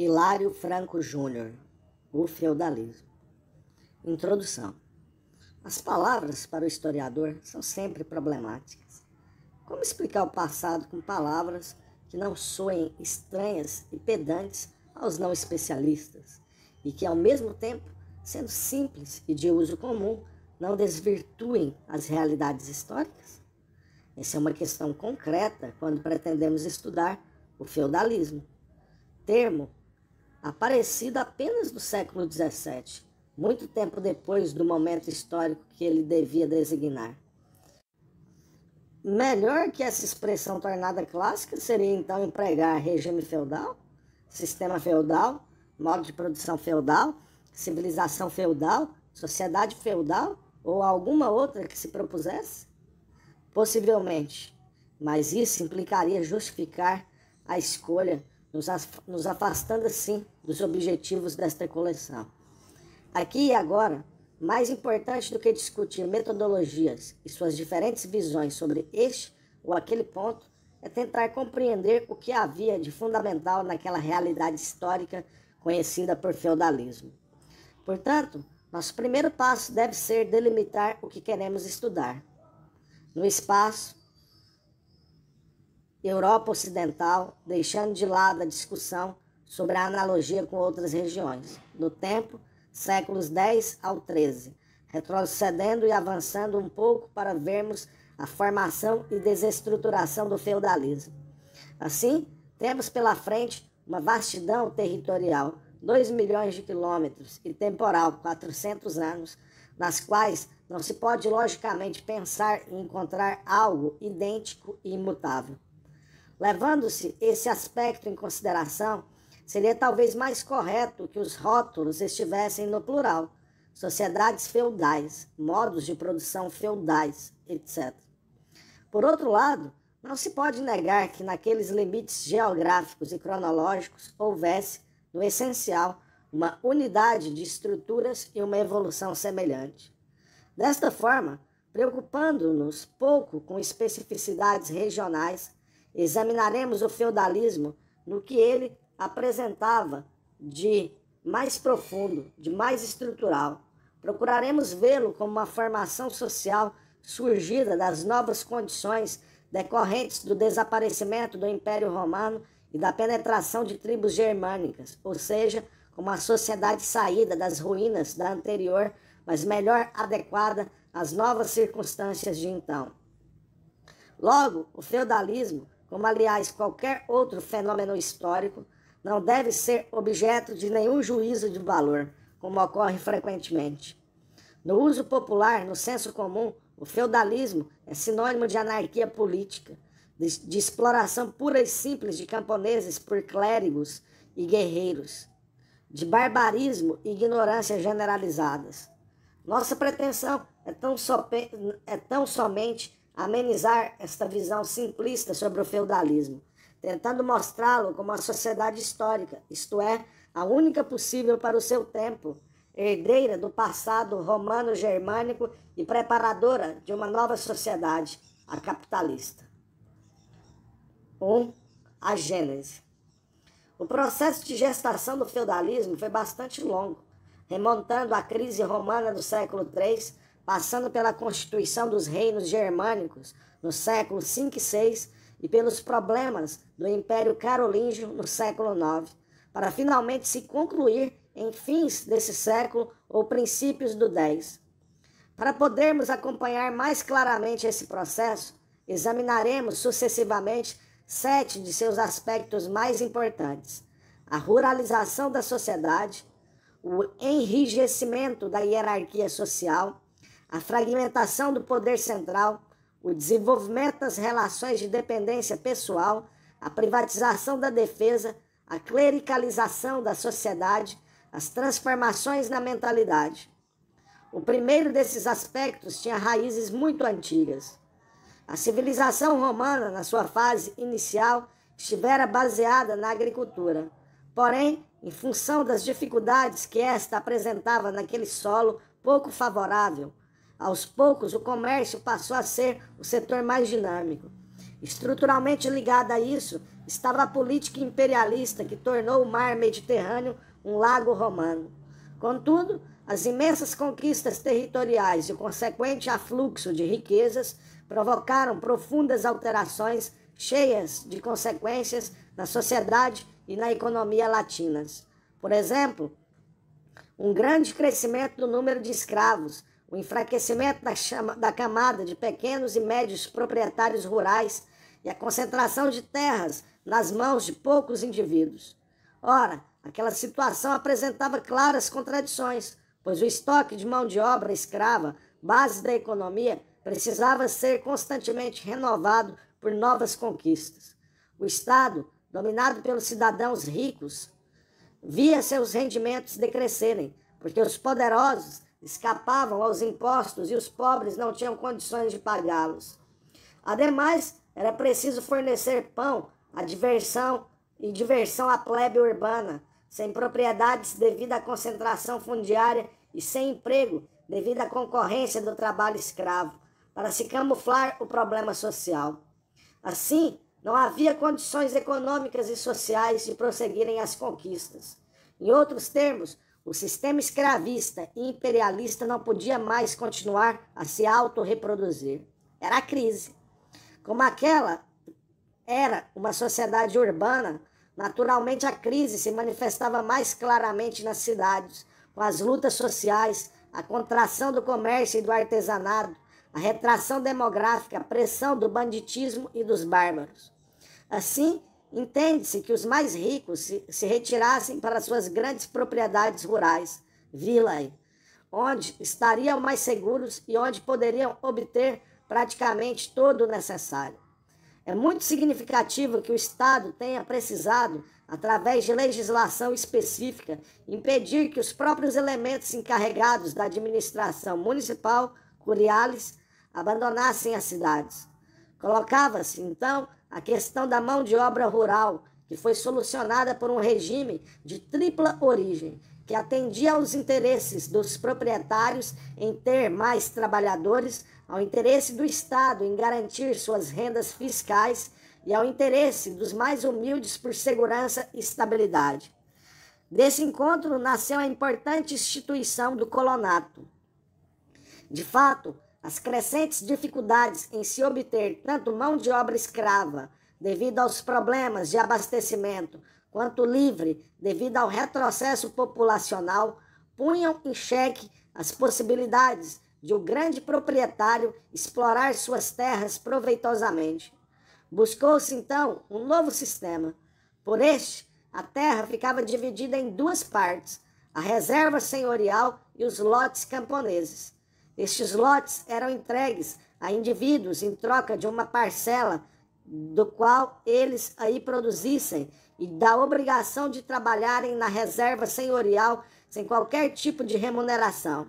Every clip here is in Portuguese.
Hilário Franco Júnior, O Feudalismo. Introdução. As palavras para o historiador são sempre problemáticas. Como explicar o passado com palavras que não soem estranhas e pedantes aos não especialistas e que, ao mesmo tempo, sendo simples e de uso comum, não desvirtuem as realidades históricas? Essa é uma questão concreta quando pretendemos estudar o feudalismo, termo Aparecido apenas no século XVII, muito tempo depois do momento histórico que ele devia designar. Melhor que essa expressão tornada clássica seria então empregar regime feudal, sistema feudal, modo de produção feudal, civilização feudal, sociedade feudal ou alguma outra que se propusesse? Possivelmente, mas isso implicaria justificar a escolha nos afastando assim dos objetivos desta coleção. Aqui e agora, mais importante do que discutir metodologias e suas diferentes visões sobre este ou aquele ponto, é tentar compreender o que havia de fundamental naquela realidade histórica conhecida por feudalismo. Portanto, nosso primeiro passo deve ser delimitar o que queremos estudar. No espaço, Europa Ocidental, deixando de lado a discussão sobre a analogia com outras regiões. No tempo, séculos 10 ao 13, retrocedendo e avançando um pouco para vermos a formação e desestruturação do feudalismo. Assim, temos pela frente uma vastidão territorial, 2 milhões de quilômetros, e temporal, 400 anos, nas quais não se pode logicamente pensar em encontrar algo idêntico e imutável. Levando-se esse aspecto em consideração, seria talvez mais correto que os rótulos estivessem no plural, sociedades feudais, modos de produção feudais, etc. Por outro lado, não se pode negar que naqueles limites geográficos e cronológicos houvesse, no essencial, uma unidade de estruturas e uma evolução semelhante. Desta forma, preocupando-nos pouco com especificidades regionais, Examinaremos o feudalismo no que ele apresentava de mais profundo, de mais estrutural. Procuraremos vê-lo como uma formação social surgida das novas condições decorrentes do desaparecimento do Império Romano e da penetração de tribos germânicas, ou seja, como a sociedade saída das ruínas da anterior, mas melhor adequada às novas circunstâncias de então. Logo, o feudalismo como aliás qualquer outro fenômeno histórico, não deve ser objeto de nenhum juízo de valor, como ocorre frequentemente. No uso popular, no senso comum, o feudalismo é sinônimo de anarquia política, de, de exploração pura e simples de camponeses por clérigos e guerreiros, de barbarismo e ignorância generalizadas. Nossa pretensão é tão, é tão somente amenizar esta visão simplista sobre o feudalismo, tentando mostrá-lo como uma sociedade histórica, isto é, a única possível para o seu tempo, herdeira do passado romano-germânico e preparadora de uma nova sociedade, a capitalista. 1. Um, a Gênese. O processo de gestação do feudalismo foi bastante longo, remontando à crise romana do século III passando pela constituição dos reinos germânicos no século 5 e 6 e pelos problemas do Império Carolíngio no século 9, para finalmente se concluir em fins desse século ou princípios do 10. Para podermos acompanhar mais claramente esse processo, examinaremos sucessivamente sete de seus aspectos mais importantes: a ruralização da sociedade, o enrijecimento da hierarquia social, a fragmentação do poder central, o desenvolvimento das relações de dependência pessoal, a privatização da defesa, a clericalização da sociedade, as transformações na mentalidade. O primeiro desses aspectos tinha raízes muito antigas. A civilização romana, na sua fase inicial, estivera baseada na agricultura. Porém, em função das dificuldades que esta apresentava naquele solo pouco favorável, aos poucos, o comércio passou a ser o setor mais dinâmico. Estruturalmente ligada a isso estava a política imperialista que tornou o mar Mediterrâneo um lago romano. Contudo, as imensas conquistas territoriais e o consequente afluxo de riquezas provocaram profundas alterações cheias de consequências na sociedade e na economia latinas. Por exemplo, um grande crescimento do número de escravos, o enfraquecimento da, chama, da camada de pequenos e médios proprietários rurais e a concentração de terras nas mãos de poucos indivíduos. Ora, aquela situação apresentava claras contradições, pois o estoque de mão de obra escrava, base da economia, precisava ser constantemente renovado por novas conquistas. O Estado, dominado pelos cidadãos ricos, via seus rendimentos decrescerem, porque os poderosos escapavam aos impostos e os pobres não tinham condições de pagá-los. Ademais, era preciso fornecer pão à diversão e diversão à plebe urbana, sem propriedades devido à concentração fundiária e sem emprego devido à concorrência do trabalho escravo, para se camuflar o problema social. Assim, não havia condições econômicas e sociais de prosseguirem as conquistas. Em outros termos, o sistema escravista e imperialista não podia mais continuar a se autorreproduzir. Era a crise. Como aquela era uma sociedade urbana, naturalmente a crise se manifestava mais claramente nas cidades, com as lutas sociais, a contração do comércio e do artesanato, a retração demográfica, a pressão do banditismo e dos bárbaros. Assim, Entende-se que os mais ricos se, se retirassem para suas grandes propriedades rurais, vila, onde estariam mais seguros e onde poderiam obter praticamente todo o necessário. É muito significativo que o Estado tenha precisado, através de legislação específica, impedir que os próprios elementos encarregados da administração municipal, Curiales, abandonassem as cidades. Colocava-se, então, a questão da mão de obra rural, que foi solucionada por um regime de tripla origem, que atendia aos interesses dos proprietários em ter mais trabalhadores, ao interesse do Estado em garantir suas rendas fiscais e ao interesse dos mais humildes por segurança e estabilidade. Desse encontro nasceu a importante instituição do colonato. De fato, as crescentes dificuldades em se obter tanto mão de obra escrava, devido aos problemas de abastecimento, quanto livre, devido ao retrocesso populacional, punham em xeque as possibilidades de o um grande proprietário explorar suas terras proveitosamente. Buscou-se então um novo sistema. Por este, a terra ficava dividida em duas partes: a reserva senhorial e os lotes camponeses. Estes lotes eram entregues a indivíduos em troca de uma parcela do qual eles aí produzissem e da obrigação de trabalharem na reserva senhorial sem qualquer tipo de remuneração.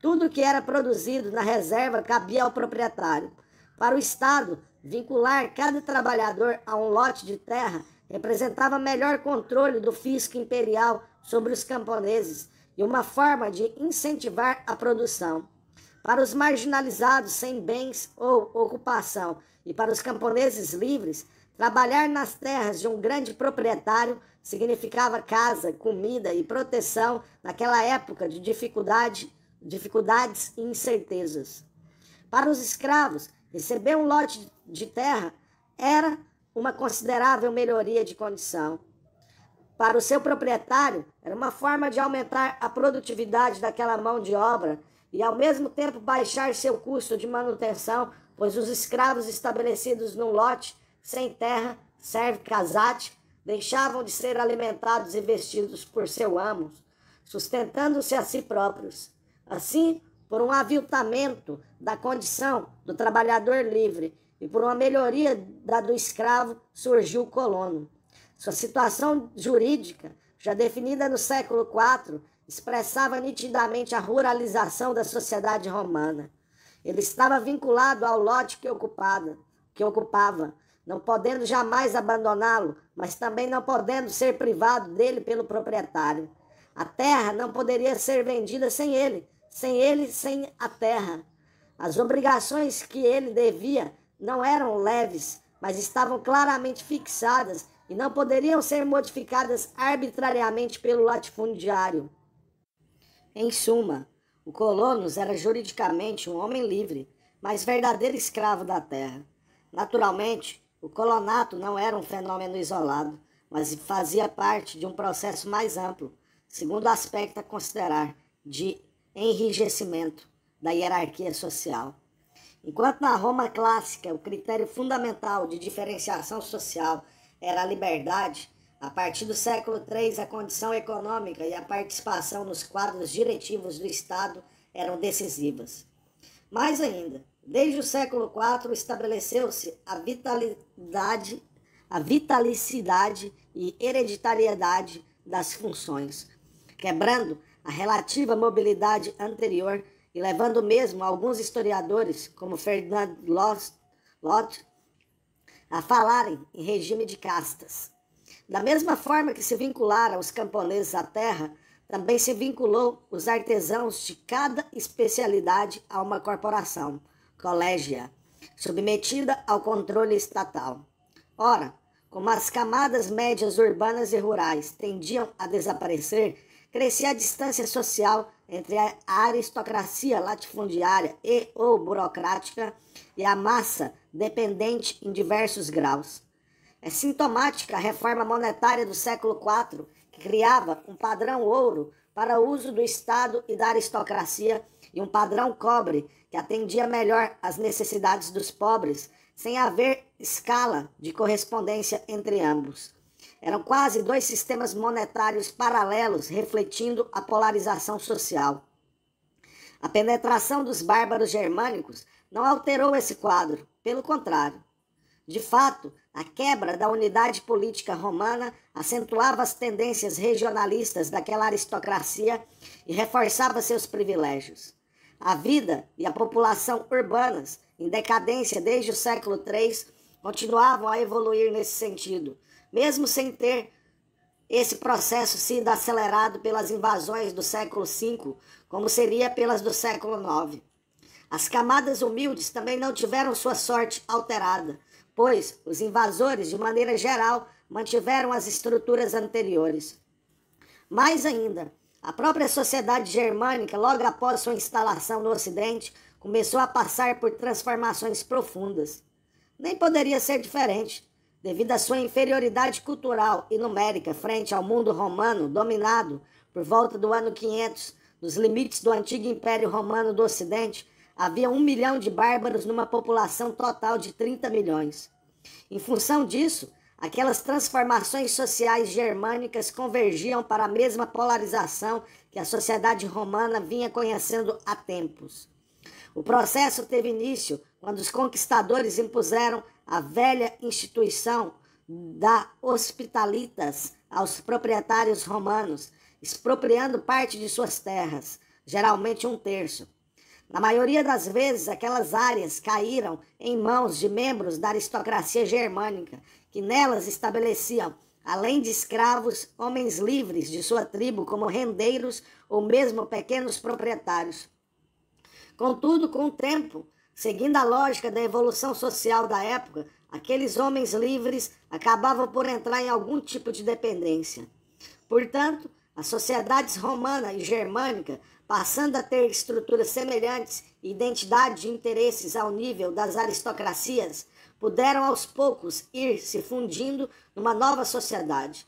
Tudo que era produzido na reserva cabia ao proprietário. Para o Estado, vincular cada trabalhador a um lote de terra representava melhor controle do fisco imperial sobre os camponeses e uma forma de incentivar a produção para os marginalizados sem bens ou ocupação e para os camponeses livres, trabalhar nas terras de um grande proprietário significava casa, comida e proteção naquela época de dificuldade, dificuldades e incertezas. Para os escravos, receber um lote de terra era uma considerável melhoria de condição. Para o seu proprietário, era uma forma de aumentar a produtividade daquela mão de obra e ao mesmo tempo baixar seu custo de manutenção, pois os escravos estabelecidos num lote sem terra, serve casate, deixavam de ser alimentados e vestidos por seu amo, sustentando-se a si próprios. Assim, por um aviltamento da condição do trabalhador livre e por uma melhoria da do escravo, surgiu o colono. Sua situação jurídica, já definida no século IV, expressava nitidamente a ruralização da sociedade romana. Ele estava vinculado ao lote que ocupava, que ocupava não podendo jamais abandoná-lo, mas também não podendo ser privado dele pelo proprietário. A terra não poderia ser vendida sem ele, sem ele, sem a terra. As obrigações que ele devia não eram leves, mas estavam claramente fixadas e não poderiam ser modificadas arbitrariamente pelo latifundiário. Em suma, o Colonos era juridicamente um homem livre, mas verdadeiro escravo da terra. Naturalmente, o colonato não era um fenômeno isolado, mas fazia parte de um processo mais amplo, segundo aspecto a considerar, de enrijecimento da hierarquia social. Enquanto na Roma clássica o critério fundamental de diferenciação social era a liberdade, a partir do século III, a condição econômica e a participação nos quadros diretivos do Estado eram decisivas. Mais ainda, desde o século IV estabeleceu-se a vitalidade, a vitalicidade e hereditariedade das funções, quebrando a relativa mobilidade anterior e levando mesmo alguns historiadores, como Ferdinand Lott, a falarem em regime de castas. Da mesma forma que se vincularam os camponeses à terra, também se vinculou os artesãos de cada especialidade a uma corporação, colégia, submetida ao controle estatal. Ora, como as camadas médias urbanas e rurais tendiam a desaparecer, crescia a distância social entre a aristocracia latifundiária e ou burocrática e a massa dependente em diversos graus. É sintomática a reforma monetária do século IV, que criava um padrão ouro para uso do Estado e da aristocracia e um padrão cobre que atendia melhor às necessidades dos pobres, sem haver escala de correspondência entre ambos. Eram quase dois sistemas monetários paralelos refletindo a polarização social. A penetração dos bárbaros germânicos não alterou esse quadro, pelo contrário. De fato, a quebra da unidade política romana acentuava as tendências regionalistas daquela aristocracia e reforçava seus privilégios. A vida e a população urbanas, em decadência desde o século III, continuavam a evoluir nesse sentido, mesmo sem ter esse processo sido acelerado pelas invasões do século V, como seria pelas do século IX. As camadas humildes também não tiveram sua sorte alterada pois os invasores, de maneira geral, mantiveram as estruturas anteriores. Mais ainda, a própria sociedade germânica, logo após sua instalação no Ocidente, começou a passar por transformações profundas. Nem poderia ser diferente, devido à sua inferioridade cultural e numérica frente ao mundo romano dominado por volta do ano 500 nos limites do antigo Império Romano do Ocidente Havia um milhão de bárbaros numa população total de 30 milhões. Em função disso, aquelas transformações sociais germânicas convergiam para a mesma polarização que a sociedade romana vinha conhecendo há tempos. O processo teve início quando os conquistadores impuseram a velha instituição da hospitalitas aos proprietários romanos, expropriando parte de suas terras, geralmente um terço na maioria das vezes, aquelas áreas caíram em mãos de membros da aristocracia germânica, que nelas estabeleciam, além de escravos, homens livres de sua tribo como rendeiros ou mesmo pequenos proprietários. Contudo, com o tempo, seguindo a lógica da evolução social da época, aqueles homens livres acabavam por entrar em algum tipo de dependência. Portanto, as sociedades romana e germânica, passando a ter estruturas semelhantes e identidade de interesses ao nível das aristocracias, puderam aos poucos ir se fundindo numa nova sociedade.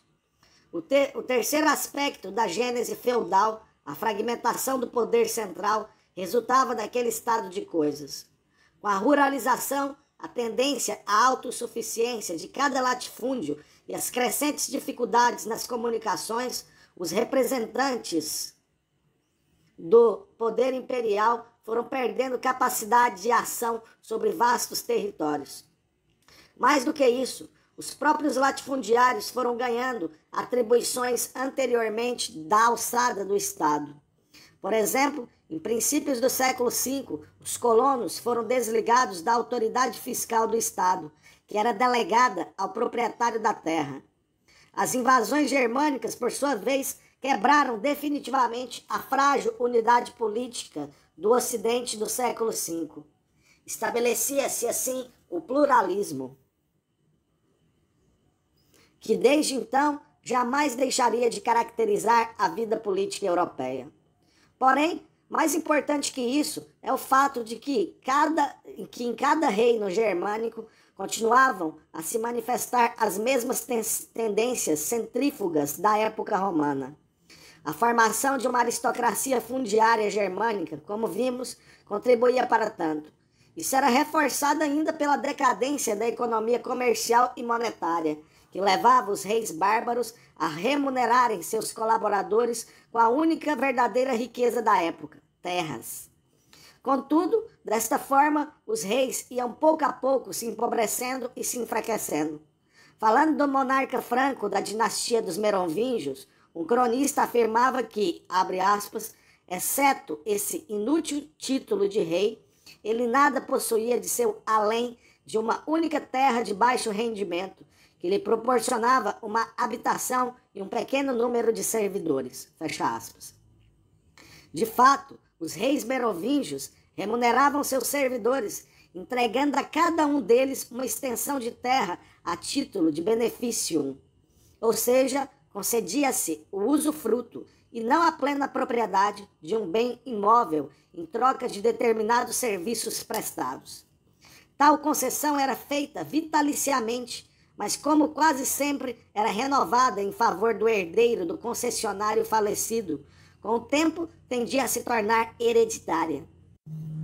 O, o terceiro aspecto da gênese feudal, a fragmentação do poder central, resultava daquele estado de coisas. Com a ruralização, a tendência à autossuficiência de cada latifúndio e as crescentes dificuldades nas comunicações os representantes do poder imperial foram perdendo capacidade de ação sobre vastos territórios. Mais do que isso, os próprios latifundiários foram ganhando atribuições anteriormente da alçada do Estado. Por exemplo, em princípios do século V, os colonos foram desligados da autoridade fiscal do Estado, que era delegada ao proprietário da terra. As invasões germânicas, por sua vez, quebraram definitivamente a frágil unidade política do Ocidente do século V. Estabelecia-se assim o pluralismo, que desde então jamais deixaria de caracterizar a vida política europeia. Porém, mais importante que isso é o fato de que, cada, que em cada reino germânico continuavam a se manifestar as mesmas tendências centrífugas da época romana. A formação de uma aristocracia fundiária germânica, como vimos, contribuía para tanto. Isso era reforçado ainda pela decadência da economia comercial e monetária, que levava os reis bárbaros a remunerarem seus colaboradores com a única verdadeira riqueza da época, terras. Contudo, Desta forma, os reis iam pouco a pouco se empobrecendo e se enfraquecendo. Falando do monarca franco da dinastia dos Merovingios, um cronista afirmava que, abre aspas, exceto esse inútil título de rei, ele nada possuía de seu além de uma única terra de baixo rendimento, que lhe proporcionava uma habitação e um pequeno número de servidores. Fecha aspas. De fato, os reis merovingios remuneravam seus servidores, entregando a cada um deles uma extensão de terra a título de benefício. Ou seja, concedia-se o usufruto e não a plena propriedade de um bem imóvel em troca de determinados serviços prestados. Tal concessão era feita vitaliciamente, mas como quase sempre era renovada em favor do herdeiro do concessionário falecido, com o tempo tendia a se tornar hereditária.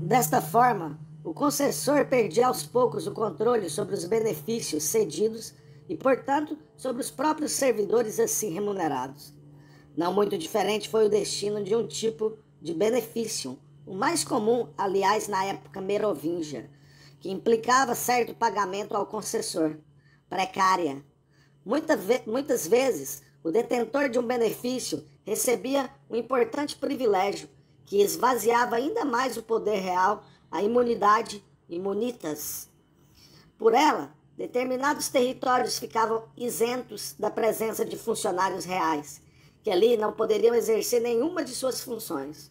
Desta forma, o concessor perdia aos poucos o controle sobre os benefícios cedidos e, portanto, sobre os próprios servidores assim remunerados. Não muito diferente foi o destino de um tipo de benefício, o mais comum, aliás, na época merovingia, que implicava certo pagamento ao concessor, precária. Muita ve muitas vezes, o detentor de um benefício recebia um importante privilégio que esvaziava ainda mais o poder real, a imunidade imunitas. Por ela, determinados territórios ficavam isentos da presença de funcionários reais, que ali não poderiam exercer nenhuma de suas funções.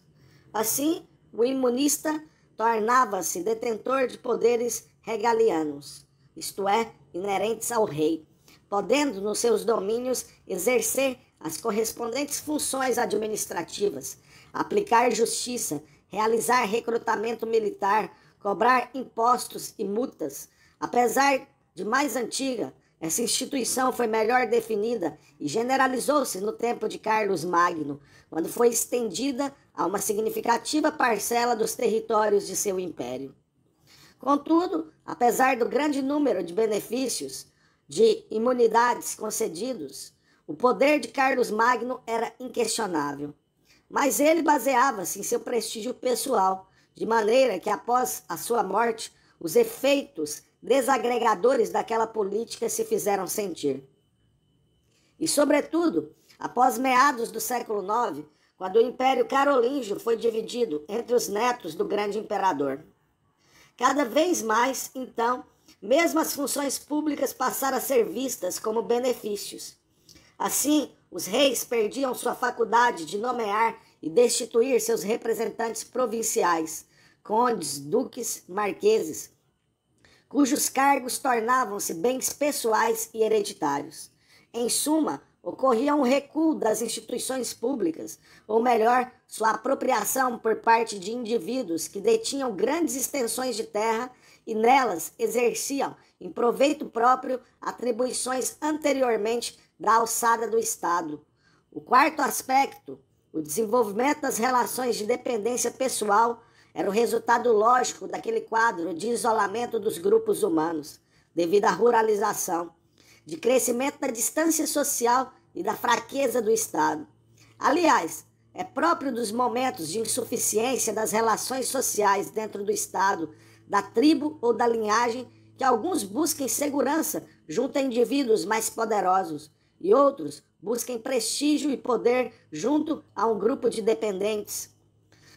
Assim, o imunista tornava-se detentor de poderes regalianos, isto é, inerentes ao rei, podendo nos seus domínios exercer as correspondentes funções administrativas, aplicar justiça, realizar recrutamento militar, cobrar impostos e multas. Apesar de mais antiga, essa instituição foi melhor definida e generalizou-se no tempo de Carlos Magno, quando foi estendida a uma significativa parcela dos territórios de seu império. Contudo, apesar do grande número de benefícios, de imunidades concedidos, o poder de Carlos Magno era inquestionável. Mas ele baseava-se em seu prestígio pessoal, de maneira que após a sua morte, os efeitos desagregadores daquela política se fizeram sentir. E, sobretudo, após meados do século IX, quando o Império Carolíngio foi dividido entre os netos do grande imperador. Cada vez mais, então, mesmo as funções públicas passaram a ser vistas como benefícios. Assim, os reis perdiam sua faculdade de nomear e destituir seus representantes provinciais, condes, duques, marqueses, cujos cargos tornavam-se bens pessoais e hereditários. Em suma, ocorria um recuo das instituições públicas, ou melhor, sua apropriação por parte de indivíduos que detinham grandes extensões de terra e nelas exerciam, em proveito próprio, atribuições anteriormente da alçada do Estado. O quarto aspecto, o desenvolvimento das relações de dependência pessoal, era o resultado lógico daquele quadro de isolamento dos grupos humanos, devido à ruralização, de crescimento da distância social e da fraqueza do Estado. Aliás, é próprio dos momentos de insuficiência das relações sociais dentro do Estado, da tribo ou da linhagem que alguns busquem segurança junto a indivíduos mais poderosos, e outros busquem prestígio e poder junto a um grupo de dependentes.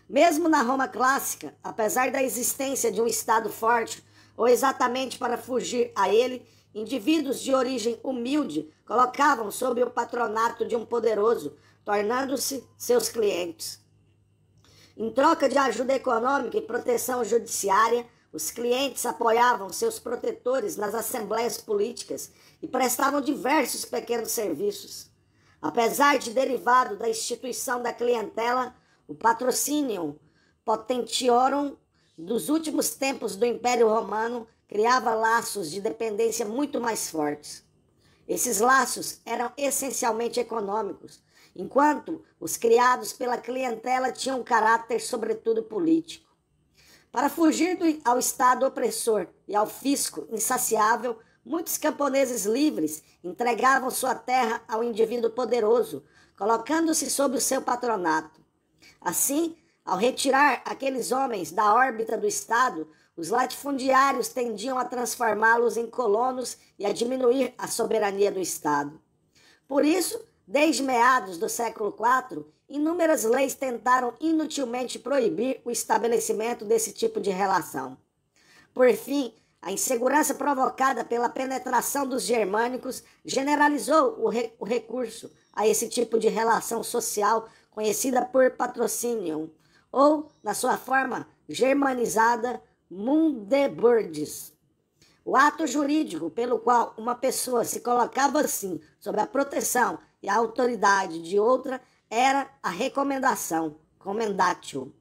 Mesmo na Roma clássica, apesar da existência de um Estado forte, ou exatamente para fugir a ele, indivíduos de origem humilde colocavam sob o patronato de um poderoso, tornando-se seus clientes. Em troca de ajuda econômica e proteção judiciária, os clientes apoiavam seus protetores nas assembleias políticas e prestavam diversos pequenos serviços. Apesar de derivado da instituição da clientela, o patrocínio potentiorum dos últimos tempos do Império Romano criava laços de dependência muito mais fortes. Esses laços eram essencialmente econômicos, enquanto os criados pela clientela tinham um caráter, sobretudo, político. Para fugir do, ao Estado opressor e ao fisco insaciável, Muitos camponeses livres entregavam sua terra ao indivíduo poderoso, colocando-se sob o seu patronato. Assim, ao retirar aqueles homens da órbita do Estado, os latifundiários tendiam a transformá-los em colonos e a diminuir a soberania do Estado. Por isso, desde meados do século IV, inúmeras leis tentaram inutilmente proibir o estabelecimento desse tipo de relação. Por fim, a insegurança provocada pela penetração dos germânicos generalizou o, re o recurso a esse tipo de relação social conhecida por patrocínio, ou, na sua forma germanizada, Mundeburdes. O ato jurídico pelo qual uma pessoa se colocava assim sob a proteção e a autoridade de outra era a recomendação, comendatio.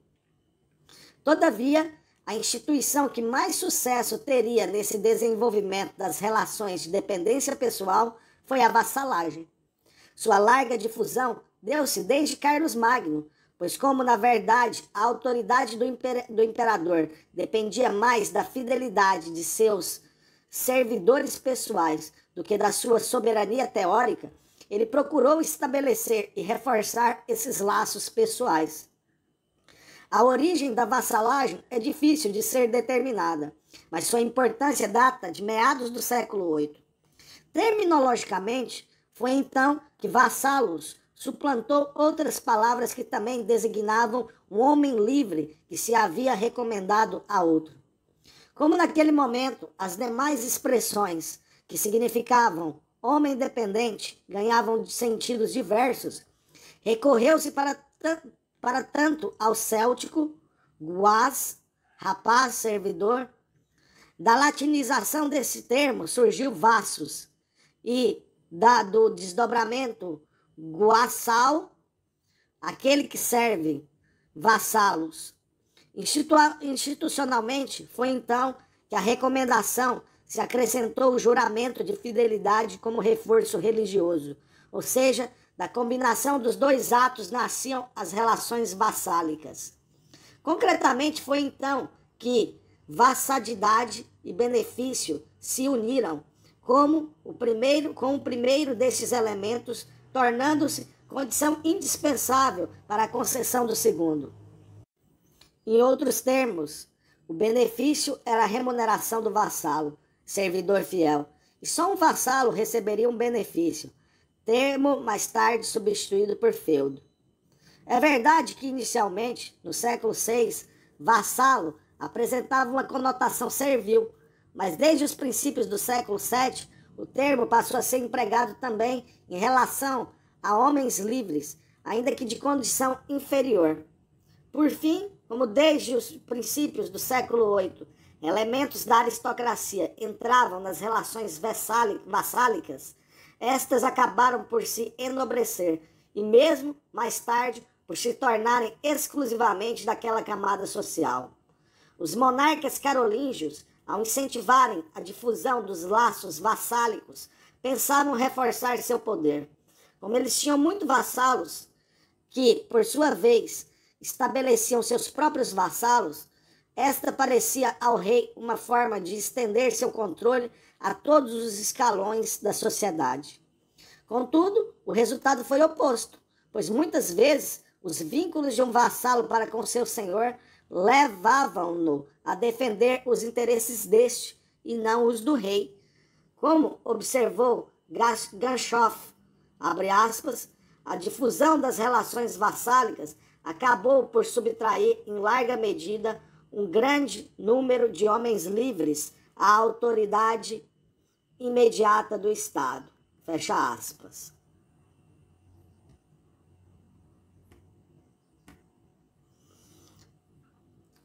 Todavia, a instituição que mais sucesso teria nesse desenvolvimento das relações de dependência pessoal foi a vassalagem. Sua larga difusão deu-se desde Carlos Magno, pois, como na verdade a autoridade do, imper do imperador dependia mais da fidelidade de seus servidores pessoais do que da sua soberania teórica, ele procurou estabelecer e reforçar esses laços pessoais. A origem da vassalagem é difícil de ser determinada, mas sua importância data de meados do século VIII. Terminologicamente, foi então que vassalos suplantou outras palavras que também designavam o um homem livre que se havia recomendado a outro. Como naquele momento as demais expressões que significavam homem dependente ganhavam sentidos diversos, recorreu-se para para tanto ao céltico, guaz, rapaz, servidor. Da latinização desse termo surgiu vassos e da, do desdobramento guaçal, aquele que serve vassalos. institucionalmente, foi então que a recomendação se acrescentou o juramento de fidelidade como reforço religioso, ou seja, da combinação dos dois atos nasciam as relações vassálicas. Concretamente, foi então que vassadidade e benefício se uniram como o primeiro com o primeiro desses elementos, tornando-se condição indispensável para a concessão do segundo. Em outros termos, o benefício era a remuneração do vassalo, servidor fiel, e só um vassalo receberia um benefício, termo mais tarde substituído por feudo. É verdade que, inicialmente, no século VI, vassalo apresentava uma conotação servil, mas desde os princípios do século VII, o termo passou a ser empregado também em relação a homens livres, ainda que de condição inferior. Por fim, como desde os princípios do século VIII, elementos da aristocracia entravam nas relações vassálicas estas acabaram por se enobrecer e, mesmo mais tarde, por se tornarem exclusivamente daquela camada social. Os monarcas carolíngios, ao incentivarem a difusão dos laços vassálicos, pensaram reforçar seu poder. Como eles tinham muitos vassalos, que, por sua vez, estabeleciam seus próprios vassalos, esta parecia ao rei uma forma de estender seu controle a todos os escalões da sociedade. Contudo, o resultado foi oposto, pois muitas vezes os vínculos de um vassalo para com seu senhor levavam-no a defender os interesses deste e não os do rei, como observou Ganshoff, aspas, a difusão das relações vassálicas acabou por subtrair em larga medida um grande número de homens livres à autoridade imediata do Estado. Fecha aspas.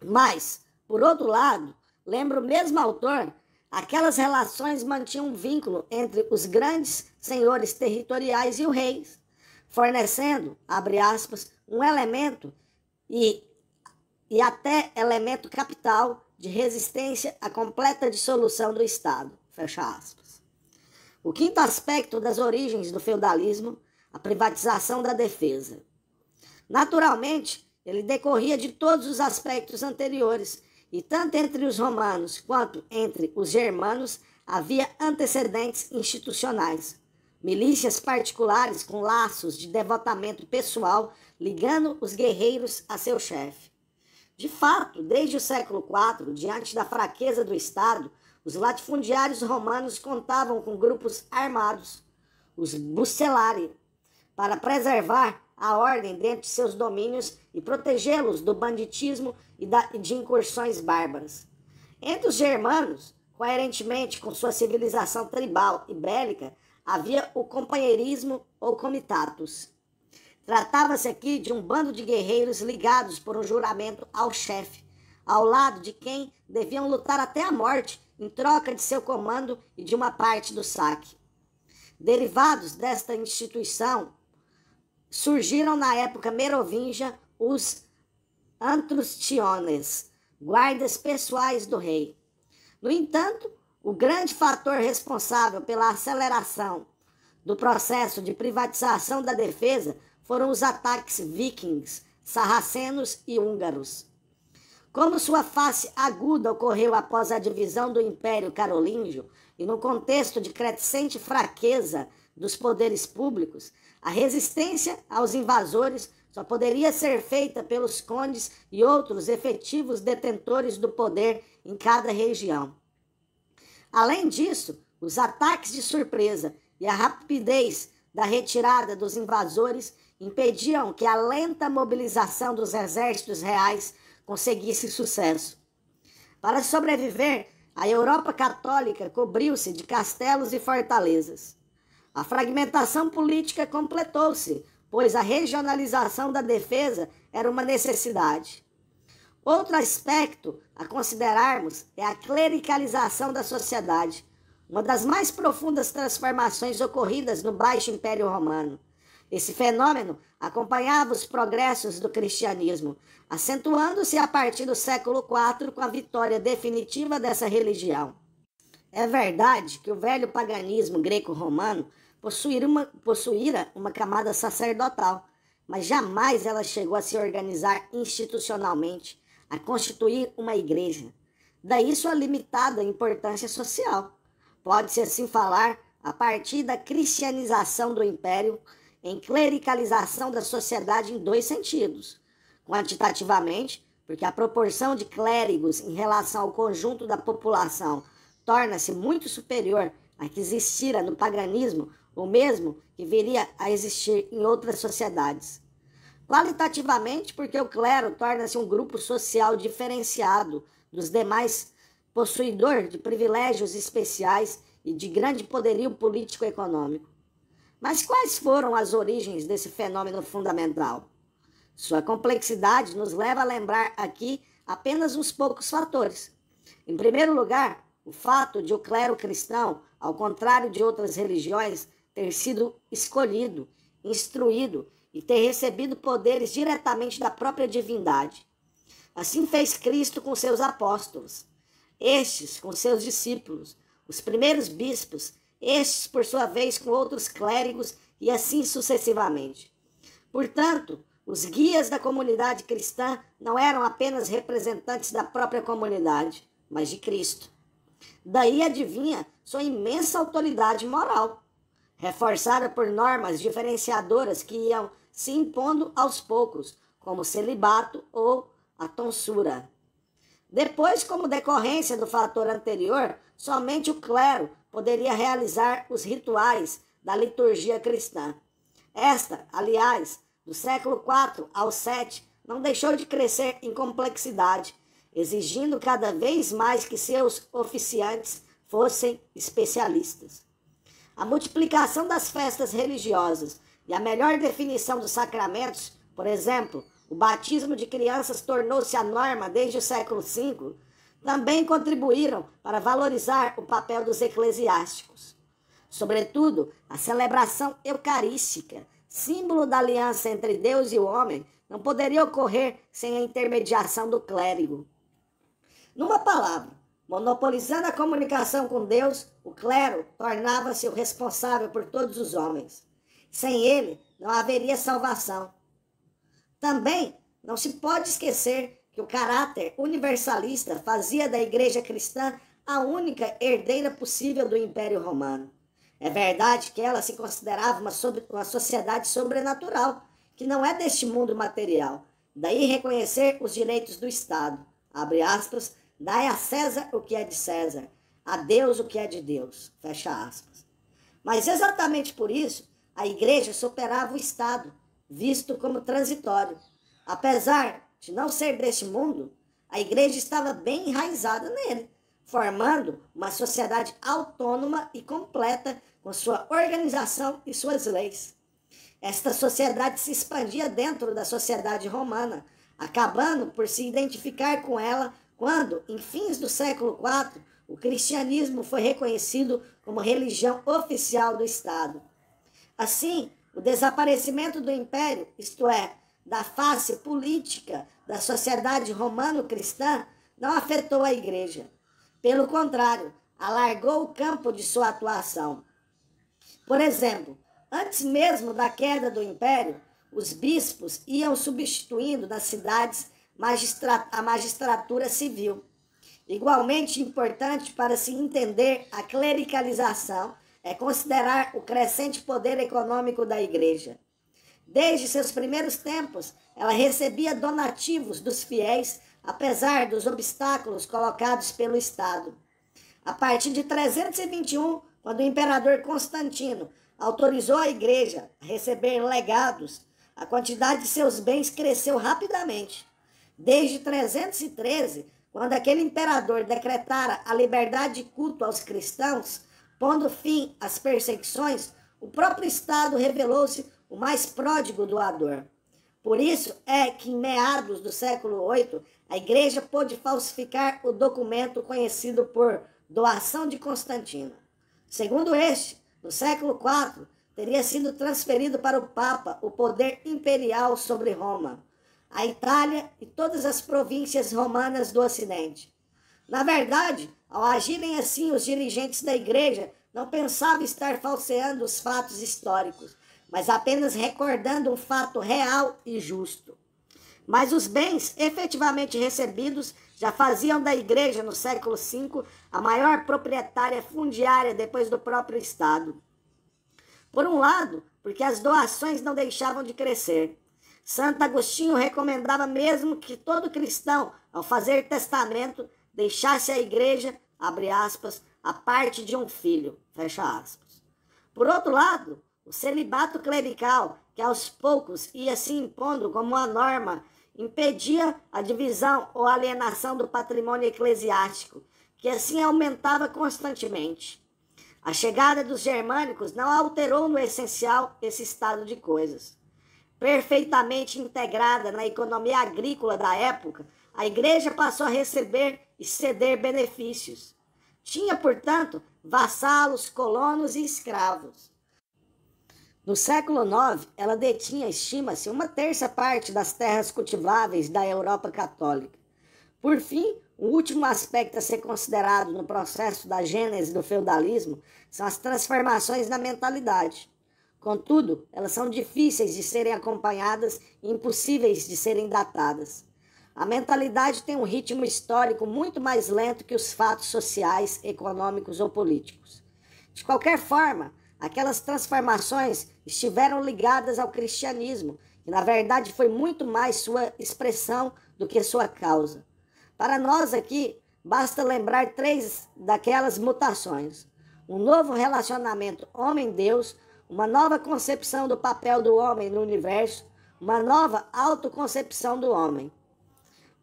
Mas, por outro lado, lembra o mesmo autor, aquelas relações mantinham um vínculo entre os grandes senhores territoriais e o rei, fornecendo, abre aspas, um elemento e, e até elemento capital de resistência à completa dissolução do Estado, fecha aspas. O quinto aspecto das origens do feudalismo, a privatização da defesa. Naturalmente, ele decorria de todos os aspectos anteriores, e tanto entre os romanos quanto entre os germanos havia antecedentes institucionais. Milícias particulares com laços de devotamento pessoal ligando os guerreiros a seu chefe. De fato, desde o século IV, diante da fraqueza do Estado, os latifundiários romanos contavam com grupos armados, os bucelari, para preservar a ordem dentro de seus domínios e protegê-los do banditismo e de incursões bárbaras. Entre os germanos, coerentemente com sua civilização tribal e bélica, havia o companheirismo ou comitatus. Tratava-se aqui de um bando de guerreiros ligados por um juramento ao chefe, ao lado de quem deviam lutar até a morte em troca de seu comando e de uma parte do saque. Derivados desta instituição, surgiram na época merovingia os antrustiones, guardas pessoais do rei. No entanto, o grande fator responsável pela aceleração do processo de privatização da defesa foram os ataques vikings, sarracenos e húngaros. Como sua face aguda ocorreu após a divisão do Império Carolíngio e no contexto de crescente fraqueza dos poderes públicos, a resistência aos invasores só poderia ser feita pelos condes e outros efetivos detentores do poder em cada região. Além disso, os ataques de surpresa e a rapidez da retirada dos invasores impediam que a lenta mobilização dos exércitos reais conseguir esse sucesso. Para sobreviver, a Europa católica cobriu-se de castelos e fortalezas. A fragmentação política completou-se, pois a regionalização da defesa era uma necessidade. Outro aspecto a considerarmos é a clericalização da sociedade, uma das mais profundas transformações ocorridas no Baixo Império Romano. Esse fenômeno acompanhava os progressos do cristianismo, acentuando-se a partir do século IV com a vitória definitiva dessa religião. É verdade que o velho paganismo greco-romano possuíra uma, possuíra uma camada sacerdotal, mas jamais ela chegou a se organizar institucionalmente, a constituir uma igreja. Daí sua limitada importância social. Pode-se assim falar, a partir da cristianização do império, em clericalização da sociedade em dois sentidos: quantitativamente, porque a proporção de clérigos em relação ao conjunto da população torna-se muito superior à que existira no paganismo, ou mesmo que viria a existir em outras sociedades. Qualitativamente, porque o clero torna-se um grupo social diferenciado dos demais, possuidor de privilégios especiais e de grande poderio político-econômico. Mas quais foram as origens desse fenômeno fundamental? Sua complexidade nos leva a lembrar aqui apenas uns poucos fatores. Em primeiro lugar, o fato de o clero cristão, ao contrário de outras religiões, ter sido escolhido, instruído e ter recebido poderes diretamente da própria divindade. Assim fez Cristo com seus apóstolos, estes com seus discípulos, os primeiros bispos estes, por sua vez, com outros clérigos e assim sucessivamente. Portanto, os guias da comunidade cristã não eram apenas representantes da própria comunidade, mas de Cristo. Daí adivinha sua imensa autoridade moral, reforçada por normas diferenciadoras que iam se impondo aos poucos, como o celibato ou a tonsura. Depois, como decorrência do fator anterior, somente o clero poderia realizar os rituais da liturgia cristã. Esta, aliás, do século IV ao VII, não deixou de crescer em complexidade, exigindo cada vez mais que seus oficiantes fossem especialistas. A multiplicação das festas religiosas e a melhor definição dos sacramentos, por exemplo, o batismo de crianças tornou-se a norma desde o século V, também contribuíram para valorizar o papel dos eclesiásticos. Sobretudo, a celebração eucarística, símbolo da aliança entre Deus e o homem, não poderia ocorrer sem a intermediação do clérigo. Numa palavra, monopolizando a comunicação com Deus, o clero tornava-se o responsável por todos os homens. Sem ele, não haveria salvação. Também não se pode esquecer que o caráter universalista fazia da igreja cristã a única herdeira possível do Império Romano. É verdade que ela se considerava uma, sobre, uma sociedade sobrenatural, que não é deste mundo material. Daí reconhecer os direitos do Estado. Abre aspas, dai a César o que é de César, a Deus o que é de Deus. Fecha aspas. Mas exatamente por isso, a igreja superava o Estado, visto como transitório. Apesar de não ser deste mundo, a igreja estava bem enraizada nele, formando uma sociedade autônoma e completa com sua organização e suas leis. Esta sociedade se expandia dentro da sociedade romana, acabando por se identificar com ela quando, em fins do século IV, o cristianismo foi reconhecido como religião oficial do Estado. Assim, o desaparecimento do império, isto é, da face política da sociedade romano-cristã não afetou a igreja. Pelo contrário, alargou o campo de sua atuação. Por exemplo, antes mesmo da queda do império, os bispos iam substituindo nas cidades a magistratura civil. Igualmente importante para se entender a clericalização é considerar o crescente poder econômico da igreja. Desde seus primeiros tempos, ela recebia donativos dos fiéis, apesar dos obstáculos colocados pelo Estado. A partir de 321, quando o imperador Constantino autorizou a igreja a receber legados, a quantidade de seus bens cresceu rapidamente. Desde 313, quando aquele imperador decretara a liberdade de culto aos cristãos, pondo fim às perseguições, o próprio Estado revelou-se o mais pródigo doador. Por isso é que, em meados do século VIII, a Igreja pôde falsificar o documento conhecido por Doação de Constantino. Segundo este, no século IV, teria sido transferido para o Papa o poder imperial sobre Roma, a Itália e todas as províncias romanas do Ocidente. Na verdade, ao agirem assim, os dirigentes da Igreja não pensavam estar falseando os fatos históricos mas apenas recordando um fato real e justo. Mas os bens efetivamente recebidos já faziam da Igreja, no século V, a maior proprietária fundiária depois do próprio Estado. Por um lado, porque as doações não deixavam de crescer. Santo Agostinho recomendava mesmo que todo cristão, ao fazer testamento, deixasse à Igreja, abre aspas, a parte de um filho, fecha aspas. Por outro lado, o celibato clerical, que aos poucos ia se impondo como uma norma, impedia a divisão ou alienação do patrimônio eclesiástico, que assim aumentava constantemente. A chegada dos germânicos não alterou no essencial esse estado de coisas. Perfeitamente integrada na economia agrícola da época, a igreja passou a receber e ceder benefícios. Tinha, portanto, vassalos, colonos e escravos. No século IX, ela detinha, estima-se, uma terça parte das terras cultiváveis da Europa católica. Por fim, o último aspecto a ser considerado no processo da gênese do feudalismo são as transformações na mentalidade. Contudo, elas são difíceis de serem acompanhadas e impossíveis de serem datadas. A mentalidade tem um ritmo histórico muito mais lento que os fatos sociais, econômicos ou políticos. De qualquer forma, Aquelas transformações estiveram ligadas ao cristianismo que na verdade, foi muito mais sua expressão do que sua causa. Para nós aqui, basta lembrar três daquelas mutações: um novo relacionamento homem-deus, uma nova concepção do papel do homem no universo, uma nova autoconcepção do homem.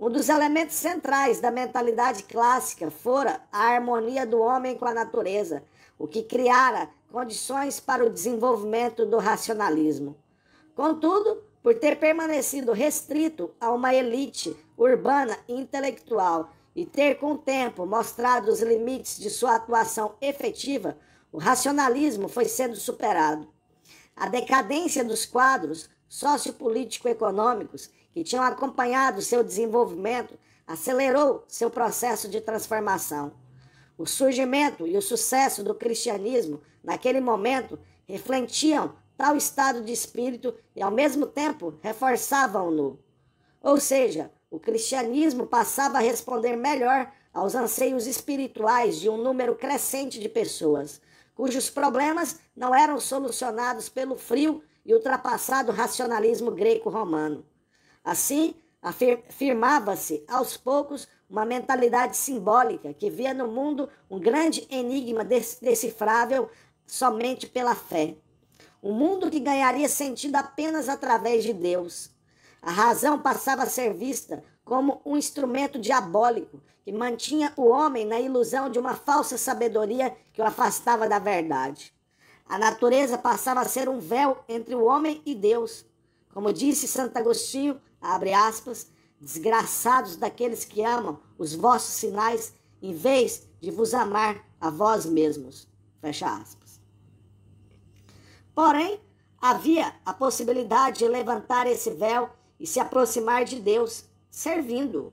Um dos elementos centrais da mentalidade clássica fora a harmonia do homem com a natureza, o que criara condições para o desenvolvimento do racionalismo. Contudo, por ter permanecido restrito a uma elite urbana intelectual e ter com o tempo mostrado os limites de sua atuação efetiva, o racionalismo foi sendo superado. A decadência dos quadros sociopolítico-econômicos que tinham acompanhado seu desenvolvimento acelerou seu processo de transformação. O surgimento e o sucesso do cristianismo naquele momento refletiam tal estado de espírito e ao mesmo tempo reforçavam-no. Ou seja, o cristianismo passava a responder melhor aos anseios espirituais de um número crescente de pessoas, cujos problemas não eram solucionados pelo frio e ultrapassado racionalismo greco-romano. Assim, afirmava-se aos poucos uma mentalidade simbólica que via no mundo um grande enigma decifrável somente pela fé. Um mundo que ganharia sentido apenas através de Deus. A razão passava a ser vista como um instrumento diabólico que mantinha o homem na ilusão de uma falsa sabedoria que o afastava da verdade. A natureza passava a ser um véu entre o homem e Deus. Como disse Santo Agostinho, abre aspas, desgraçados daqueles que amam os vossos sinais, em vez de vos amar a vós mesmos. Fecha aspas. Porém, havia a possibilidade de levantar esse véu e se aproximar de Deus, servindo-o.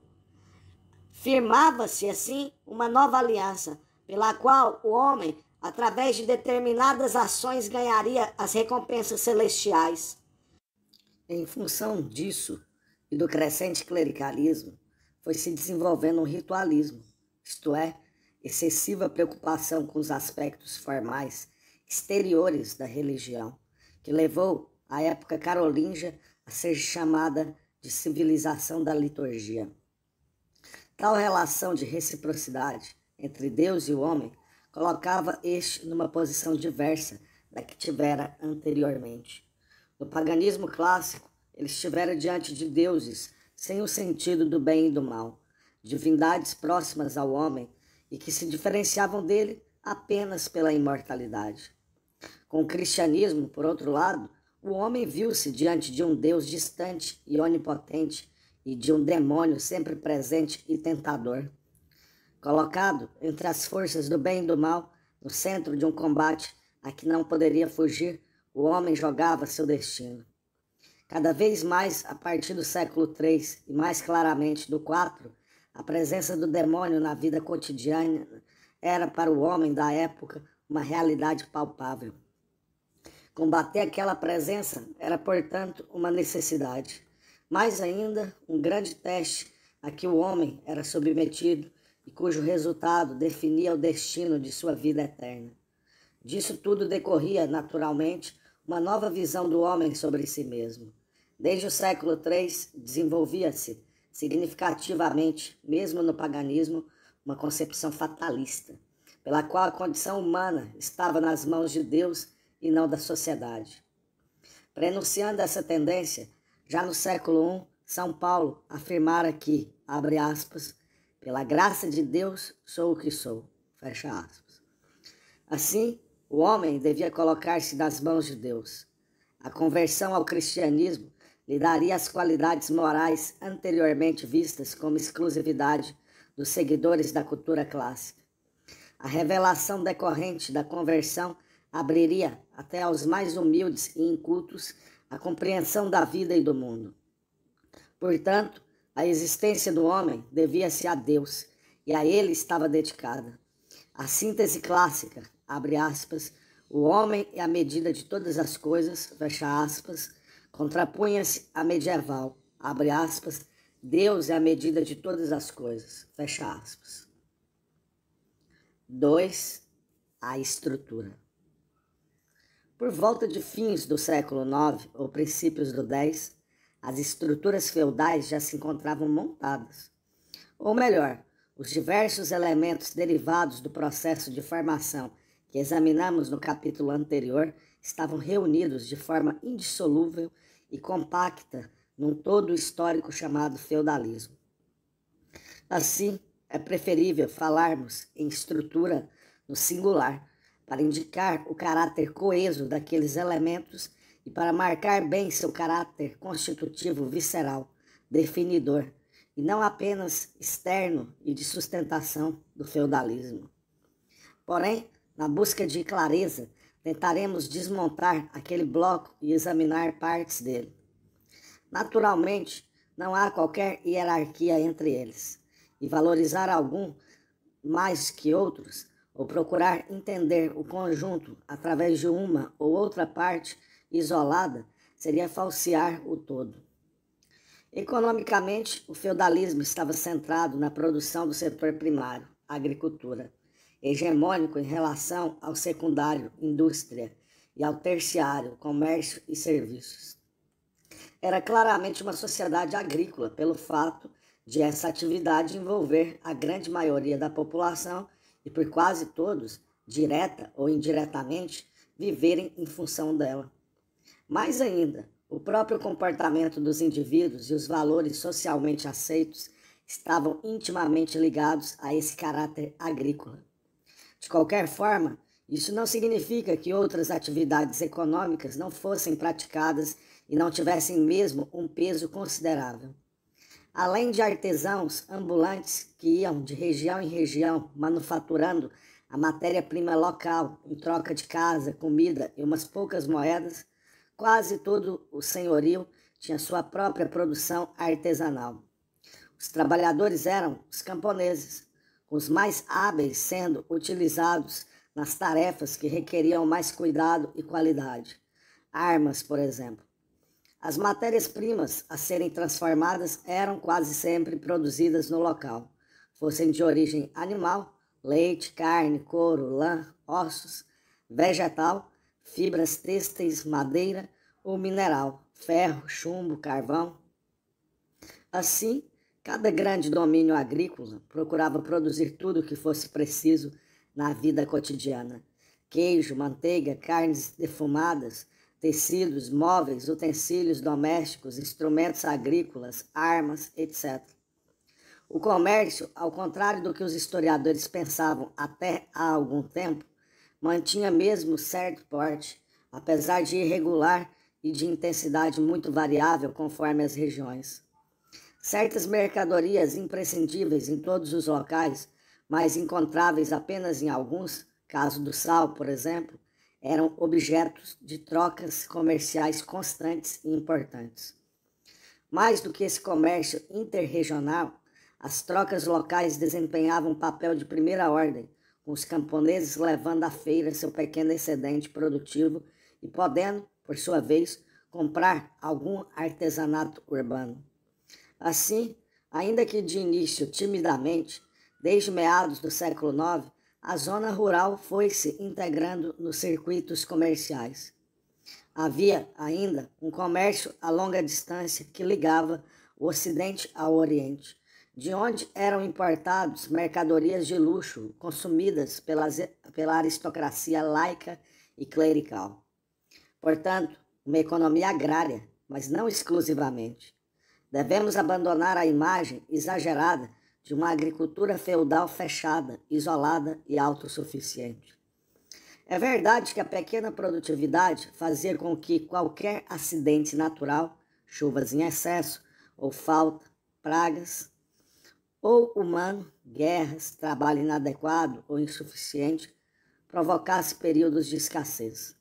Firmava-se assim uma nova aliança, pela qual o homem, através de determinadas ações, ganharia as recompensas celestiais. Em função disso, e do crescente clericalismo, foi se desenvolvendo um ritualismo, isto é, excessiva preocupação com os aspectos formais exteriores da religião, que levou a época carolíngia a ser chamada de civilização da liturgia. Tal relação de reciprocidade entre Deus e o homem colocava este numa posição diversa da que tivera anteriormente. No paganismo clássico, eles estiveram diante de deuses sem o sentido do bem e do mal, divindades próximas ao homem e que se diferenciavam dele apenas pela imortalidade. Com o cristianismo, por outro lado, o homem viu-se diante de um Deus distante e onipotente e de um demônio sempre presente e tentador. Colocado entre as forças do bem e do mal, no centro de um combate a que não poderia fugir, o homem jogava seu destino. Cada vez mais, a partir do século III e mais claramente do IV, a presença do demônio na vida cotidiana era para o homem da época uma realidade palpável. Combater aquela presença era, portanto, uma necessidade. Mais ainda, um grande teste a que o homem era submetido e cujo resultado definia o destino de sua vida eterna. Disso tudo decorria, naturalmente, uma nova visão do homem sobre si mesmo. Desde o século III, desenvolvia-se significativamente, mesmo no paganismo, uma concepção fatalista, pela qual a condição humana estava nas mãos de Deus e não da sociedade. Prenunciando essa tendência, já no século I, São Paulo afirmara que, abre aspas, pela graça de Deus sou o que sou, fecha aspas. Assim, o homem devia colocar-se nas mãos de Deus. A conversão ao cristianismo lhe daria as qualidades morais anteriormente vistas como exclusividade dos seguidores da cultura clássica. A revelação decorrente da conversão abriria até aos mais humildes e incultos a compreensão da vida e do mundo. Portanto, a existência do homem devia-se a Deus e a ele estava dedicada. A síntese clássica, abre aspas, o homem é a medida de todas as coisas, fecha aspas, contrapunha-se à medieval, abre aspas, Deus é a medida de todas as coisas, fecha aspas. 2. A estrutura. Por volta de fins do século IX ou princípios do X, as estruturas feudais já se encontravam montadas. Ou melhor, os diversos elementos derivados do processo de formação que examinamos no capítulo anterior estavam reunidos de forma indissolúvel e compacta num todo histórico chamado feudalismo. Assim, é preferível falarmos em estrutura no singular para indicar o caráter coeso daqueles elementos e para marcar bem seu caráter constitutivo visceral, definidor, e não apenas externo e de sustentação do feudalismo. Porém, na busca de clareza, Tentaremos desmontar aquele bloco e examinar partes dele. Naturalmente, não há qualquer hierarquia entre eles, e valorizar algum mais que outros, ou procurar entender o conjunto através de uma ou outra parte isolada, seria falsear o todo. Economicamente, o feudalismo estava centrado na produção do setor primário, a agricultura hegemônico em relação ao secundário, indústria, e ao terciário, comércio e serviços. Era claramente uma sociedade agrícola, pelo fato de essa atividade envolver a grande maioria da população e, por quase todos, direta ou indiretamente, viverem em função dela. Mais ainda, o próprio comportamento dos indivíduos e os valores socialmente aceitos estavam intimamente ligados a esse caráter agrícola. De qualquer forma, isso não significa que outras atividades econômicas não fossem praticadas e não tivessem mesmo um peso considerável. Além de artesãos ambulantes que iam de região em região manufaturando a matéria-prima local em troca de casa, comida e umas poucas moedas, quase todo o senhorio tinha sua própria produção artesanal. Os trabalhadores eram os camponeses, os mais hábeis sendo utilizados nas tarefas que requeriam mais cuidado e qualidade. Armas, por exemplo. As matérias-primas a serem transformadas eram quase sempre produzidas no local, fossem de origem animal, leite, carne, couro, lã, ossos, vegetal, fibras têxteis, madeira ou mineral, ferro, chumbo, carvão. Assim, Cada grande domínio agrícola procurava produzir tudo o que fosse preciso na vida cotidiana: queijo, manteiga, carnes defumadas, tecidos, móveis, utensílios domésticos, instrumentos agrícolas, armas, etc. O comércio, ao contrário do que os historiadores pensavam até há algum tempo, mantinha mesmo certo porte, apesar de irregular e de intensidade muito variável conforme as regiões. Certas mercadorias imprescindíveis em todos os locais, mas encontráveis apenas em alguns, caso do sal, por exemplo, eram objetos de trocas comerciais constantes e importantes. Mais do que esse comércio interregional, as trocas locais desempenhavam um papel de primeira ordem, com os camponeses levando à feira seu pequeno excedente produtivo e podendo, por sua vez, comprar algum artesanato urbano. Assim, ainda que de início timidamente, desde meados do século IX, a zona rural foi se integrando nos circuitos comerciais. Havia ainda um comércio a longa distância que ligava o Ocidente ao Oriente, de onde eram importados mercadorias de luxo consumidas pelas, pela aristocracia laica e clerical. Portanto, uma economia agrária, mas não exclusivamente. Devemos abandonar a imagem exagerada de uma agricultura feudal fechada, isolada e autossuficiente. É verdade que a pequena produtividade fazia com que qualquer acidente natural, chuvas em excesso ou falta, pragas, ou humano, guerras, trabalho inadequado ou insuficiente, provocasse períodos de escassez.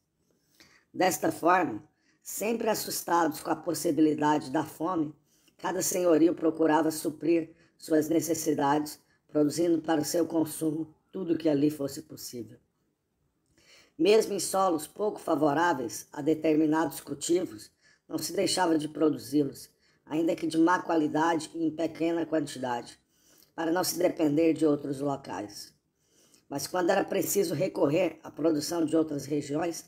Desta forma, sempre assustados com a possibilidade da fome, Cada senhorio procurava suprir suas necessidades, produzindo para o seu consumo tudo o que ali fosse possível. Mesmo em solos pouco favoráveis a determinados cultivos, não se deixava de produzi-los, ainda que de má qualidade e em pequena quantidade, para não se depender de outros locais. Mas quando era preciso recorrer à produção de outras regiões,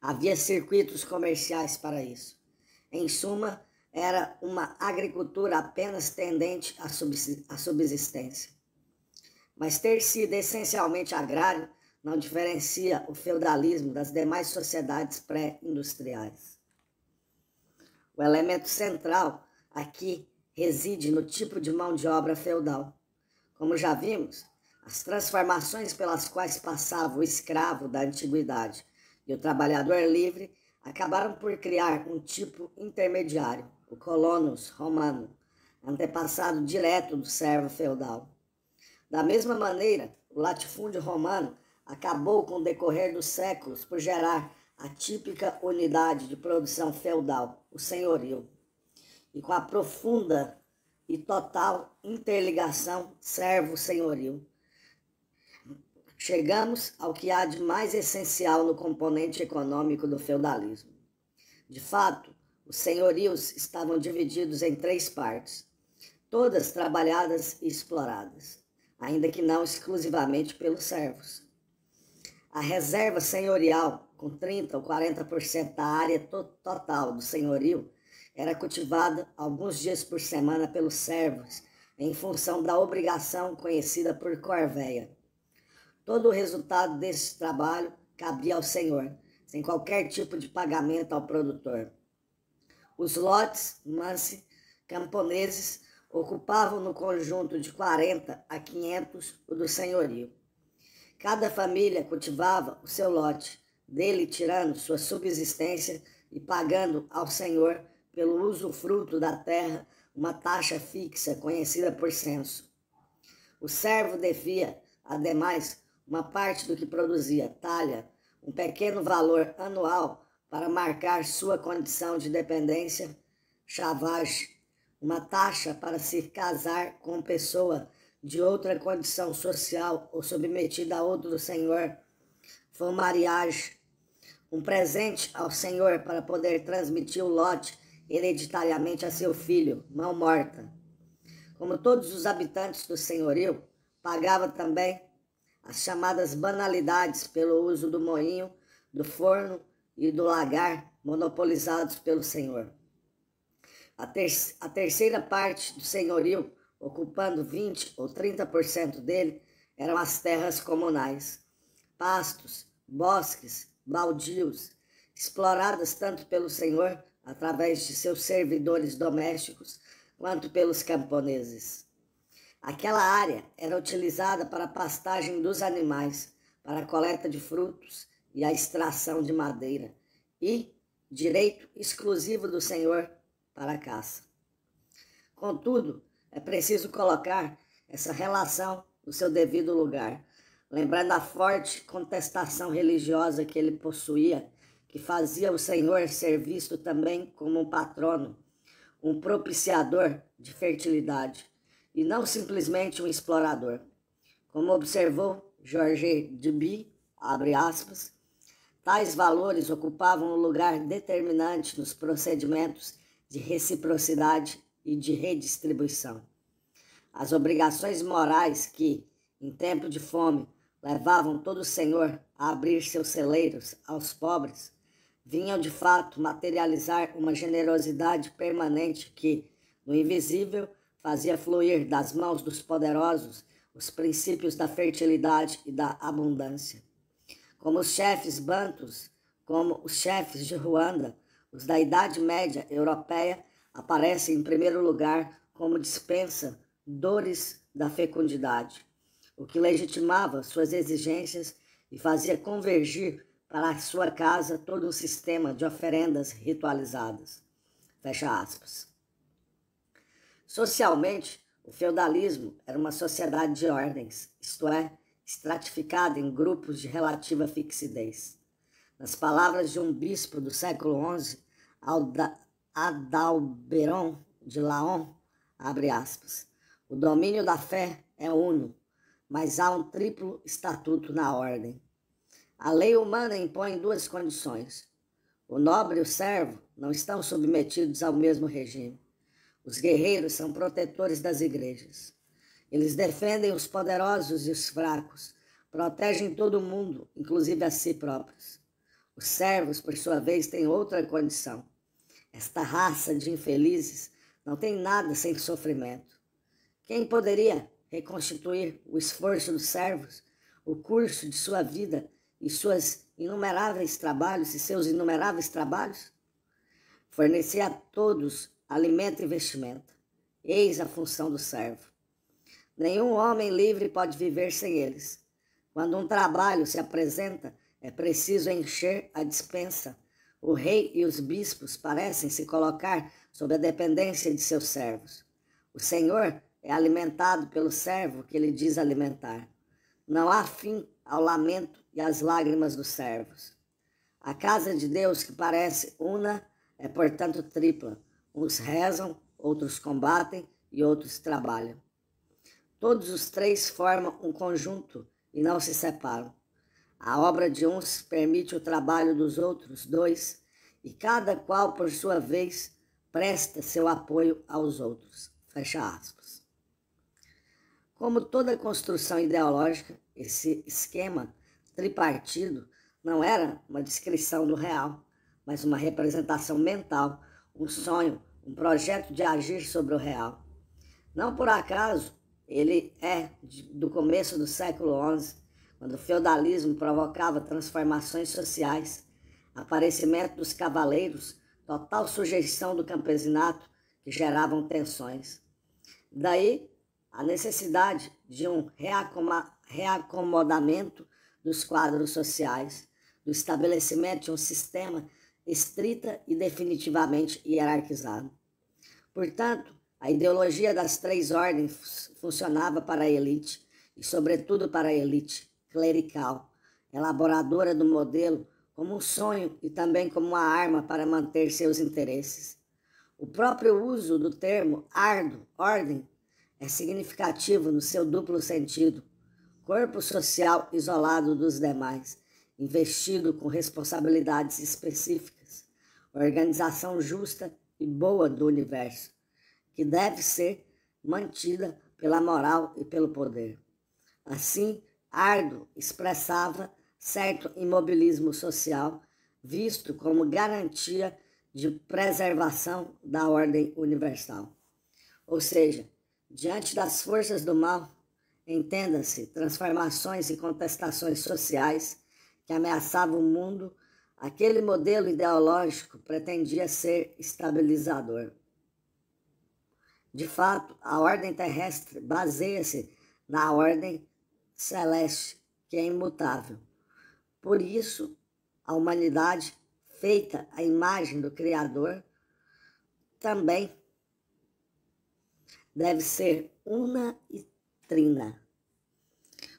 havia circuitos comerciais para isso. Em suma, era uma agricultura apenas tendente à subsistência. Mas ter sido essencialmente agrário não diferencia o feudalismo das demais sociedades pré-industriais. O elemento central aqui reside no tipo de mão de obra feudal. Como já vimos, as transformações pelas quais passava o escravo da antiguidade e o trabalhador livre acabaram por criar um tipo intermediário, o colonos romano, antepassado direto do servo feudal. Da mesma maneira, o latifúndio romano acabou com o decorrer dos séculos por gerar a típica unidade de produção feudal, o senhorio, e com a profunda e total interligação servo-senhorio. Chegamos ao que há de mais essencial no componente econômico do feudalismo. De fato, os senhorios estavam divididos em três partes, todas trabalhadas e exploradas, ainda que não exclusivamente pelos servos. A reserva senhorial, com 30% ou 40% da área to total do senhorio, era cultivada alguns dias por semana pelos servos, em função da obrigação conhecida por Corveia. Todo o resultado desse trabalho cabia ao senhor, sem qualquer tipo de pagamento ao produtor. Os lotes manse camponeses ocupavam no conjunto de 40 a 500 o do senhorio. Cada família cultivava o seu lote, dele tirando sua subsistência e pagando ao senhor pelo usufruto da terra uma taxa fixa conhecida por censo. O servo devia, ademais, uma parte do que produzia, talha, um pequeno valor anual para marcar sua condição de dependência, chavage uma taxa para se casar com pessoa de outra condição social ou submetida a outro senhor, foi mariage, um presente ao senhor para poder transmitir o lote hereditariamente a seu filho, mão morta. Como todos os habitantes do senhorio, pagava também as chamadas banalidades pelo uso do moinho, do forno e do lagar monopolizados pelo Senhor. A, ter a terceira parte do senhorio, ocupando 20 ou 30% dele, eram as terras comunais, pastos, bosques, baldios, exploradas tanto pelo Senhor através de seus servidores domésticos quanto pelos camponeses. Aquela área era utilizada para a pastagem dos animais, para a coleta de frutos e a extração de madeira, e direito exclusivo do senhor para a caça. Contudo, é preciso colocar essa relação no seu devido lugar, lembrando a forte contestação religiosa que ele possuía, que fazia o Senhor ser visto também como um patrono, um propiciador de fertilidade, e não simplesmente um explorador. Como observou Jorge Duby, abre aspas, Tais valores ocupavam um lugar determinante nos procedimentos de reciprocidade e de redistribuição. As obrigações morais que, em tempo de fome, levavam todo o senhor a abrir seus celeiros aos pobres, vinham de fato materializar uma generosidade permanente que, no invisível, fazia fluir das mãos dos poderosos os princípios da fertilidade e da abundância como os chefes bantos, como os chefes de Ruanda, os da Idade Média Europeia aparecem em primeiro lugar como dispensa dores da fecundidade, o que legitimava suas exigências e fazia convergir para a sua casa todo um sistema de oferendas ritualizadas. Fecha aspas. Socialmente, o feudalismo era uma sociedade de ordens, isto é, estratificada em grupos de relativa fixidez. Nas palavras de um bispo do século XI, Adalberon de Laon, abre aspas, o domínio da fé é uno, mas há um triplo estatuto na ordem. A lei humana impõe duas condições. O nobre e o servo não estão submetidos ao mesmo regime. Os guerreiros são protetores das igrejas. Eles defendem os poderosos e os fracos, protegem todo mundo, inclusive a si próprios. Os servos, por sua vez, têm outra condição. Esta raça de infelizes não tem nada sem sofrimento. Quem poderia reconstituir o esforço dos servos, o curso de sua vida e seus inumeráveis trabalhos e seus inumeráveis trabalhos? Fornecer a todos alimento e vestimenta. Eis a função do servo. Nenhum homem livre pode viver sem eles. Quando um trabalho se apresenta, é preciso encher a dispensa. O rei e os bispos parecem se colocar sob a dependência de seus servos. O Senhor é alimentado pelo servo que lhe diz alimentar. Não há fim ao lamento e às lágrimas dos servos. A casa de Deus, que parece una, é portanto tripla. Uns rezam, outros combatem e outros trabalham. Todos os três formam um conjunto e não se separam. A obra de uns permite o trabalho dos outros dois, e cada qual, por sua vez, presta seu apoio aos outros. Fecha aspas. Como toda construção ideológica, esse esquema tripartido não era uma descrição do real, mas uma representação mental, um sonho, um projeto de agir sobre o real. Não por acaso, ele é de, do começo do século XI, quando o feudalismo provocava transformações sociais, aparecimento dos cavaleiros, total sujeição do campesinato, que geravam tensões. Daí a necessidade de um reacomodamento dos quadros sociais, do estabelecimento de um sistema estrita e definitivamente hierarquizado. Portanto, a ideologia das três ordens funcionava para a elite, e sobretudo para a elite clerical, elaboradora do modelo como um sonho e também como uma arma para manter seus interesses. O próprio uso do termo ardo, ordem, é significativo no seu duplo sentido: corpo social isolado dos demais, investido com responsabilidades específicas, organização justa e boa do universo que deve ser mantida pela moral e pelo poder. Assim, Ardo expressava certo imobilismo social, visto como garantia de preservação da ordem universal. Ou seja, diante das forças do mal, entenda-se transformações e contestações sociais que ameaçavam o mundo, aquele modelo ideológico pretendia ser estabilizador. De fato, a ordem terrestre baseia-se na ordem celeste, que é imutável. Por isso, a humanidade, feita à imagem do Criador, também deve ser una e trina.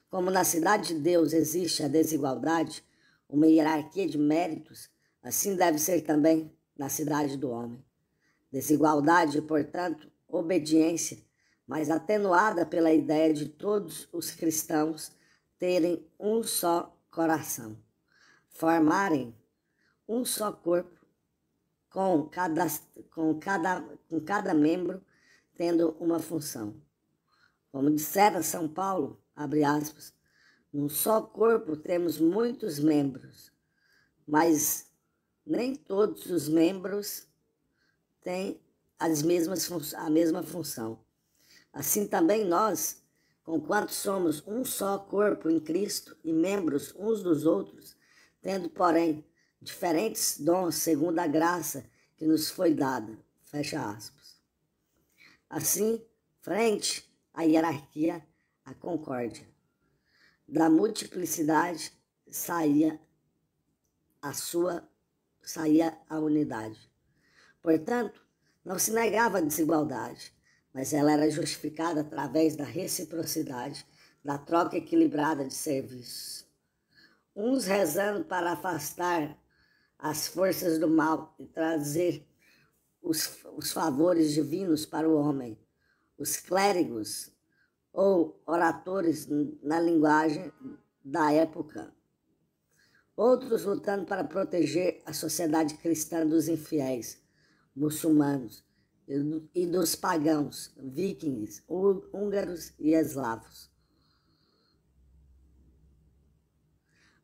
Como na cidade de Deus existe a desigualdade, uma hierarquia de méritos, assim deve ser também na cidade do homem. Desigualdade, portanto, obediência, mas atenuada pela ideia de todos os cristãos terem um só coração, formarem um só corpo, com cada, com cada, com cada membro tendo uma função. Como dissera São Paulo, abre aspas, num só corpo temos muitos membros, mas nem todos os membros têm as mesmas a mesma função. Assim também nós, conquanto somos um só corpo em Cristo e membros uns dos outros, tendo, porém, diferentes dons segundo a graça que nos foi dada. Fecha aspas. Assim, frente à hierarquia, a concórdia. Da multiplicidade saía a sua saía a unidade. Portanto, não se negava a desigualdade, mas ela era justificada através da reciprocidade, da troca equilibrada de serviços. Uns rezando para afastar as forças do mal e trazer os, os favores divinos para o homem. Os clérigos ou oradores na linguagem da época. Outros lutando para proteger a sociedade cristã dos infiéis muçulmanos e dos pagãos, vikings, húngaros e eslavos.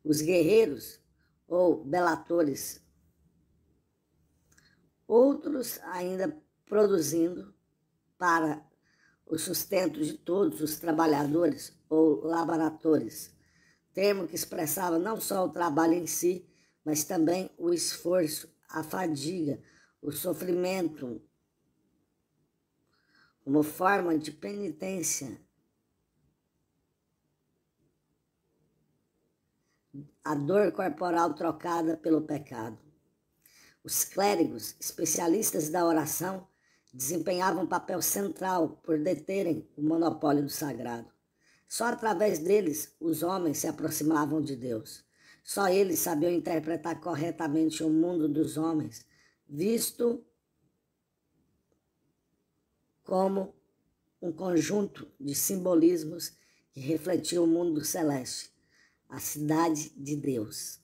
Os guerreiros ou belatores, outros ainda produzindo para o sustento de todos os trabalhadores ou laboratores, termo que expressava não só o trabalho em si, mas também o esforço, a fadiga, o sofrimento como forma de penitência. A dor corporal trocada pelo pecado. Os clérigos, especialistas da oração, desempenhavam um papel central por deterem o monopólio do sagrado. Só através deles os homens se aproximavam de Deus. Só eles sabiam interpretar corretamente o mundo dos homens visto como um conjunto de simbolismos que refletiam o mundo celeste, a cidade de Deus.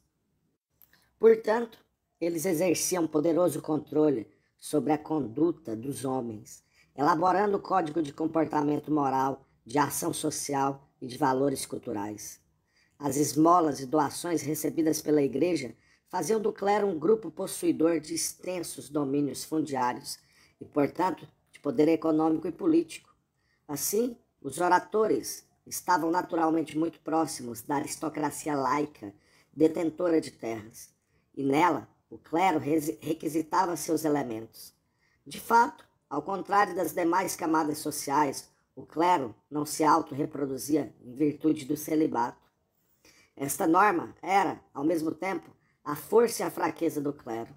Portanto, eles exerciam poderoso controle sobre a conduta dos homens, elaborando o código de comportamento moral, de ação social e de valores culturais. As esmolas e doações recebidas pela igreja faziam do clero um grupo possuidor de extensos domínios fundiários e, portanto, de poder econômico e político. Assim, os oradores estavam naturalmente muito próximos da aristocracia laica, detentora de terras, e nela o clero requisitava seus elementos. De fato, ao contrário das demais camadas sociais, o clero não se auto reproduzia em virtude do celibato. Esta norma era, ao mesmo tempo, a força e a fraqueza do clero.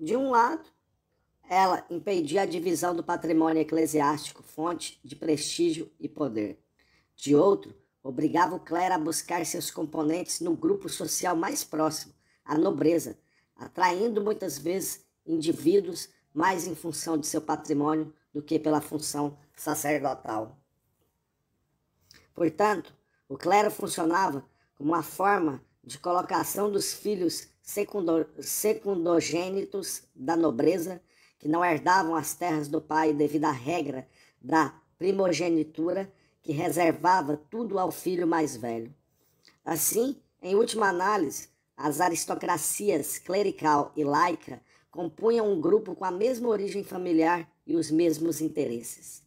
De um lado, ela impedia a divisão do patrimônio eclesiástico, fonte de prestígio e poder. De outro, obrigava o clero a buscar seus componentes no grupo social mais próximo, a nobreza, atraindo muitas vezes indivíduos mais em função de seu patrimônio do que pela função sacerdotal. Portanto, o clero funcionava como uma forma de colocação dos filhos secundo, secundogênitos da nobreza, que não herdavam as terras do pai devido à regra da primogenitura, que reservava tudo ao filho mais velho. Assim, em última análise, as aristocracias clerical e laica compunham um grupo com a mesma origem familiar e os mesmos interesses.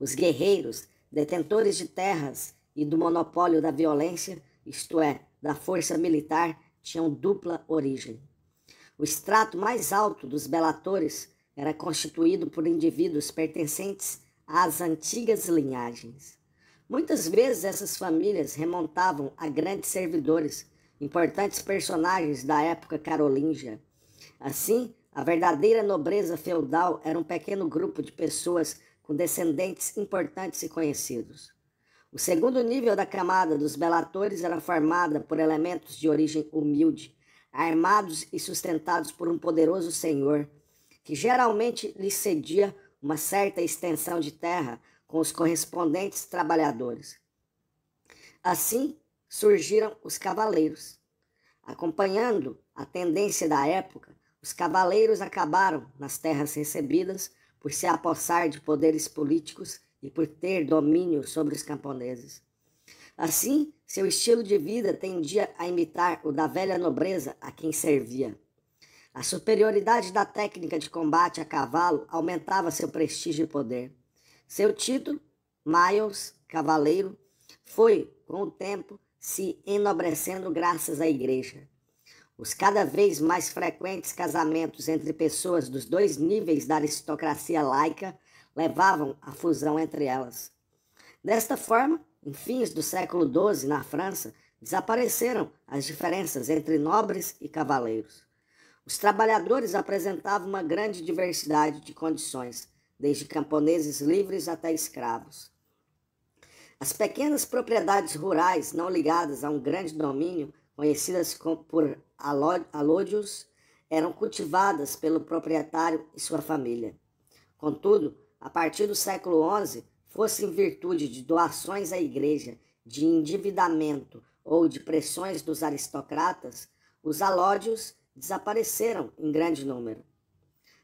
Os guerreiros, detentores de terras e do monopólio da violência, isto é, da força militar, tinham dupla origem. O extrato mais alto dos belatores era constituído por indivíduos pertencentes às antigas linhagens. Muitas vezes essas famílias remontavam a grandes servidores, importantes personagens da época carolíngia. Assim, a verdadeira nobreza feudal era um pequeno grupo de pessoas com descendentes importantes e conhecidos. O segundo nível da camada dos belatores era formada por elementos de origem humilde, armados e sustentados por um poderoso senhor, que geralmente lhes cedia uma certa extensão de terra com os correspondentes trabalhadores. Assim surgiram os cavaleiros. Acompanhando a tendência da época, os cavaleiros acabaram nas terras recebidas por se apossar de poderes políticos e por ter domínio sobre os camponeses. Assim, seu estilo de vida tendia a imitar o da velha nobreza a quem servia. A superioridade da técnica de combate a cavalo aumentava seu prestígio e poder. Seu título, Miles, Cavaleiro, foi, com o tempo, se enobrecendo graças à Igreja. Os cada vez mais frequentes casamentos entre pessoas dos dois níveis da aristocracia laica levavam à fusão entre elas. Desta forma, em fins do século XII, na França, desapareceram as diferenças entre nobres e cavaleiros. Os trabalhadores apresentavam uma grande diversidade de condições, desde camponeses livres até escravos. As pequenas propriedades rurais não ligadas a um grande domínio, conhecidas por alódios, eram cultivadas pelo proprietário e sua família. Contudo, a partir do século XI, fosse em virtude de doações à igreja, de endividamento ou de pressões dos aristocratas, os alódios desapareceram em grande número.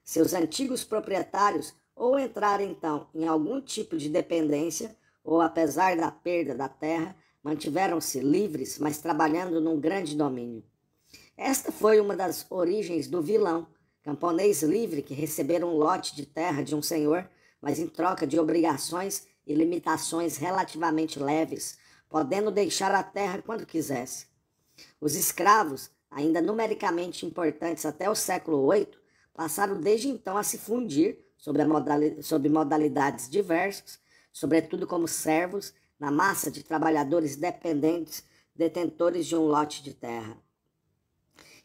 Seus antigos proprietários ou entraram então em algum tipo de dependência, ou apesar da perda da terra, mantiveram-se livres, mas trabalhando num grande domínio. Esta foi uma das origens do vilão, camponês livre que recebera um lote de terra de um senhor mas em troca de obrigações e limitações relativamente leves, podendo deixar a terra quando quisesse. Os escravos, ainda numericamente importantes até o século VIII, passaram desde então a se fundir sobre, sobre modalidades diversas, sobretudo como servos, na massa de trabalhadores dependentes, detentores de um lote de terra.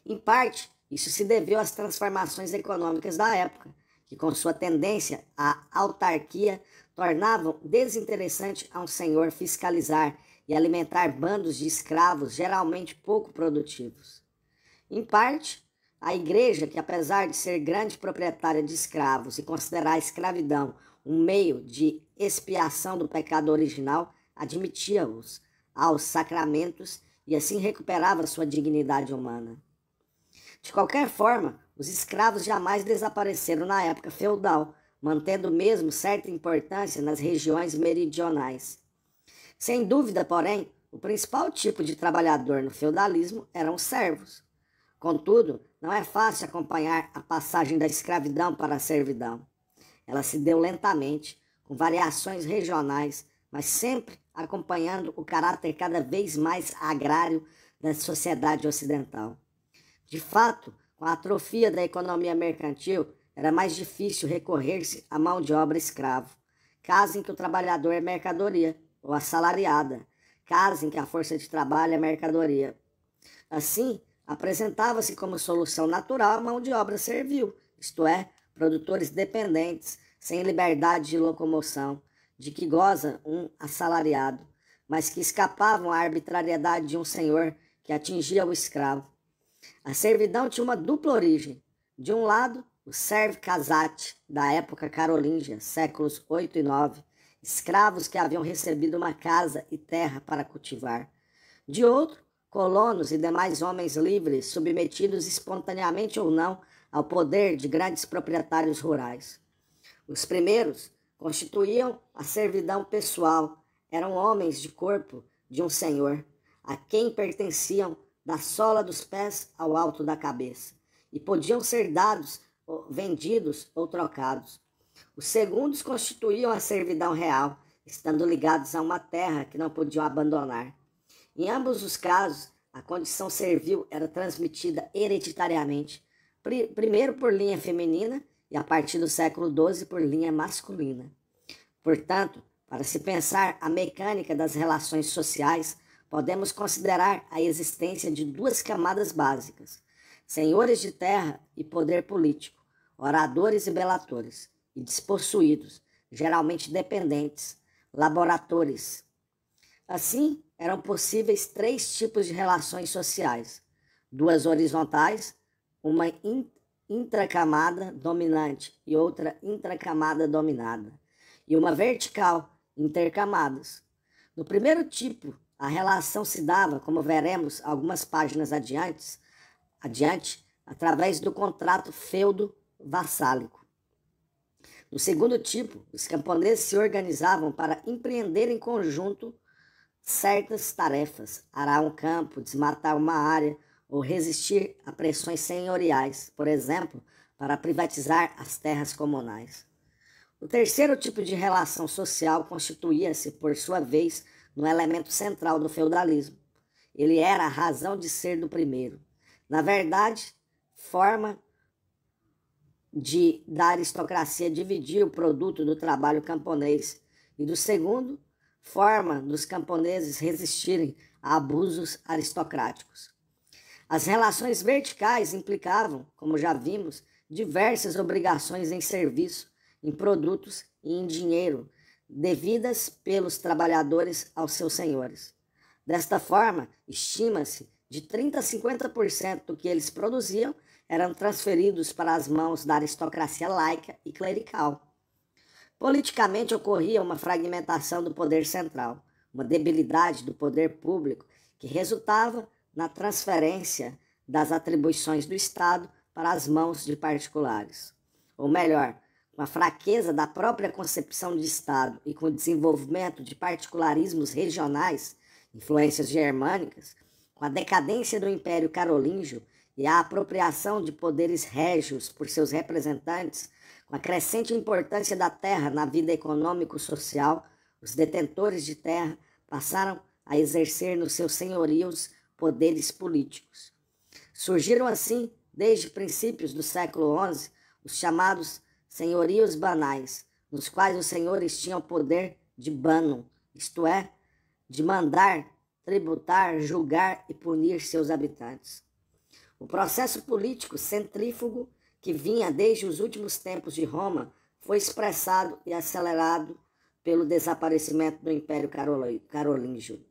Em parte, isso se deveu às transformações econômicas da época, que com sua tendência à autarquia tornavam desinteressante a um senhor fiscalizar e alimentar bandos de escravos geralmente pouco produtivos. Em parte, a igreja, que apesar de ser grande proprietária de escravos e considerar a escravidão um meio de expiação do pecado original, admitia-os aos sacramentos e assim recuperava sua dignidade humana. De qualquer forma, os escravos jamais desapareceram na época feudal, mantendo mesmo certa importância nas regiões meridionais. Sem dúvida, porém, o principal tipo de trabalhador no feudalismo eram os servos. Contudo, não é fácil acompanhar a passagem da escravidão para a servidão. Ela se deu lentamente, com variações regionais, mas sempre acompanhando o caráter cada vez mais agrário da sociedade ocidental. De fato, com a atrofia da economia mercantil, era mais difícil recorrer-se à mão de obra escravo. Caso em que o trabalhador é mercadoria, ou assalariada. Caso em que a força de trabalho é mercadoria. Assim, apresentava-se como solução natural a mão de obra servil, isto é, produtores dependentes, sem liberdade de locomoção, de que goza um assalariado, mas que escapavam à arbitrariedade de um senhor que atingia o escravo. A servidão tinha uma dupla origem. De um lado, o servo casate da época carolíngia, séculos 8 e 9, escravos que haviam recebido uma casa e terra para cultivar. De outro, colonos e demais homens livres, submetidos espontaneamente ou não ao poder de grandes proprietários rurais. Os primeiros constituíam a servidão pessoal, eram homens de corpo de um senhor, a quem pertenciam da sola dos pés ao alto da cabeça, e podiam ser dados, vendidos ou trocados. Os segundos constituíam a servidão real, estando ligados a uma terra que não podiam abandonar. Em ambos os casos, a condição servil era transmitida hereditariamente, primeiro por linha feminina e a partir do século XII por linha masculina. Portanto, para se pensar a mecânica das relações sociais, podemos considerar a existência de duas camadas básicas: senhores de terra e poder político, oradores e belatores, e despossuídos, geralmente dependentes, laboratores. Assim, eram possíveis três tipos de relações sociais: duas horizontais, uma intracamada dominante e outra intracamada dominada, e uma vertical, intercamadas. No primeiro tipo, a relação se dava, como veremos algumas páginas adiante, adiante através do contrato feudo-vassálico. No segundo tipo, os camponeses se organizavam para empreender em conjunto certas tarefas, arar um campo, desmatar uma área ou resistir a pressões senhoriais, por exemplo, para privatizar as terras comunais. O terceiro tipo de relação social constituía-se, por sua vez, no elemento central do feudalismo. Ele era a razão de ser do primeiro. Na verdade, forma de, da aristocracia dividir o produto do trabalho camponês, e do segundo, forma dos camponeses resistirem a abusos aristocráticos. As relações verticais implicavam, como já vimos, diversas obrigações em serviço, em produtos e em dinheiro, devidas pelos trabalhadores aos seus senhores. Desta forma, estima-se de 30 a 50% do que eles produziam eram transferidos para as mãos da aristocracia laica e clerical. Politicamente ocorria uma fragmentação do poder central, uma debilidade do poder público que resultava na transferência das atribuições do Estado para as mãos de particulares. Ou melhor, uma fraqueza da própria concepção de Estado e com o desenvolvimento de particularismos regionais, influências germânicas, com a decadência do Império Carolíngio e a apropriação de poderes régios por seus representantes, com a crescente importância da terra na vida econômico-social, os detentores de terra passaram a exercer nos seus senhorios poderes políticos. Surgiram assim, desde princípios do século XI, os chamados senhorios banais, nos quais os senhores tinham poder de bano, isto é, de mandar, tributar, julgar e punir seus habitantes. O processo político centrífugo que vinha desde os últimos tempos de Roma foi expressado e acelerado pelo desaparecimento do Império Carolíngio.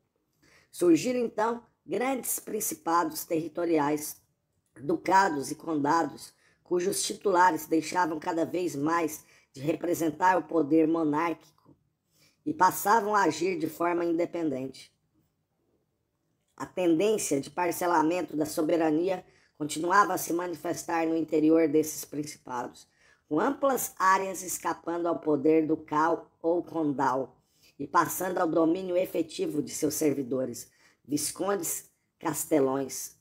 Surgiram então grandes principados territoriais, ducados e condados cujos titulares deixavam cada vez mais de representar o poder monárquico e passavam a agir de forma independente. A tendência de parcelamento da soberania continuava a se manifestar no interior desses principados, com amplas áreas escapando ao poder ducal ou condal e passando ao domínio efetivo de seus servidores, viscondes, castelões,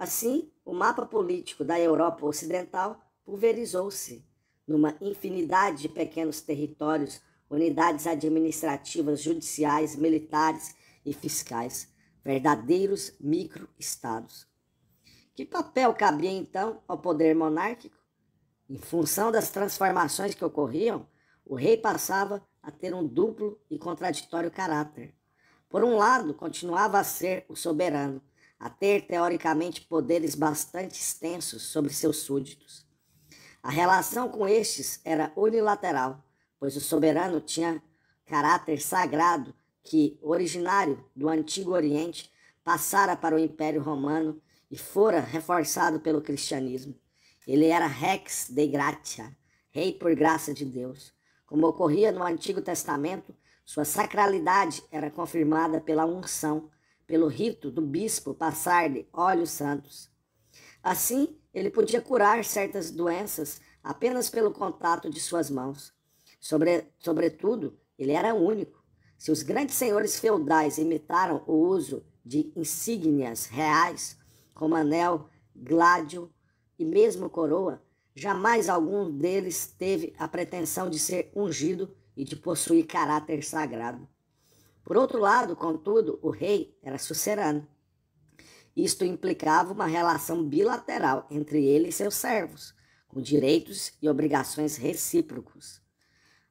Assim, o mapa político da Europa Ocidental pulverizou-se numa infinidade de pequenos territórios, unidades administrativas, judiciais, militares e fiscais, verdadeiros microestados. Que papel cabia então ao poder monárquico? Em função das transformações que ocorriam, o rei passava a ter um duplo e contraditório caráter. Por um lado, continuava a ser o soberano, a ter teoricamente poderes bastante extensos sobre seus súditos. A relação com estes era unilateral, pois o soberano tinha caráter sagrado que, originário do Antigo Oriente, passara para o Império Romano e fora reforçado pelo cristianismo. Ele era rex de gratia, rei por graça de Deus. Como ocorria no Antigo Testamento, sua sacralidade era confirmada pela unção pelo rito do bispo passar-lhe olhos santos. Assim, ele podia curar certas doenças apenas pelo contato de suas mãos. Sobre, sobretudo, ele era único. Se os grandes senhores feudais imitaram o uso de insígnias reais, como anel, gládio e mesmo coroa, jamais algum deles teve a pretensão de ser ungido e de possuir caráter sagrado. Por outro lado, contudo, o rei era sucerano. Isto implicava uma relação bilateral entre ele e seus servos, com direitos e obrigações recíprocos.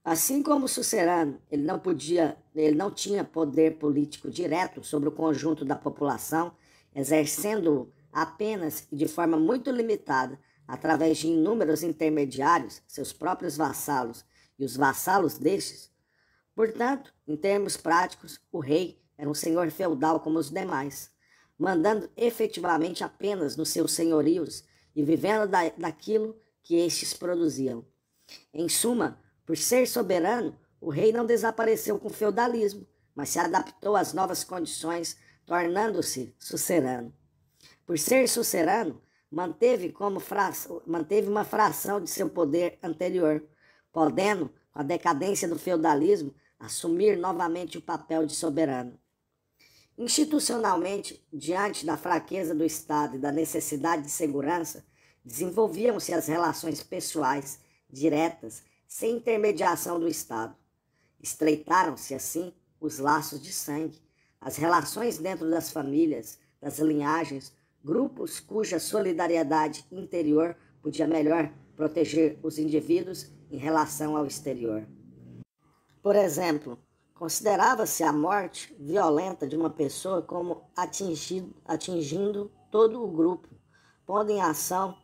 Assim como sucerano, ele não podia, ele não tinha poder político direto sobre o conjunto da população, exercendo-o apenas e de forma muito limitada através de inúmeros intermediários, seus próprios vassalos e os vassalos destes, Portanto, em termos práticos, o rei era um senhor feudal como os demais, mandando efetivamente apenas nos seus senhorios e vivendo da, daquilo que estes produziam. Em suma, por ser soberano, o rei não desapareceu com o feudalismo, mas se adaptou às novas condições, tornando-se sucerano. Por ser sucerano, manteve, como fra... manteve uma fração de seu poder anterior, podendo, com a decadência do feudalismo, assumir novamente o papel de soberano. Institucionalmente, diante da fraqueza do Estado e da necessidade de segurança, desenvolviam-se as relações pessoais diretas, sem intermediação do Estado. Estreitaram-se, assim, os laços de sangue, as relações dentro das famílias, das linhagens, grupos cuja solidariedade interior podia melhor proteger os indivíduos em relação ao exterior. Por exemplo, considerava-se a morte violenta de uma pessoa como atingido, atingindo todo o grupo, pondo em ação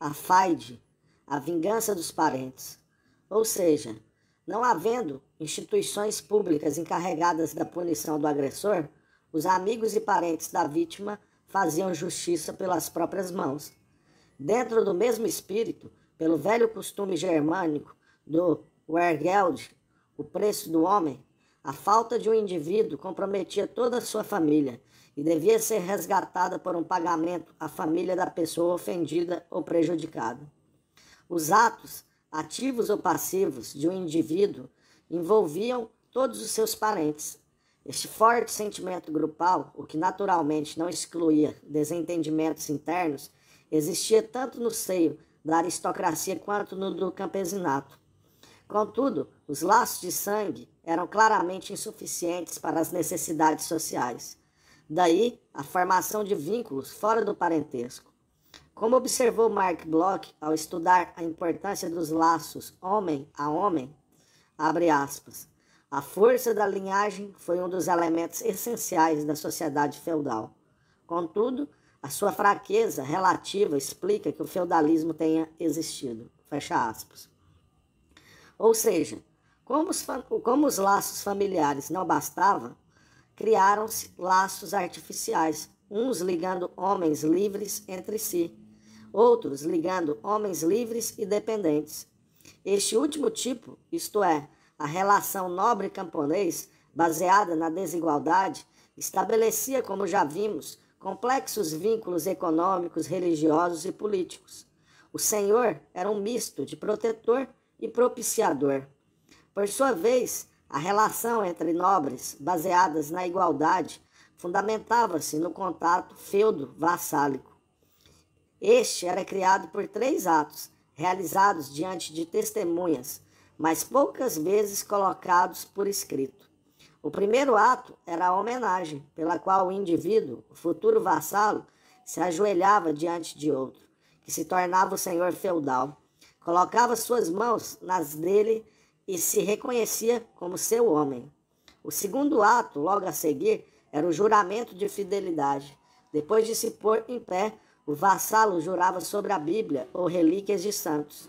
a faide, a vingança dos parentes. Ou seja, não havendo instituições públicas encarregadas da punição do agressor, os amigos e parentes da vítima faziam justiça pelas próprias mãos. Dentro do mesmo espírito, pelo velho costume germânico do Wergeld o preço do homem, a falta de um indivíduo comprometia toda a sua família e devia ser resgatada por um pagamento à família da pessoa ofendida ou prejudicada. Os atos, ativos ou passivos, de um indivíduo envolviam todos os seus parentes. Este forte sentimento grupal, o que naturalmente não excluía desentendimentos internos, existia tanto no seio da aristocracia quanto no do campesinato. Contudo, os laços de sangue eram claramente insuficientes para as necessidades sociais. Daí a formação de vínculos fora do parentesco. Como observou Mark Bloch ao estudar a importância dos laços homem a homem, abre aspas, a força da linhagem foi um dos elementos essenciais da sociedade feudal. Contudo, a sua fraqueza relativa explica que o feudalismo tenha existido. Fecha aspas. Ou seja, como os, como os laços familiares não bastavam, criaram-se laços artificiais, uns ligando homens livres entre si, outros ligando homens livres e dependentes. Este último tipo, isto é, a relação nobre camponês, baseada na desigualdade, estabelecia, como já vimos, complexos vínculos econômicos, religiosos e políticos. O senhor era um misto de protetor e propiciador. Por sua vez, a relação entre nobres, baseadas na igualdade, fundamentava-se no contato feudo-vassálico. Este era criado por três atos, realizados diante de testemunhas, mas poucas vezes colocados por escrito. O primeiro ato era a homenagem, pela qual o indivíduo, o futuro vassalo, se ajoelhava diante de outro, que se tornava o senhor feudal colocava suas mãos nas dele e se reconhecia como seu homem. O segundo ato, logo a seguir, era o juramento de fidelidade. Depois de se pôr em pé, o vassalo jurava sobre a Bíblia ou relíquias de santos.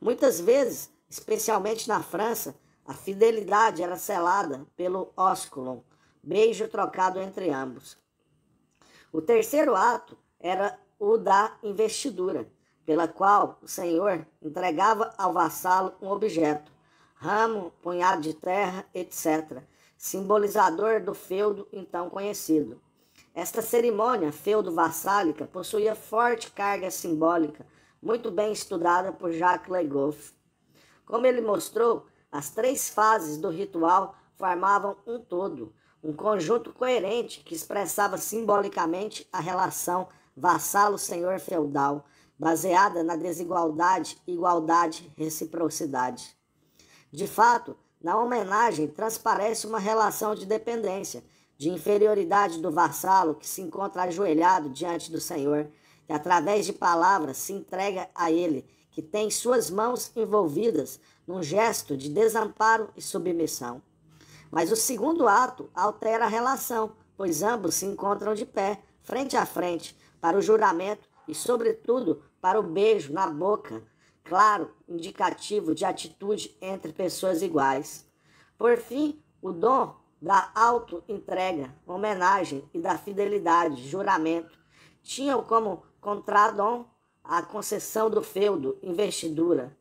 Muitas vezes, especialmente na França, a fidelidade era selada pelo ósculum, beijo trocado entre ambos. O terceiro ato era o da investidura pela qual o senhor entregava ao vassalo um objeto, ramo, punhado de terra, etc., simbolizador do feudo então conhecido. Esta cerimônia feudo-vassálica possuía forte carga simbólica, muito bem estudada por Jacques Legoff. Como ele mostrou, as três fases do ritual formavam um todo, um conjunto coerente que expressava simbolicamente a relação vassalo-senhor feudal, baseada na desigualdade, igualdade, reciprocidade. De fato, na homenagem transparece uma relação de dependência, de inferioridade do vassalo que se encontra ajoelhado diante do Senhor, que através de palavras se entrega a Ele, que tem suas mãos envolvidas num gesto de desamparo e submissão. Mas o segundo ato altera a relação, pois ambos se encontram de pé, frente a frente, para o juramento e, sobretudo, para o beijo na boca, claro indicativo de atitude entre pessoas iguais. Por fim, o dom da auto-entrega, homenagem e da fidelidade, juramento, tinham como contradom a concessão do feudo, investidura.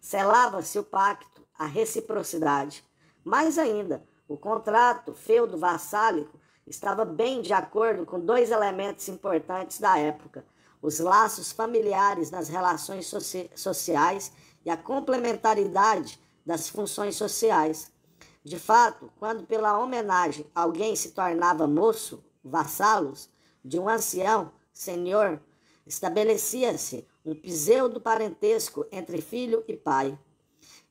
Selava-se o pacto, a reciprocidade. Mais ainda, o contrato feudo-vassálico estava bem de acordo com dois elementos importantes da época – os laços familiares nas relações soci sociais e a complementaridade das funções sociais. De fato, quando pela homenagem alguém se tornava moço, vassalos, de um ancião, senhor, estabelecia-se um pseudo-parentesco entre filho e pai.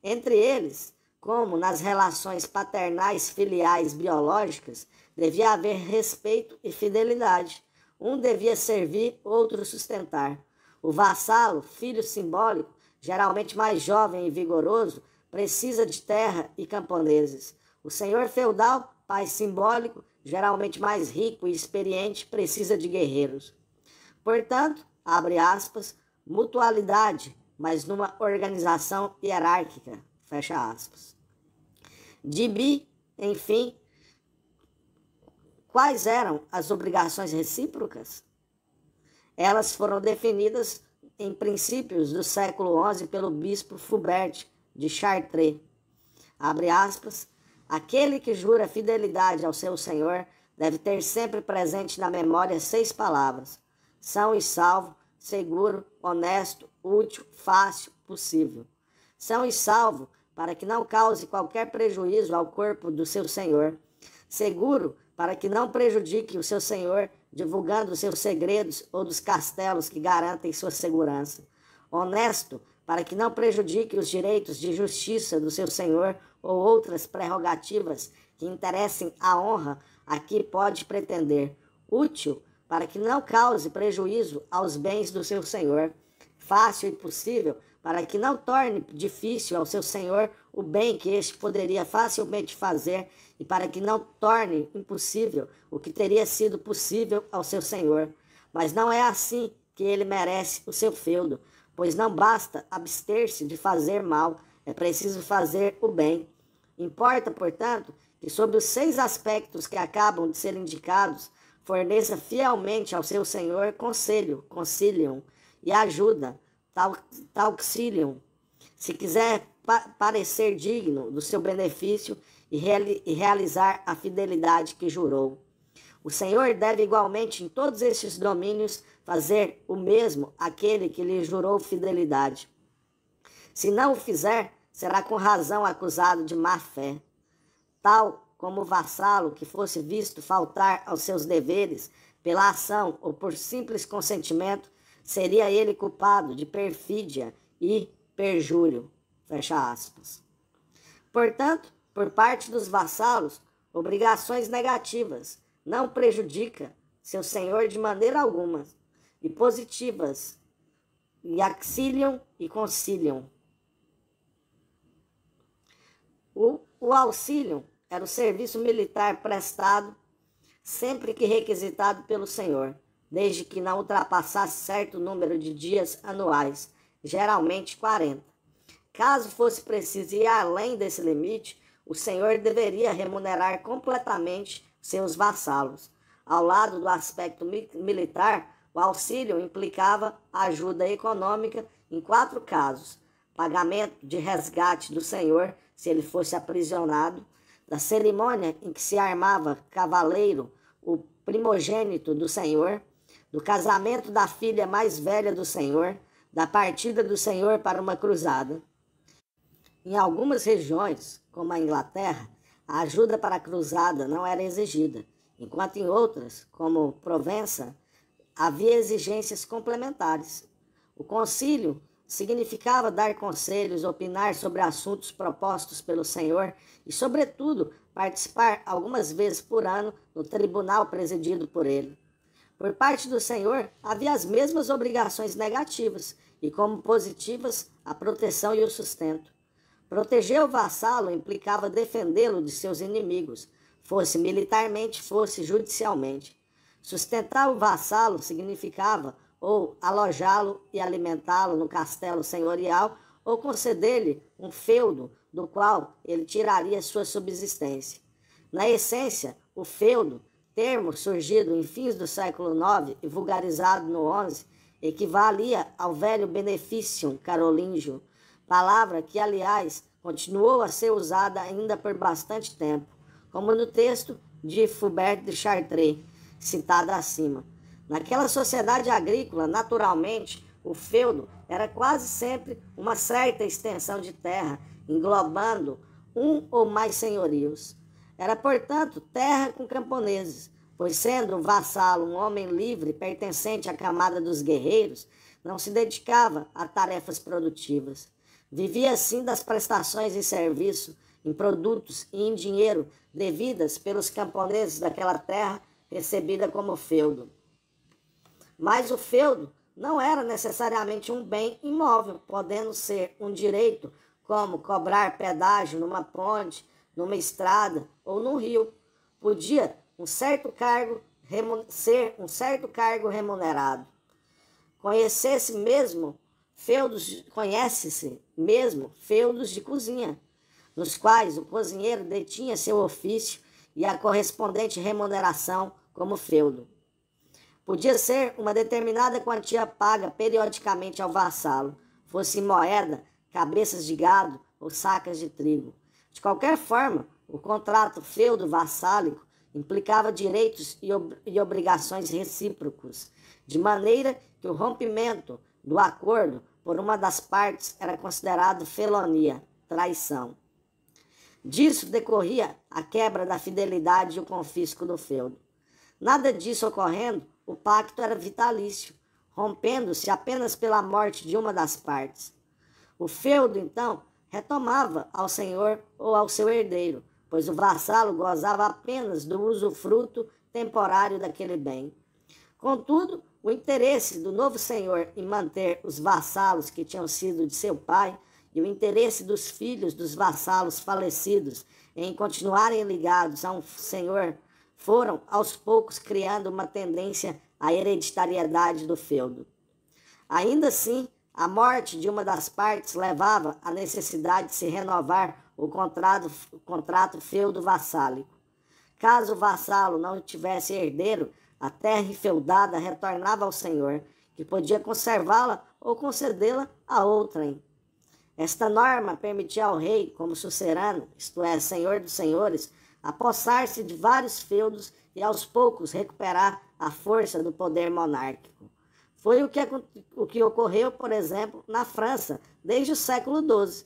Entre eles, como nas relações paternais filiais biológicas, devia haver respeito e fidelidade. Um devia servir, outro sustentar. O vassalo, filho simbólico, geralmente mais jovem e vigoroso, precisa de terra e camponeses. O senhor feudal, pai simbólico, geralmente mais rico e experiente, precisa de guerreiros. Portanto, abre aspas, mutualidade, mas numa organização hierárquica, fecha aspas. Dibi, enfim, Quais eram as obrigações recíprocas? Elas foram definidas em princípios do século XI pelo bispo Fulbert de Chartres. Abre aspas, aquele que jura fidelidade ao seu Senhor deve ter sempre presente na memória seis palavras: são e salvo, seguro, honesto, útil, fácil, possível. São e salvo para que não cause qualquer prejuízo ao corpo do seu Senhor. Seguro para que não prejudique o seu senhor divulgando os seus segredos ou dos castelos que garantem sua segurança. Honesto, para que não prejudique os direitos de justiça do seu senhor ou outras prerrogativas que interessem a honra a que pode pretender. Útil, para que não cause prejuízo aos bens do seu senhor. Fácil e possível, para que não torne difícil ao seu senhor o bem que este poderia facilmente fazer e para que não torne impossível o que teria sido possível ao seu senhor. Mas não é assim que ele merece o seu feudo, pois não basta abster-se de fazer mal, é preciso fazer o bem. Importa, portanto, que sobre os seis aspectos que acabam de ser indicados, forneça fielmente ao seu senhor conselho, concilium e ajuda, tal, auxilium, se quiser pa parecer digno do seu benefício e, reali e realizar a fidelidade que jurou. O Senhor deve igualmente em todos estes domínios fazer o mesmo àquele que lhe jurou fidelidade. Se não o fizer, será com razão acusado de má fé. Tal como o vassalo que fosse visto faltar aos seus deveres pela ação ou por simples consentimento, seria ele culpado de perfídia e perjúrio, fecha aspas. Portanto, por parte dos vassalos, obrigações negativas não prejudica seu senhor de maneira alguma, e positivas, e auxiliam e conciliam. O, o auxílio era o serviço militar prestado sempre que requisitado pelo senhor, desde que não ultrapassasse certo número de dias anuais, geralmente 40. Caso fosse preciso ir além desse limite, o senhor deveria remunerar completamente seus vassalos. Ao lado do aspecto militar, o auxílio implicava ajuda econômica em quatro casos: pagamento de resgate do senhor se ele fosse aprisionado, da cerimônia em que se armava cavaleiro, o primogênito do senhor, do casamento da filha mais velha do senhor, da partida do Senhor para uma cruzada. Em algumas regiões, como a Inglaterra, a ajuda para a cruzada não era exigida, enquanto em outras, como Provença, havia exigências complementares. O concílio significava dar conselhos, opinar sobre assuntos propostos pelo Senhor e, sobretudo, participar algumas vezes por ano no tribunal presidido por ele. Por parte do Senhor, havia as mesmas obrigações negativas, e como positivas a proteção e o sustento. Proteger o vassalo implicava defendê-lo de seus inimigos, fosse militarmente, fosse judicialmente. Sustentar o vassalo significava ou alojá-lo e alimentá-lo no castelo senhorial ou conceder-lhe um feudo do qual ele tiraria sua subsistência. Na essência, o feudo, termo surgido em fins do século IX e vulgarizado no XI, equivalia ao velho benefício carolíngio, palavra que, aliás, continuou a ser usada ainda por bastante tempo, como no texto de Foubert de Chartres, citado acima. Naquela sociedade agrícola, naturalmente, o feudo era quase sempre uma certa extensão de terra, englobando um ou mais senhorios. Era, portanto, terra com camponeses, Pois sendo um vassalo, um homem livre, pertencente à camada dos guerreiros, não se dedicava a tarefas produtivas. Vivia assim das prestações em serviço, em produtos e em dinheiro devidas pelos camponeses daquela terra recebida como feudo. Mas o feudo não era necessariamente um bem imóvel, podendo ser um direito, como cobrar pedágio numa ponte, numa estrada ou num rio. Podia um certo cargo, ser um certo cargo remunerado. Conhecesse mesmo feudos, conhece-se mesmo feudos de cozinha, nos quais o cozinheiro detinha seu ofício e a correspondente remuneração como feudo. Podia ser uma determinada quantia paga periodicamente ao vassalo, fosse moeda, cabeças de gado ou sacas de trigo. De qualquer forma, o contrato feudo vassálico implicava direitos e, ob e obrigações recíprocos, de maneira que o rompimento do acordo por uma das partes era considerado felonia, traição. Disso decorria a quebra da fidelidade e o confisco do feudo. Nada disso ocorrendo, o pacto era vitalício, rompendo-se apenas pela morte de uma das partes. O feudo, então, retomava ao senhor ou ao seu herdeiro, pois o vassalo gozava apenas do usufruto temporário daquele bem. Contudo, o interesse do novo senhor em manter os vassalos que tinham sido de seu pai e o interesse dos filhos dos vassalos falecidos em continuarem ligados a um senhor foram, aos poucos, criando uma tendência à hereditariedade do feudo. Ainda assim, a morte de uma das partes levava à necessidade de se renovar o contrato, o contrato feudo vassálico. Caso o vassalo não tivesse herdeiro, a terra feudada retornava ao senhor, que podia conservá-la ou concedê-la a outrem. Esta norma permitia ao rei, como sucerano, isto é, senhor dos senhores, apossar-se de vários feudos e aos poucos recuperar a força do poder monárquico. Foi o que, o que ocorreu, por exemplo, na França, desde o século XII.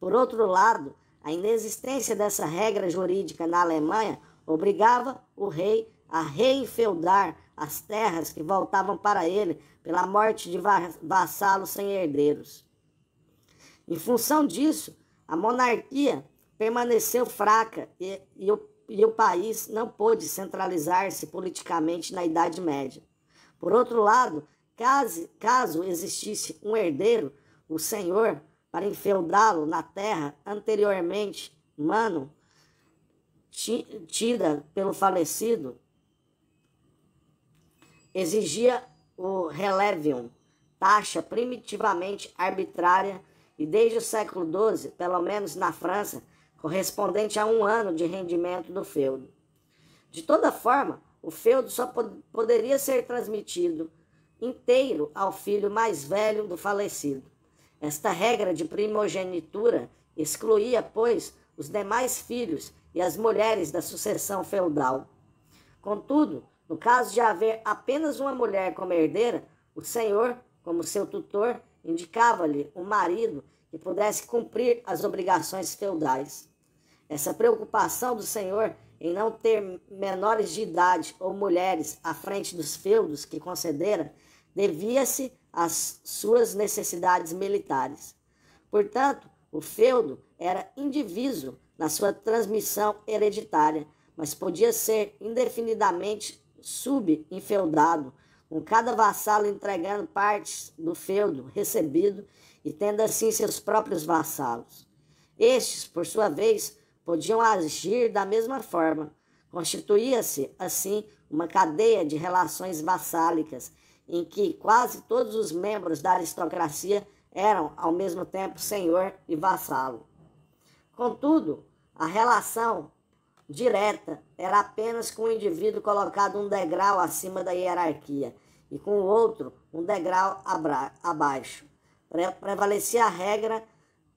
Por outro lado, a inexistência dessa regra jurídica na Alemanha obrigava o rei a reinfeudar as terras que voltavam para ele pela morte de vassalos sem herdeiros. Em função disso, a monarquia permaneceu fraca e, e, o, e o país não pôde centralizar-se politicamente na Idade Média. Por outro lado, caso existisse um herdeiro, o senhor para enfeudá-lo na terra anteriormente, mano, tida pelo falecido, exigia o relevium, taxa primitivamente arbitrária e desde o século XII, pelo menos na França, correspondente a um ano de rendimento do feudo. De toda forma, o feudo só pod poderia ser transmitido inteiro ao filho mais velho do falecido. Esta regra de primogenitura excluía, pois, os demais filhos e as mulheres da sucessão feudal. Contudo, no caso de haver apenas uma mulher como herdeira, o senhor, como seu tutor, indicava-lhe um marido que pudesse cumprir as obrigações feudais. Essa preocupação do senhor em não ter menores de idade ou mulheres à frente dos feudos que concedera devia-se as suas necessidades militares. Portanto, o feudo era indiviso na sua transmissão hereditária, mas podia ser indefinidamente subinfeudado, com cada vassalo entregando partes do feudo recebido e tendo assim seus próprios vassalos. Estes, por sua vez, podiam agir da mesma forma. Constituía-se, assim, uma cadeia de relações vassálicas em que quase todos os membros da aristocracia eram ao mesmo tempo senhor e vassalo. Contudo, a relação direta era apenas com o indivíduo colocado um degrau acima da hierarquia e com o outro um degrau abaixo. prevalecia a regra: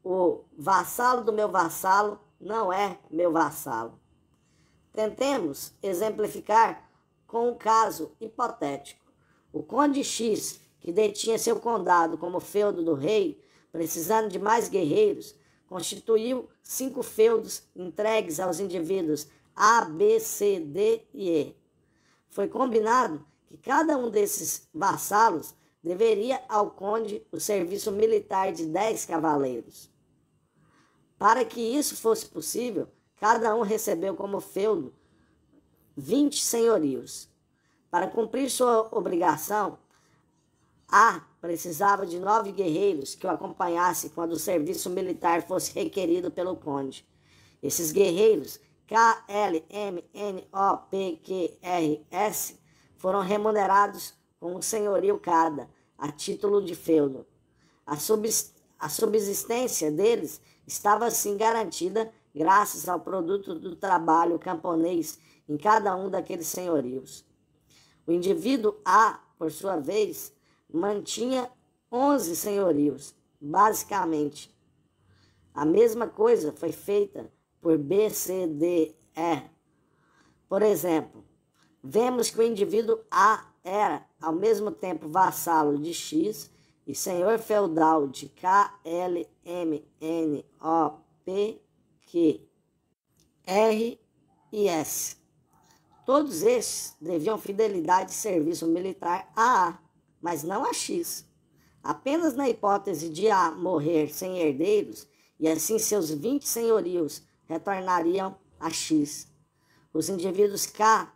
o vassalo do meu vassalo não é meu vassalo. Tentemos exemplificar com um caso hipotético. O conde X, que detinha seu condado como feudo do rei, precisando de mais guerreiros, constituiu cinco feudos entregues aos indivíduos A, B, C, D e E. Foi combinado que cada um desses vassalos deveria ao conde o serviço militar de dez cavaleiros. Para que isso fosse possível, cada um recebeu como feudo vinte senhorios. Para cumprir sua obrigação, A precisava de nove guerreiros que o acompanhassem quando o serviço militar fosse requerido pelo conde. Esses guerreiros, KLMNOPQRS, foram remunerados com um senhorio cada, a título de feudo. A, a subsistência deles estava assim garantida graças ao produto do trabalho camponês em cada um daqueles senhorios. O indivíduo A, por sua vez, mantinha 11 senhorios, basicamente. A mesma coisa foi feita por B, C, D, E. Por exemplo, vemos que o indivíduo A era, ao mesmo tempo, vassalo de X e senhor feudal de K, L, M, N, O, P, Q, R e S. Todos estes deviam fidelidade e serviço militar a A, mas não a X. Apenas na hipótese de A morrer sem herdeiros, e assim seus 20 senhorios retornariam a X. Os indivíduos K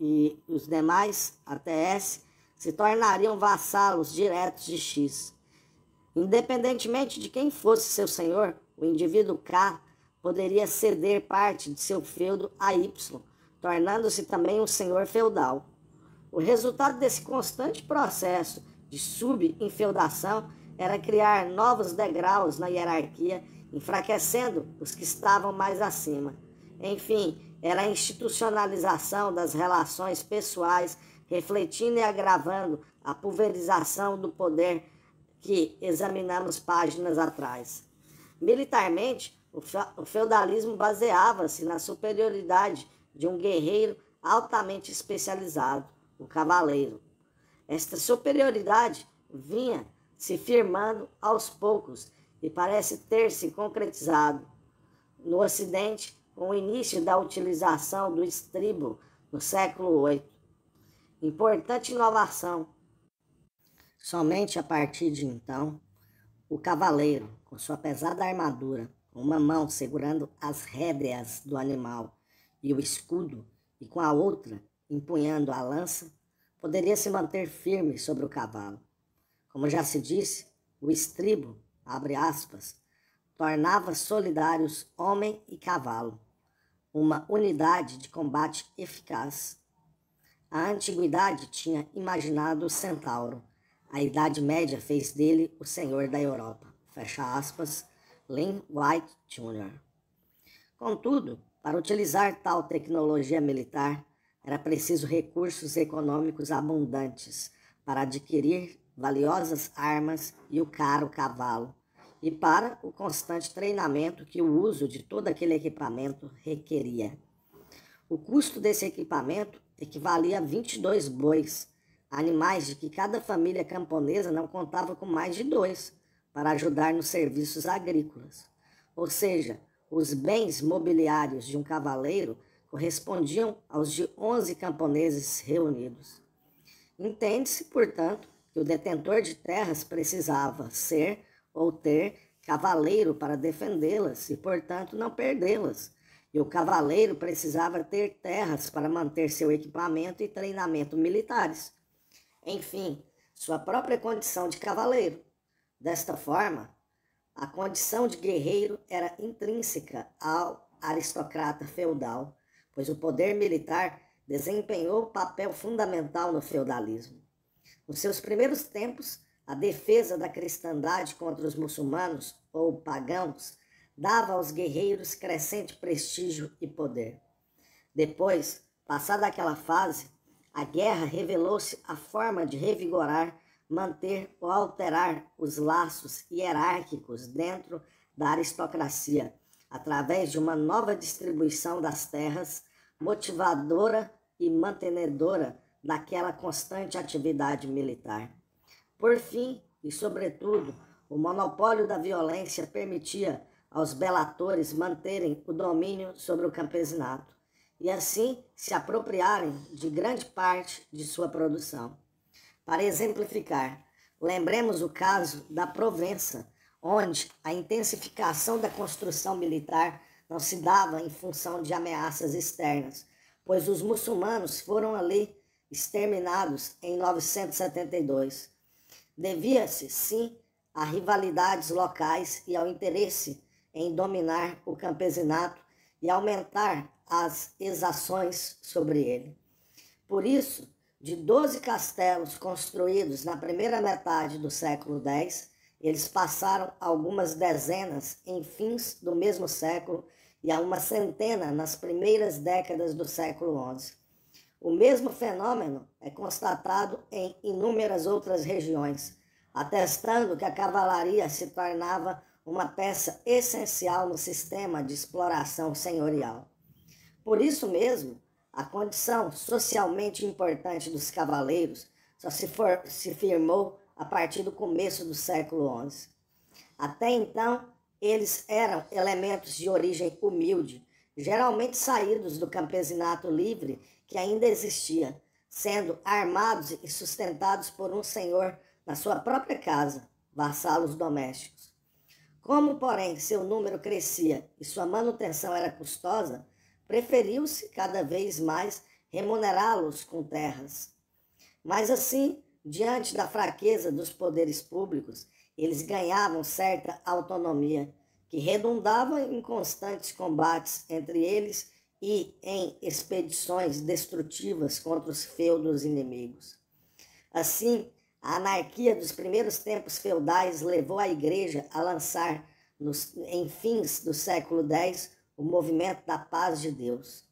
e os demais, até S, se tornariam vassalos diretos de X. Independentemente de quem fosse seu senhor, o indivíduo K poderia ceder parte de seu feudo a Y tornando-se também um senhor feudal. O resultado desse constante processo de subinfeudação era criar novos degraus na hierarquia, enfraquecendo os que estavam mais acima. Enfim, era a institucionalização das relações pessoais, refletindo e agravando a pulverização do poder que examinamos páginas atrás. Militarmente, o feudalismo baseava-se na superioridade de um guerreiro altamente especializado, o cavaleiro. Esta superioridade vinha se firmando aos poucos e parece ter se concretizado no Ocidente com o início da utilização do estribo no século VIII. Importante inovação. Somente a partir de então, o cavaleiro, com sua pesada armadura, uma mão segurando as rédeas do animal e o escudo, e com a outra, empunhando a lança, poderia se manter firme sobre o cavalo. Como já se disse, o estribo, abre aspas, tornava solidários homem e cavalo, uma unidade de combate eficaz. A antiguidade tinha imaginado o centauro, a Idade Média fez dele o senhor da Europa. Fecha aspas, Lynn White Jr. Contudo, para utilizar tal tecnologia militar, era preciso recursos econômicos abundantes para adquirir valiosas armas e o caro cavalo, e para o constante treinamento que o uso de todo aquele equipamento requeria. O custo desse equipamento equivalia a 22 bois, animais de que cada família camponesa não contava com mais de dois, para ajudar nos serviços agrícolas. Ou seja, os bens mobiliários de um cavaleiro correspondiam aos de onze camponeses reunidos. Entende-se, portanto, que o detentor de terras precisava ser ou ter cavaleiro para defendê-las e, portanto, não perdê-las. E o cavaleiro precisava ter terras para manter seu equipamento e treinamento militares. Enfim, sua própria condição de cavaleiro. Desta forma, a condição de guerreiro era intrínseca ao aristocrata feudal, pois o poder militar desempenhou papel fundamental no feudalismo. Nos seus primeiros tempos, a defesa da cristandade contra os muçulmanos ou pagãos dava aos guerreiros crescente prestígio e poder. Depois, passada aquela fase, a guerra revelou-se a forma de revigorar manter ou alterar os laços hierárquicos dentro da aristocracia, através de uma nova distribuição das terras, motivadora e mantenedora daquela constante atividade militar. Por fim, e sobretudo, o monopólio da violência permitia aos belatores manterem o domínio sobre o campesinato e assim se apropriarem de grande parte de sua produção. Para exemplificar, lembremos o caso da Provença, onde a intensificação da construção militar não se dava em função de ameaças externas, pois os muçulmanos foram ali exterminados em 972. Devia-se, sim, a rivalidades locais e ao interesse em dominar o campesinato e aumentar as exações sobre ele. Por isso, de 12 castelos construídos na primeira metade do século X, eles passaram algumas dezenas em fins do mesmo século e a uma centena nas primeiras décadas do século XI. O mesmo fenômeno é constatado em inúmeras outras regiões, atestando que a cavalaria se tornava uma peça essencial no sistema de exploração senhorial. Por isso mesmo, a condição socialmente importante dos cavaleiros só se, for, se firmou a partir do começo do século XI. Até então, eles eram elementos de origem humilde, geralmente saídos do campesinato livre que ainda existia, sendo armados e sustentados por um senhor na sua própria casa, vassalos domésticos. Como, porém, seu número crescia e sua manutenção era custosa, preferiu-se cada vez mais remunerá-los com terras. Mas assim, diante da fraqueza dos poderes públicos, eles ganhavam certa autonomia, que redundava em constantes combates entre eles e em expedições destrutivas contra os feudos inimigos. Assim, a anarquia dos primeiros tempos feudais levou a Igreja a lançar, nos, em fins do século X, o movimento da paz de Deus.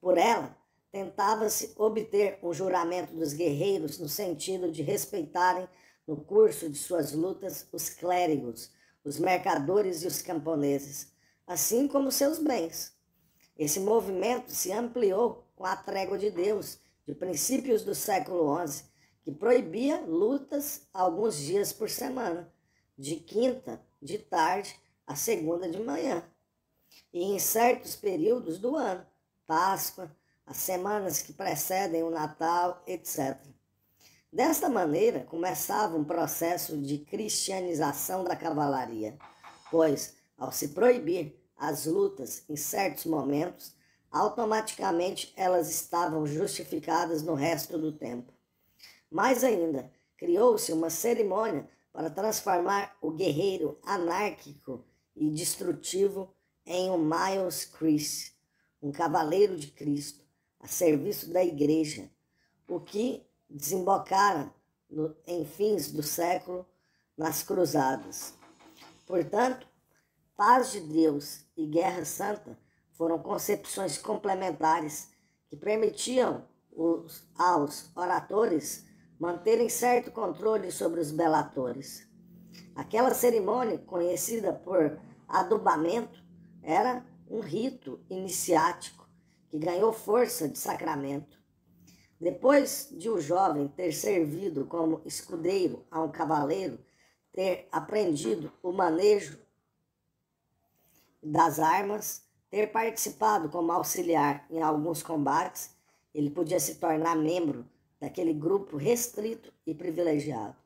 Por ela, tentava-se obter um juramento dos guerreiros no sentido de respeitarem, no curso de suas lutas, os clérigos, os mercadores e os camponeses, assim como seus bens. Esse movimento se ampliou com a trégua de Deus, de princípios do século XI, que proibia lutas alguns dias por semana, de quinta de tarde a segunda de manhã e em certos períodos do ano, Páscoa, as semanas que precedem o Natal, etc. Desta maneira, começava um processo de cristianização da cavalaria, pois, ao se proibir as lutas em certos momentos, automaticamente elas estavam justificadas no resto do tempo. Mais ainda, criou-se uma cerimônia para transformar o guerreiro anárquico e destrutivo em o Miles Chris, um cavaleiro de Cristo, a serviço da igreja, o que desembocara no, em fins do século nas cruzadas. Portanto, paz de Deus e guerra santa foram concepções complementares que permitiam os, aos oradores manterem certo controle sobre os belatores. Aquela cerimônia, conhecida por adubamento, era um rito iniciático que ganhou força de sacramento. Depois de o jovem ter servido como escudeiro a um cavaleiro, ter aprendido o manejo das armas, ter participado como auxiliar em alguns combates, ele podia se tornar membro daquele grupo restrito e privilegiado.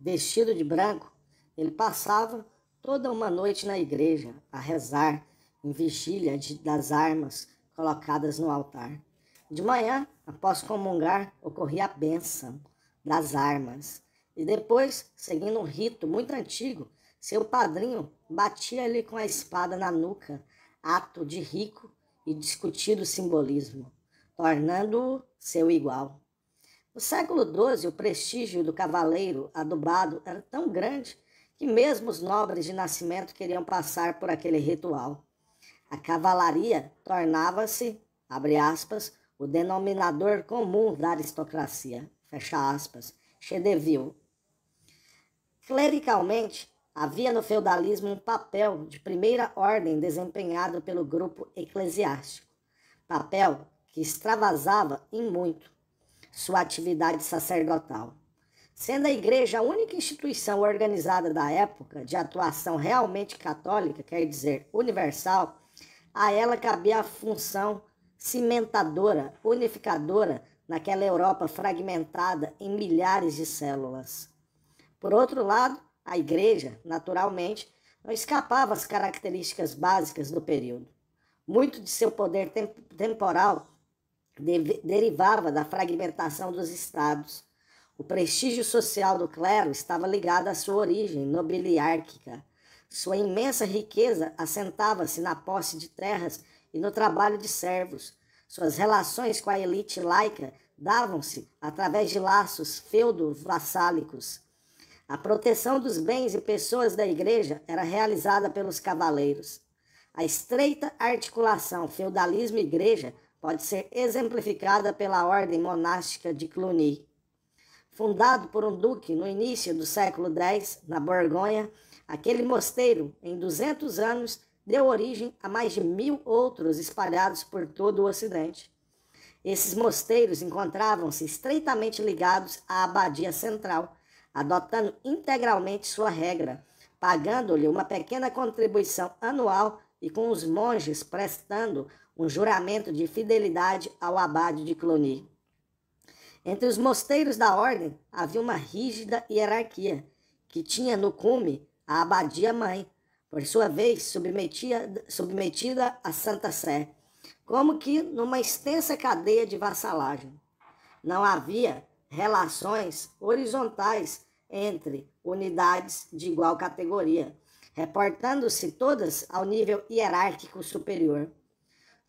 Vestido de branco, ele passava toda uma noite na igreja, a rezar, em vigília de, das armas colocadas no altar. De manhã, após comungar, ocorria a bênção das armas. E depois, seguindo um rito muito antigo, seu padrinho batia-lhe com a espada na nuca, ato de rico e discutido simbolismo, tornando-o seu igual. No século XII, o prestígio do cavaleiro adubado era tão grande que mesmo os nobres de nascimento queriam passar por aquele ritual. A cavalaria tornava-se, abre aspas, o denominador comum da aristocracia, fecha aspas, Chedeville. Clericalmente, havia no feudalismo um papel de primeira ordem desempenhado pelo grupo eclesiástico, papel que extravasava em muito sua atividade sacerdotal. Sendo a igreja a única instituição organizada da época de atuação realmente católica, quer dizer, universal, a ela cabia a função cimentadora, unificadora naquela Europa fragmentada em milhares de células. Por outro lado, a igreja, naturalmente, não escapava às características básicas do período. Muito de seu poder temp temporal de derivava da fragmentação dos estados o prestígio social do clero estava ligado à sua origem nobiliárquica. Sua imensa riqueza assentava-se na posse de terras e no trabalho de servos. Suas relações com a elite laica davam-se através de laços feudo-vassálicos. A proteção dos bens e pessoas da igreja era realizada pelos cavaleiros. A estreita articulação feudalismo-igreja pode ser exemplificada pela ordem monástica de Cluny. Fundado por um duque no início do século X, na Borgonha, aquele mosteiro, em 200 anos, deu origem a mais de mil outros espalhados por todo o Ocidente. Esses mosteiros encontravam-se estreitamente ligados à abadia central, adotando integralmente sua regra, pagando-lhe uma pequena contribuição anual e com os monges prestando um juramento de fidelidade ao abade de Cluny. Entre os mosteiros da ordem havia uma rígida hierarquia, que tinha no cume a abadia mãe, por sua vez submetia, submetida à Santa Sé, como que numa extensa cadeia de vassalagem. Não havia relações horizontais entre unidades de igual categoria, reportando-se todas ao nível hierárquico superior.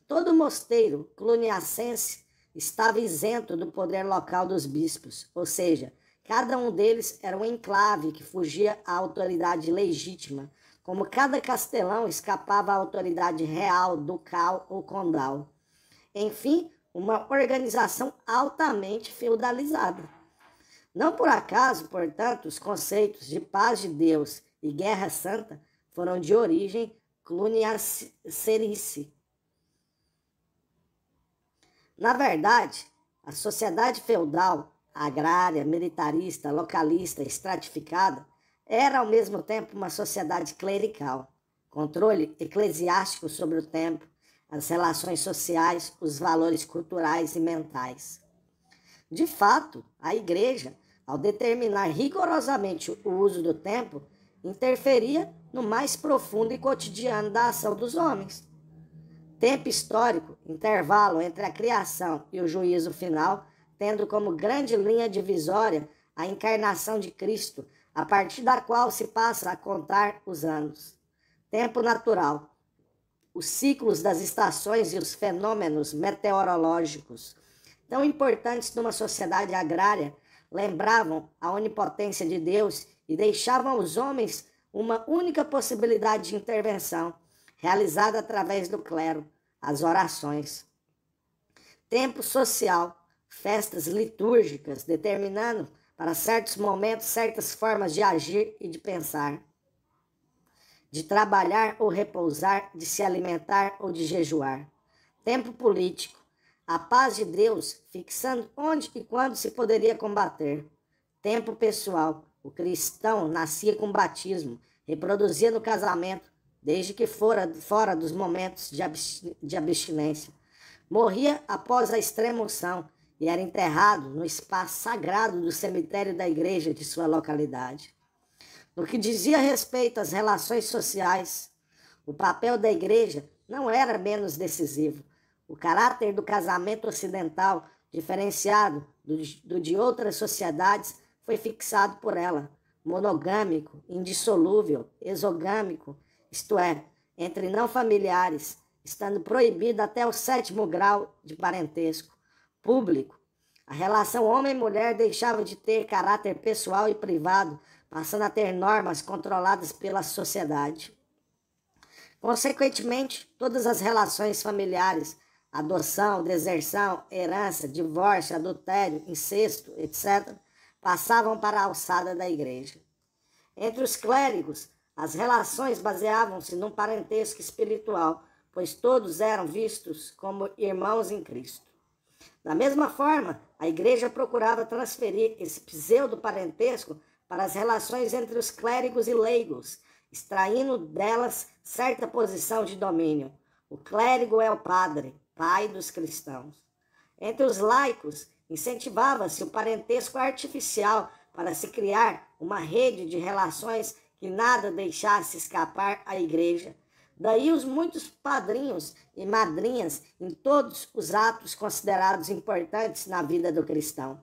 Todo mosteiro cluniacense estava isento do poder local dos bispos, ou seja, cada um deles era um enclave que fugia à autoridade legítima, como cada castelão escapava à autoridade real, ducal ou condal. Enfim, uma organização altamente feudalizada. Não por acaso, portanto, os conceitos de paz de Deus e guerra santa foram de origem cluniacerice, na verdade, a sociedade feudal, agrária, militarista, localista, estratificada, era ao mesmo tempo uma sociedade clerical. Controle eclesiástico sobre o tempo, as relações sociais, os valores culturais e mentais. De fato, a Igreja, ao determinar rigorosamente o uso do tempo, interferia no mais profundo e cotidiano da ação dos homens. Tempo histórico, intervalo entre a criação e o juízo final, tendo como grande linha divisória a encarnação de Cristo, a partir da qual se passa a contar os anos. Tempo natural, os ciclos das estações e os fenômenos meteorológicos, tão importantes numa sociedade agrária, lembravam a onipotência de Deus e deixavam aos homens uma única possibilidade de intervenção realizada através do clero, as orações. Tempo social, festas litúrgicas, determinando para certos momentos certas formas de agir e de pensar, de trabalhar ou repousar, de se alimentar ou de jejuar. Tempo político, a paz de Deus, fixando onde e quando se poderia combater. Tempo pessoal, o cristão nascia com batismo, reproduzia no casamento, desde que fora, fora dos momentos de abstinência. Morria após a extrema-unção e era enterrado no espaço sagrado do cemitério da igreja de sua localidade. No que dizia respeito às relações sociais, o papel da igreja não era menos decisivo. O caráter do casamento ocidental, diferenciado do, do de outras sociedades, foi fixado por ela. Monogâmico, indissolúvel, exogâmico, isto é, entre não familiares, estando proibida até o sétimo grau de parentesco público. A relação homem-mulher deixava de ter caráter pessoal e privado, passando a ter normas controladas pela sociedade. Consequentemente, todas as relações familiares, adoção, deserção, herança, divórcio, adultério, incesto, etc., passavam para a alçada da igreja. Entre os clérigos, as relações baseavam-se num parentesco espiritual, pois todos eram vistos como irmãos em Cristo. Da mesma forma, a igreja procurava transferir esse pseudo-parentesco para as relações entre os clérigos e leigos, extraindo delas certa posição de domínio. O clérigo é o padre, pai dos cristãos. Entre os laicos, incentivava-se o parentesco artificial para se criar uma rede de relações que nada deixasse escapar à igreja. Daí os muitos padrinhos e madrinhas em todos os atos considerados importantes na vida do cristão.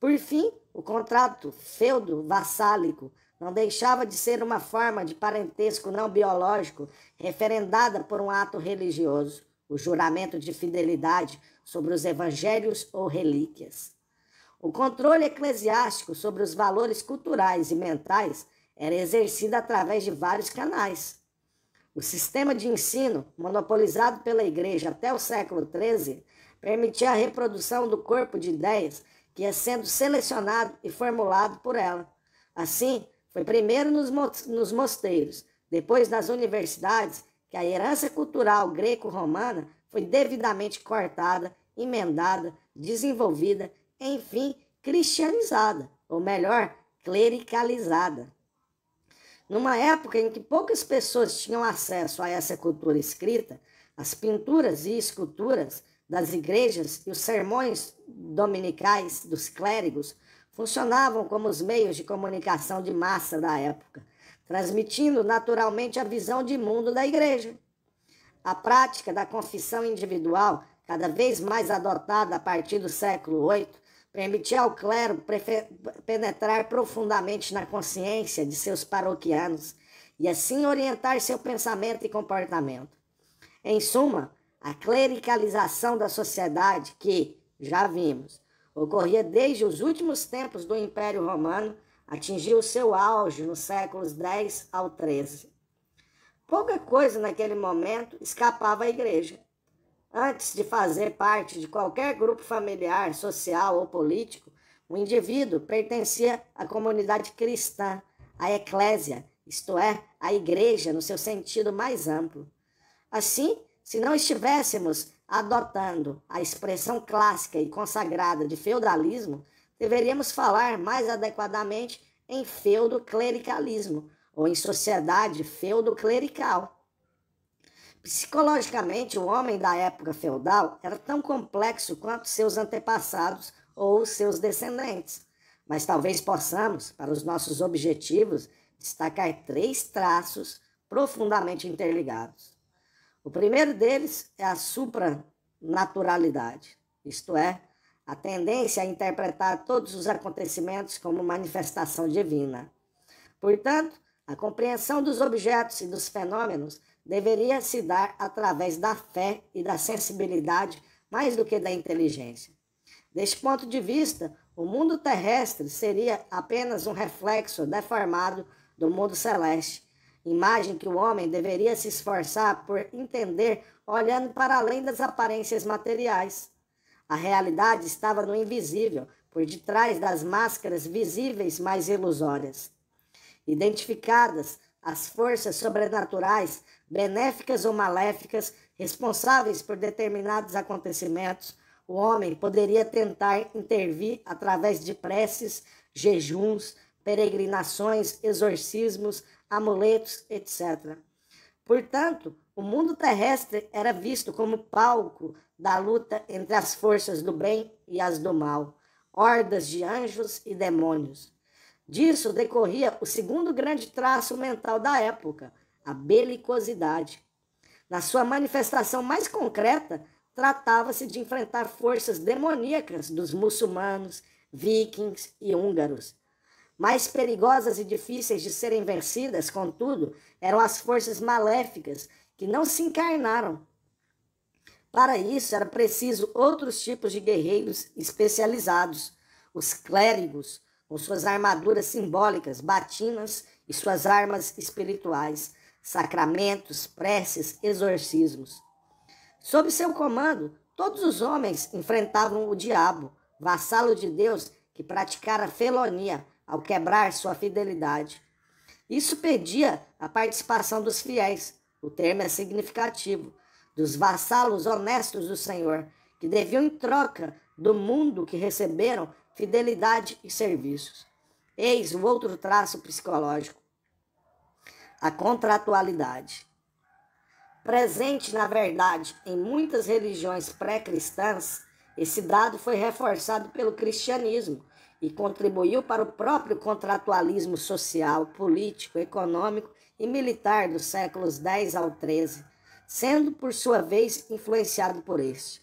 Por fim, o contrato feudo-vassálico não deixava de ser uma forma de parentesco não biológico referendada por um ato religioso, o juramento de fidelidade sobre os evangelhos ou relíquias. O controle eclesiástico sobre os valores culturais e mentais era exercida através de vários canais. O sistema de ensino, monopolizado pela Igreja até o século XIII, permitia a reprodução do corpo de ideias que ia sendo selecionado e formulado por ela. Assim, foi primeiro nos, mosteiros, depois nas universidades, que a herança cultural greco-romana foi devidamente cortada, emendada, desenvolvida, enfim, cristianizada, ou melhor, clericalizada. Numa época em que poucas pessoas tinham acesso a essa cultura escrita, as pinturas e esculturas das igrejas e os sermões dominicais dos clérigos funcionavam como os meios de comunicação de massa da época, transmitindo naturalmente a visão de mundo da igreja. A prática da confissão individual, cada vez mais adotada a partir do século VIII, permitir ao clero penetrar profundamente na consciência de seus paroquianos e assim orientar seu pensamento e comportamento. Em suma, a clericalização da sociedade, que, já vimos, ocorria desde os últimos tempos do Império Romano, atingiu seu auge nos séculos 10 ao 13. Pouca coisa naquele momento escapava à igreja Antes de fazer parte de qualquer grupo familiar, social ou político, o indivíduo pertencia à comunidade cristã, à eclésia, isto é, à igreja no seu sentido mais amplo. Assim, se não estivéssemos adotando a expressão clássica e consagrada de feudalismo, deveríamos falar mais adequadamente em feudo-clericalismo ou em sociedade feudo-clerical. Psicologicamente, o homem da época feudal era tão complexo quanto seus antepassados ou seus descendentes. Mas talvez possamos, para os nossos objetivos, destacar três traços profundamente interligados. O primeiro deles é a supranaturalidade, isto é, a tendência a interpretar todos os acontecimentos como manifestação divina. Portanto, a compreensão dos objetos e dos fenômenos deveria se dar através da fé e da sensibilidade mais do que da inteligência. Deste ponto de vista, o mundo terrestre seria apenas um reflexo deformado do mundo celeste, imagem que o homem deveria se esforçar por entender olhando para além das aparências materiais. A realidade estava no invisível, por detrás das máscaras visíveis mais ilusórias. Identificadas as forças sobrenaturais benéficas ou maléficas, responsáveis por determinados acontecimentos, o homem poderia tentar intervir através de preces, jejuns, peregrinações, exorcismos, amuletos, etc. Portanto, o mundo terrestre era visto como palco da luta entre as forças do bem e as do mal, hordas de anjos e demônios. Disso decorria o segundo grande traço mental da época, a belicosidade. Na sua manifestação mais concreta, tratava-se de enfrentar forças demoníacas dos muçulmanos, vikings e húngaros. Mais perigosas e difíceis de serem vencidas, contudo, eram as forças maléficas que não se encarnaram. Para isso era preciso outros tipos de guerreiros especializados, os clérigos, com suas armaduras simbólicas, batinas e suas armas espirituais, sacramentos, preces, exorcismos. Sob seu comando, todos os homens enfrentavam o diabo, vassalo de Deus que praticara felonia ao quebrar sua fidelidade. Isso pedia a participação dos fiéis, o termo é significativo, dos vassalos honestos do Senhor, que deviam em troca do mundo que receberam fidelidade e serviços. Eis o outro traço psicológico a contratualidade. Presente, na verdade, em muitas religiões pré-cristãs, esse dado foi reforçado pelo cristianismo e contribuiu para o próprio contratualismo social, político, econômico e militar dos séculos 10 ao 13, sendo por sua vez influenciado por este.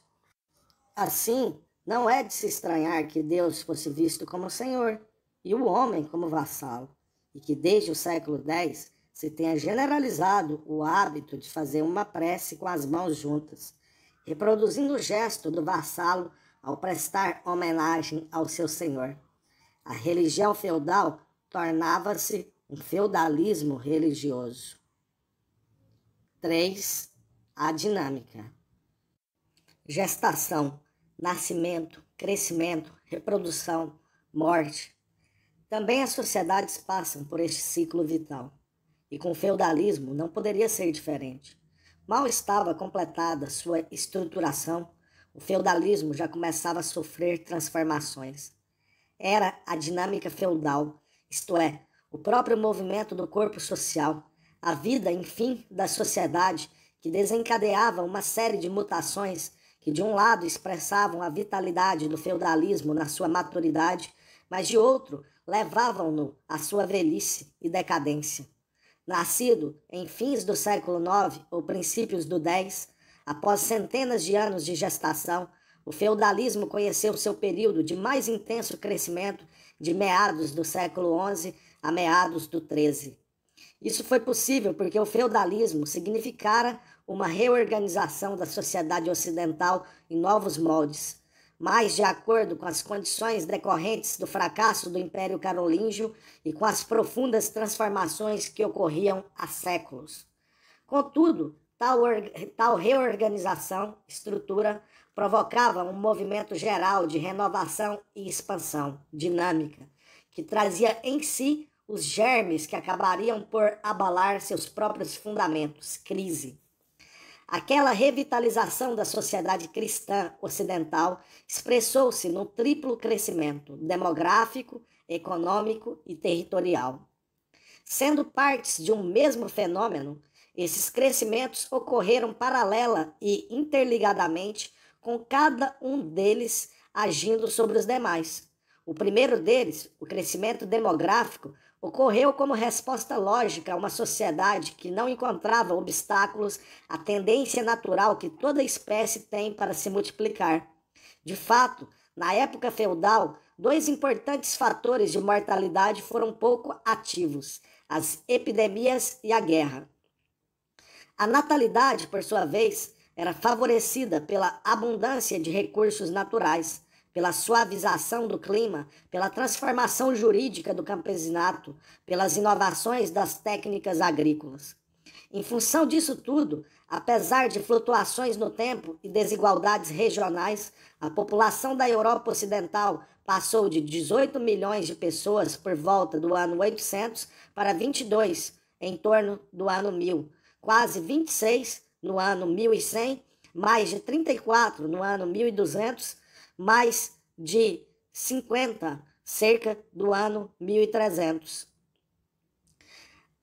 Assim, não é de se estranhar que Deus fosse visto como Senhor e o homem como vassalo, e que desde o século X se tenha generalizado o hábito de fazer uma prece com as mãos juntas, reproduzindo o gesto do vassalo ao prestar homenagem ao seu senhor. A religião feudal tornava-se um feudalismo religioso. 3. A dinâmica. Gestação, nascimento, crescimento, reprodução, morte. Também as sociedades passam por este ciclo vital e com o feudalismo não poderia ser diferente. Mal estava completada sua estruturação, o feudalismo já começava a sofrer transformações. Era a dinâmica feudal, isto é, o próprio movimento do corpo social, a vida, enfim, da sociedade, que desencadeava uma série de mutações que, de um lado, expressavam a vitalidade do feudalismo na sua maturidade, mas de outro, levavam-no à sua velhice e decadência. Nascido em fins do século IX ou princípios do X, após centenas de anos de gestação, o feudalismo conheceu seu período de mais intenso crescimento de meados do século XI a meados do XIII. Isso foi possível porque o feudalismo significara uma reorganização da sociedade ocidental em novos moldes mas de acordo com as condições decorrentes do fracasso do Império Carolíngio e com as profundas transformações que ocorriam há séculos. Contudo, tal, tal reorganização, estrutura, provocava um movimento geral de renovação e expansão dinâmica, que trazia em si os germes que acabariam por abalar seus próprios fundamentos crise Aquela revitalização da sociedade cristã ocidental expressou-se num triplo crescimento demográfico, econômico e territorial. Sendo partes de um mesmo fenômeno, esses crescimentos ocorreram paralela e interligadamente, com cada um deles agindo sobre os demais. O primeiro deles, o crescimento demográfico, ocorreu como resposta lógica a uma sociedade que não encontrava obstáculos à tendência natural que toda espécie tem para se multiplicar. De fato, na época feudal, dois importantes fatores de mortalidade foram pouco ativos: as epidemias e a guerra. A natalidade, por sua vez, era favorecida pela abundância de recursos naturais, pela suavização do clima, pela transformação jurídica do campesinato, pelas inovações das técnicas agrícolas. Em função disso tudo, apesar de flutuações no tempo e desigualdades regionais, a população da Europa Ocidental passou de 18 milhões de pessoas por volta do ano 800 para 22 em torno do ano 1000, quase 26 no ano 1100, mais de 34 no ano 1200 mais de 50, cerca do ano 1300.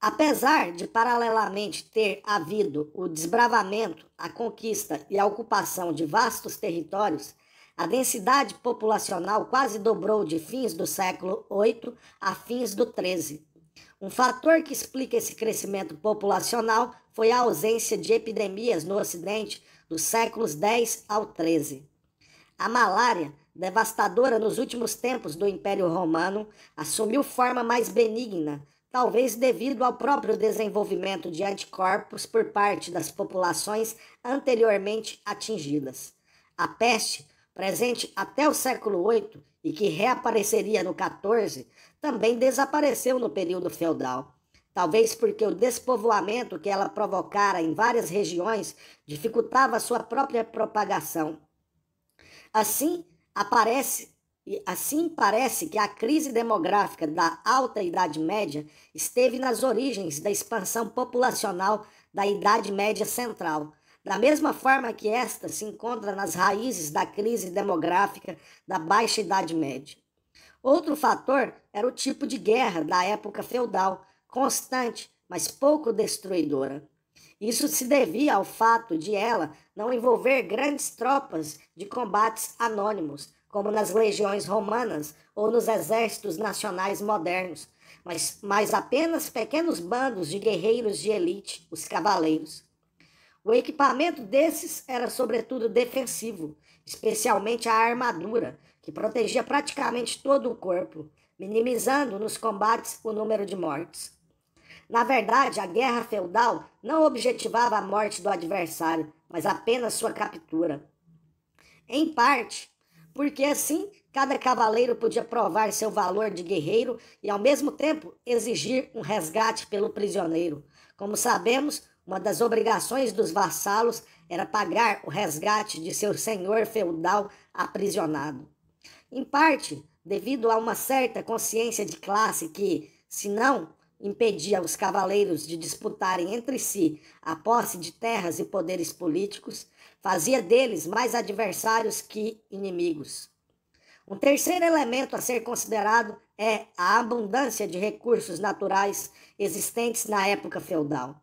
Apesar de paralelamente ter havido o desbravamento, a conquista e a ocupação de vastos territórios, a densidade populacional quase dobrou de fins do século VIII a fins do XIII. Um fator que explica esse crescimento populacional foi a ausência de epidemias no Ocidente dos séculos X ao XIII. A malária, devastadora nos últimos tempos do Império Romano, assumiu forma mais benigna, talvez devido ao próprio desenvolvimento de anticorpos por parte das populações anteriormente atingidas. A peste, presente até o século VIII e que reapareceria no XIV, também desapareceu no período feudal. Talvez porque o despovoamento que ela provocara em várias regiões dificultava sua própria propagação. Assim, aparece assim parece que a crise demográfica da alta Idade Média esteve nas origens da expansão populacional da Idade Média Central. Da mesma forma que esta se encontra nas raízes da crise demográfica da Baixa Idade Média. Outro fator era o tipo de guerra da época feudal, constante, mas pouco destruidora. Isso se devia ao fato de ela não envolver grandes tropas de combates anônimos, como nas legiões romanas ou nos exércitos nacionais modernos, mas, mas apenas pequenos bandos de guerreiros de elite, os cavaleiros. O equipamento desses era sobretudo defensivo, especialmente a armadura, que protegia praticamente todo o corpo, minimizando nos combates o número de mortes. Na verdade, a guerra feudal não objetivava a morte do adversário, mas apenas sua captura. Em parte, porque assim cada cavaleiro podia provar seu valor de guerreiro e, ao mesmo tempo, exigir um resgate pelo prisioneiro. Como sabemos, uma das obrigações dos vassalos era pagar o resgate de seu senhor feudal aprisionado. Em parte, devido a uma certa consciência de classe que, se não impedia os cavaleiros de disputarem entre si a posse de terras e poderes políticos, fazia deles mais adversários que inimigos. Um terceiro elemento a ser considerado é a abundância de recursos naturais existentes na época feudal.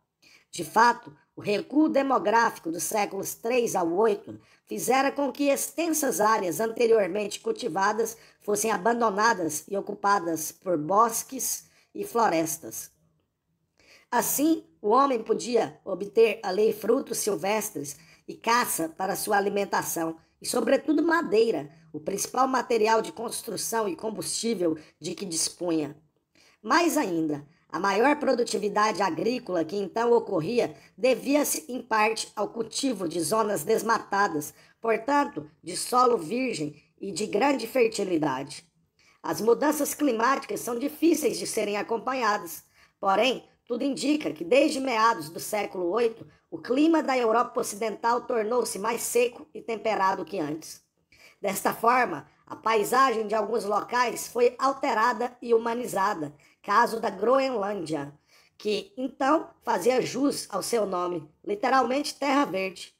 De fato, o recuo demográfico dos séculos 3 ao 8 fizera com que extensas áreas anteriormente cultivadas fossem abandonadas e ocupadas por bosques, e florestas. Assim, o homem podia obter ali frutos silvestres e caça para sua alimentação, e sobretudo madeira, o principal material de construção e combustível de que dispunha. Mais ainda, a maior produtividade agrícola que então ocorria devia-se em parte ao cultivo de zonas desmatadas, portanto, de solo virgem e de grande fertilidade. As mudanças climáticas são difíceis de serem acompanhadas, porém, tudo indica que desde meados do século VIII, o clima da Europa Ocidental tornou-se mais seco e temperado que antes. Desta forma, a paisagem de alguns locais foi alterada e humanizada, caso da Groenlândia, que então fazia jus ao seu nome, literalmente terra verde.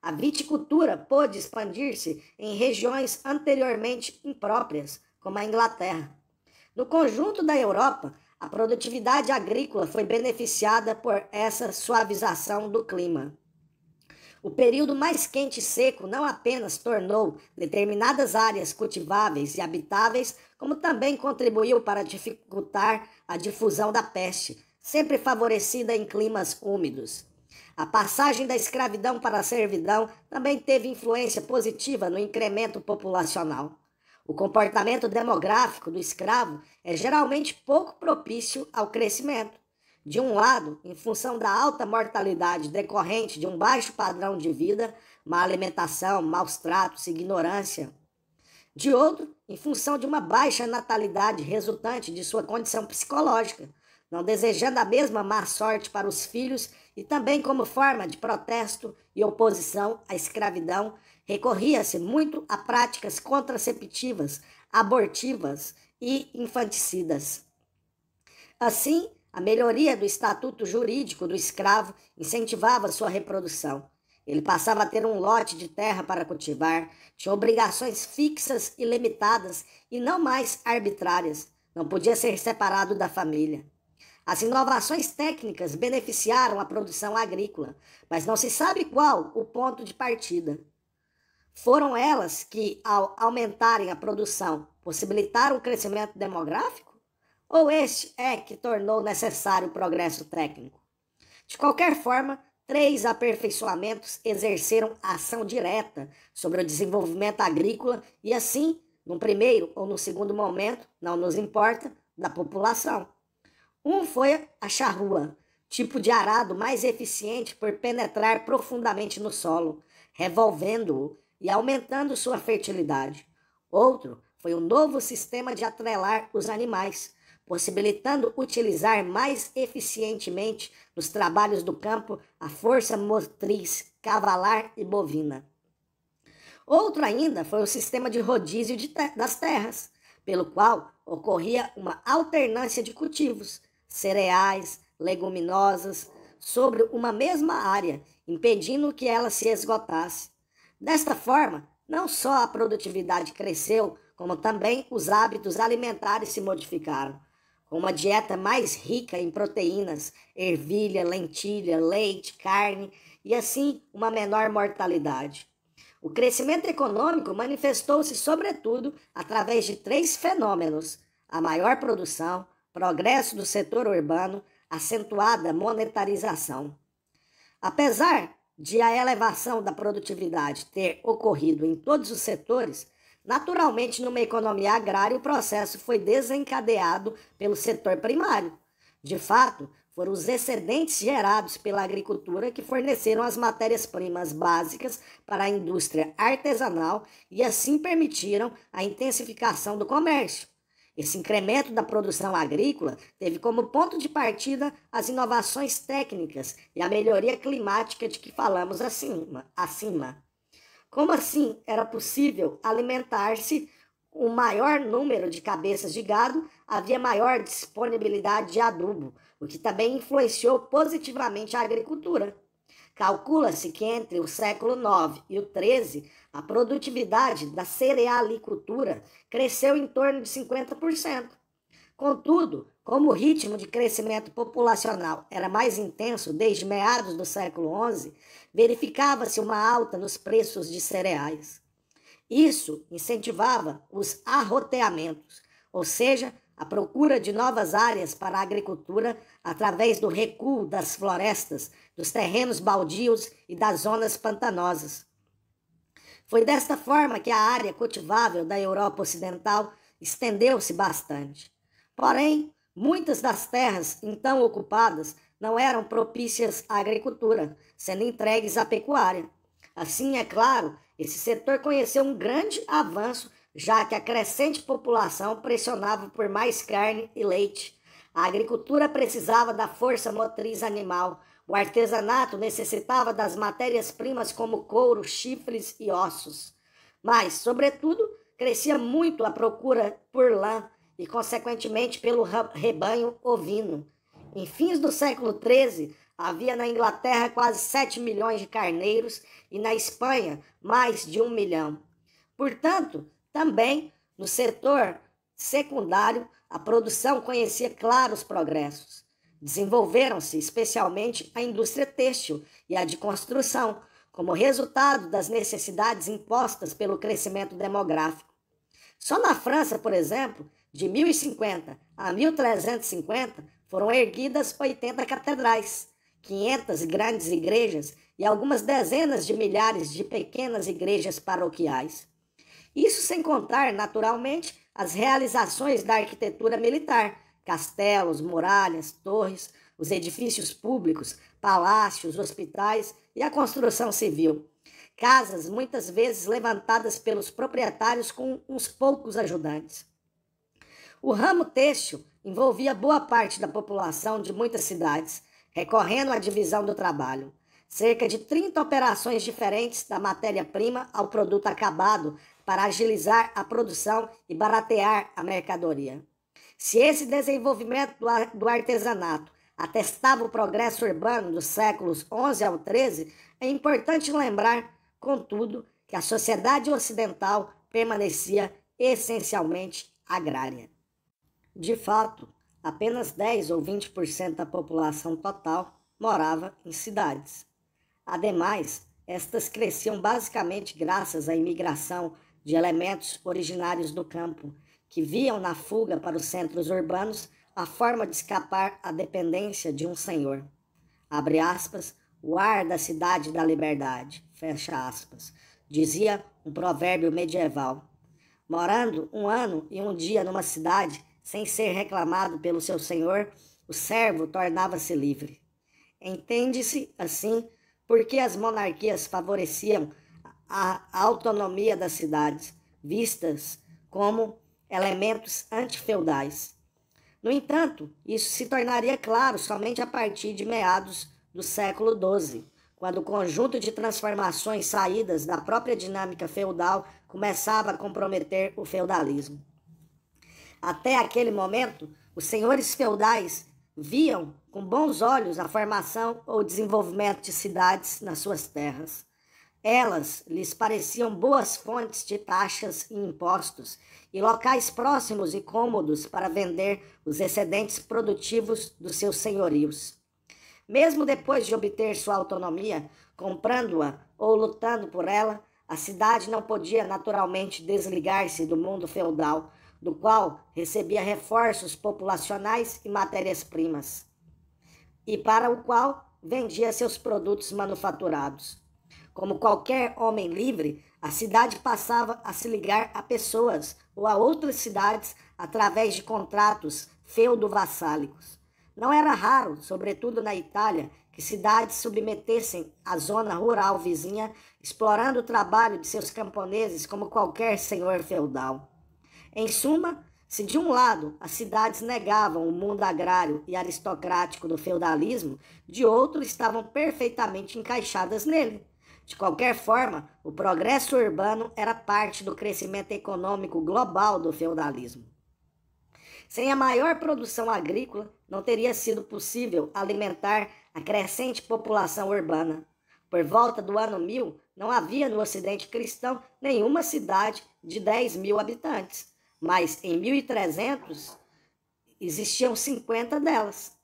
A viticultura pôde expandir-se em regiões anteriormente impróprias, como a Inglaterra. No conjunto da Europa, a produtividade agrícola foi beneficiada por essa suavização do clima. O período mais quente e seco não apenas tornou determinadas áreas cultiváveis e habitáveis, como também contribuiu para dificultar a difusão da peste, sempre favorecida em climas úmidos. A passagem da escravidão para a servidão também teve influência positiva no incremento populacional. O comportamento demográfico do escravo é geralmente pouco propício ao crescimento. De um lado, em função da alta mortalidade decorrente de um baixo padrão de vida, má alimentação, maus tratos, ignorância. De outro, em função de uma baixa natalidade resultante de sua condição psicológica, não desejando a mesma má sorte para os filhos e também como forma de protesto e oposição à escravidão Recorria-se muito a práticas contraceptivas, abortivas e infanticidas. Assim, a melhoria do estatuto jurídico do escravo incentivava sua reprodução. Ele passava a ter um lote de terra para cultivar, tinha obrigações fixas e limitadas e não mais arbitrárias. Não podia ser separado da família. As inovações técnicas beneficiaram a produção agrícola, mas não se sabe qual o ponto de partida. Foram elas que, ao aumentarem a produção, possibilitaram o crescimento demográfico? Ou este é que tornou necessário o progresso técnico? De qualquer forma, três aperfeiçoamentos exerceram ação direta sobre o desenvolvimento agrícola e, assim, no primeiro ou no segundo momento, não nos importa, da população. Um foi a charrua, tipo de arado mais eficiente por penetrar profundamente no solo, revolvendo-o e aumentando sua fertilidade. Outro foi o um novo sistema de atrelar os animais, possibilitando utilizar mais eficientemente nos trabalhos do campo a força motriz cavalar e bovina. Outro ainda foi o sistema de rodízio de te das terras, pelo qual ocorria uma alternância de cultivos, cereais, leguminosas, sobre uma mesma área, impedindo que ela se esgotasse. Desta forma, não só a produtividade cresceu, como também os hábitos alimentares se modificaram. Com uma dieta mais rica em proteínas, ervilha, lentilha, leite, carne e assim uma menor mortalidade. O crescimento econômico manifestou-se, sobretudo, através de três fenômenos: a maior produção, progresso do setor urbano, acentuada monetarização. Apesar de a elevação da produtividade ter ocorrido em todos os setores, naturalmente, numa economia agrária, o processo foi desencadeado pelo setor primário. De fato, foram os excedentes gerados pela agricultura que forneceram as matérias-primas básicas para a indústria artesanal e assim permitiram a intensificação do comércio. Esse incremento da produção agrícola teve como ponto de partida as inovações técnicas e a melhoria climática de que falamos acima. acima. Como assim era possível alimentar-se o maior número de cabeças de gado, havia maior disponibilidade de adubo, o que também influenciou positivamente a agricultura. Calcula-se que entre o século IX e o XIII a produtividade da cerealicultura cresceu em torno de 50%. Contudo, como o ritmo de crescimento populacional era mais intenso desde meados do século XI, verificava-se uma alta nos preços de cereais. Isso incentivava os arroteamentos, ou seja, a procura de novas áreas para a agricultura através do recuo das florestas, dos terrenos baldios e das zonas pantanosas. Foi desta forma que a área cultivável da Europa Ocidental estendeu-se bastante. Porém, muitas das terras então ocupadas não eram propícias à agricultura, sendo entregues à pecuária. Assim, é claro, esse setor conheceu um grande avanço, já que a crescente população pressionava por mais carne e leite. A agricultura precisava da força motriz animal o artesanato necessitava das matérias-primas como couro, chifres e ossos. Mas, sobretudo, crescia muito a procura por lã e, consequentemente, pelo rebanho ovino. Em fins do século XIII, havia na Inglaterra quase 7 milhões de carneiros e na Espanha mais de um milhão. Portanto, também no setor secundário, a produção conhecia claros progressos. Desenvolveram-se especialmente a indústria têxtil e a de construção, como resultado das necessidades impostas pelo crescimento demográfico. Só na França, por exemplo, de 1050 a 1350 foram erguidas 80 catedrais, 500 grandes igrejas e algumas dezenas de milhares de pequenas igrejas paroquiais. Isso sem contar, naturalmente, as realizações da arquitetura militar, castelos, muralhas, torres, os edifícios públicos, palácios, hospitais e a construção civil. Casas muitas vezes levantadas pelos proprietários com uns poucos ajudantes. O ramo têxtil envolvia boa parte da população de muitas cidades, recorrendo à divisão do trabalho. Cerca de 30 operações diferentes da matéria-prima ao produto acabado para agilizar a produção e baratear a mercadoria. Se esse desenvolvimento do artesanato atestava o progresso urbano dos séculos XI ao XIII, é importante lembrar, contudo, que a sociedade ocidental permanecia essencialmente agrária. De fato, apenas 10 ou 20% da população total morava em cidades. Ademais, estas cresciam basicamente graças à imigração de elementos originários do campo que viam na fuga para os centros urbanos a forma de escapar à dependência de um senhor. Abre aspas, o ar da cidade da liberdade, fecha aspas, dizia um provérbio medieval. Morando um ano e um dia numa cidade sem ser reclamado pelo seu senhor, o servo tornava-se livre. Entende-se, assim, porque as monarquias favoreciam a autonomia das cidades, vistas como elementos antifeudais. No entanto, isso se tornaria claro somente a partir de meados do século XII, quando o conjunto de transformações saídas da própria dinâmica feudal começava a comprometer o feudalismo. Até aquele momento, os senhores feudais viam com bons olhos a formação ou desenvolvimento de cidades nas suas terras. Elas lhes pareciam boas fontes de taxas e impostos e locais próximos e cômodos para vender os excedentes produtivos dos seus senhorios. Mesmo depois de obter sua autonomia, comprando-a ou lutando por ela, a cidade não podia naturalmente desligar-se do mundo feudal, do qual recebia reforços populacionais e matérias-primas, e para o qual vendia seus produtos manufaturados. Como qualquer homem livre, a cidade passava a se ligar a pessoas ou a outras cidades através de contratos feudo-vassálicos. Não era raro, sobretudo na Itália, que cidades submetessem a zona rural vizinha, explorando o trabalho de seus camponeses como qualquer senhor feudal. Em suma, se de um lado as cidades negavam o mundo agrário e aristocrático do feudalismo, de outro estavam perfeitamente encaixadas nele. De qualquer forma, o progresso urbano era parte do crescimento econômico global do feudalismo. Sem a maior produção agrícola, não teria sido possível alimentar a crescente população urbana. Por volta do ano 1000, não havia no Ocidente cristão nenhuma cidade de 10 mil habitantes, mas em 1300 existiam 50 delas.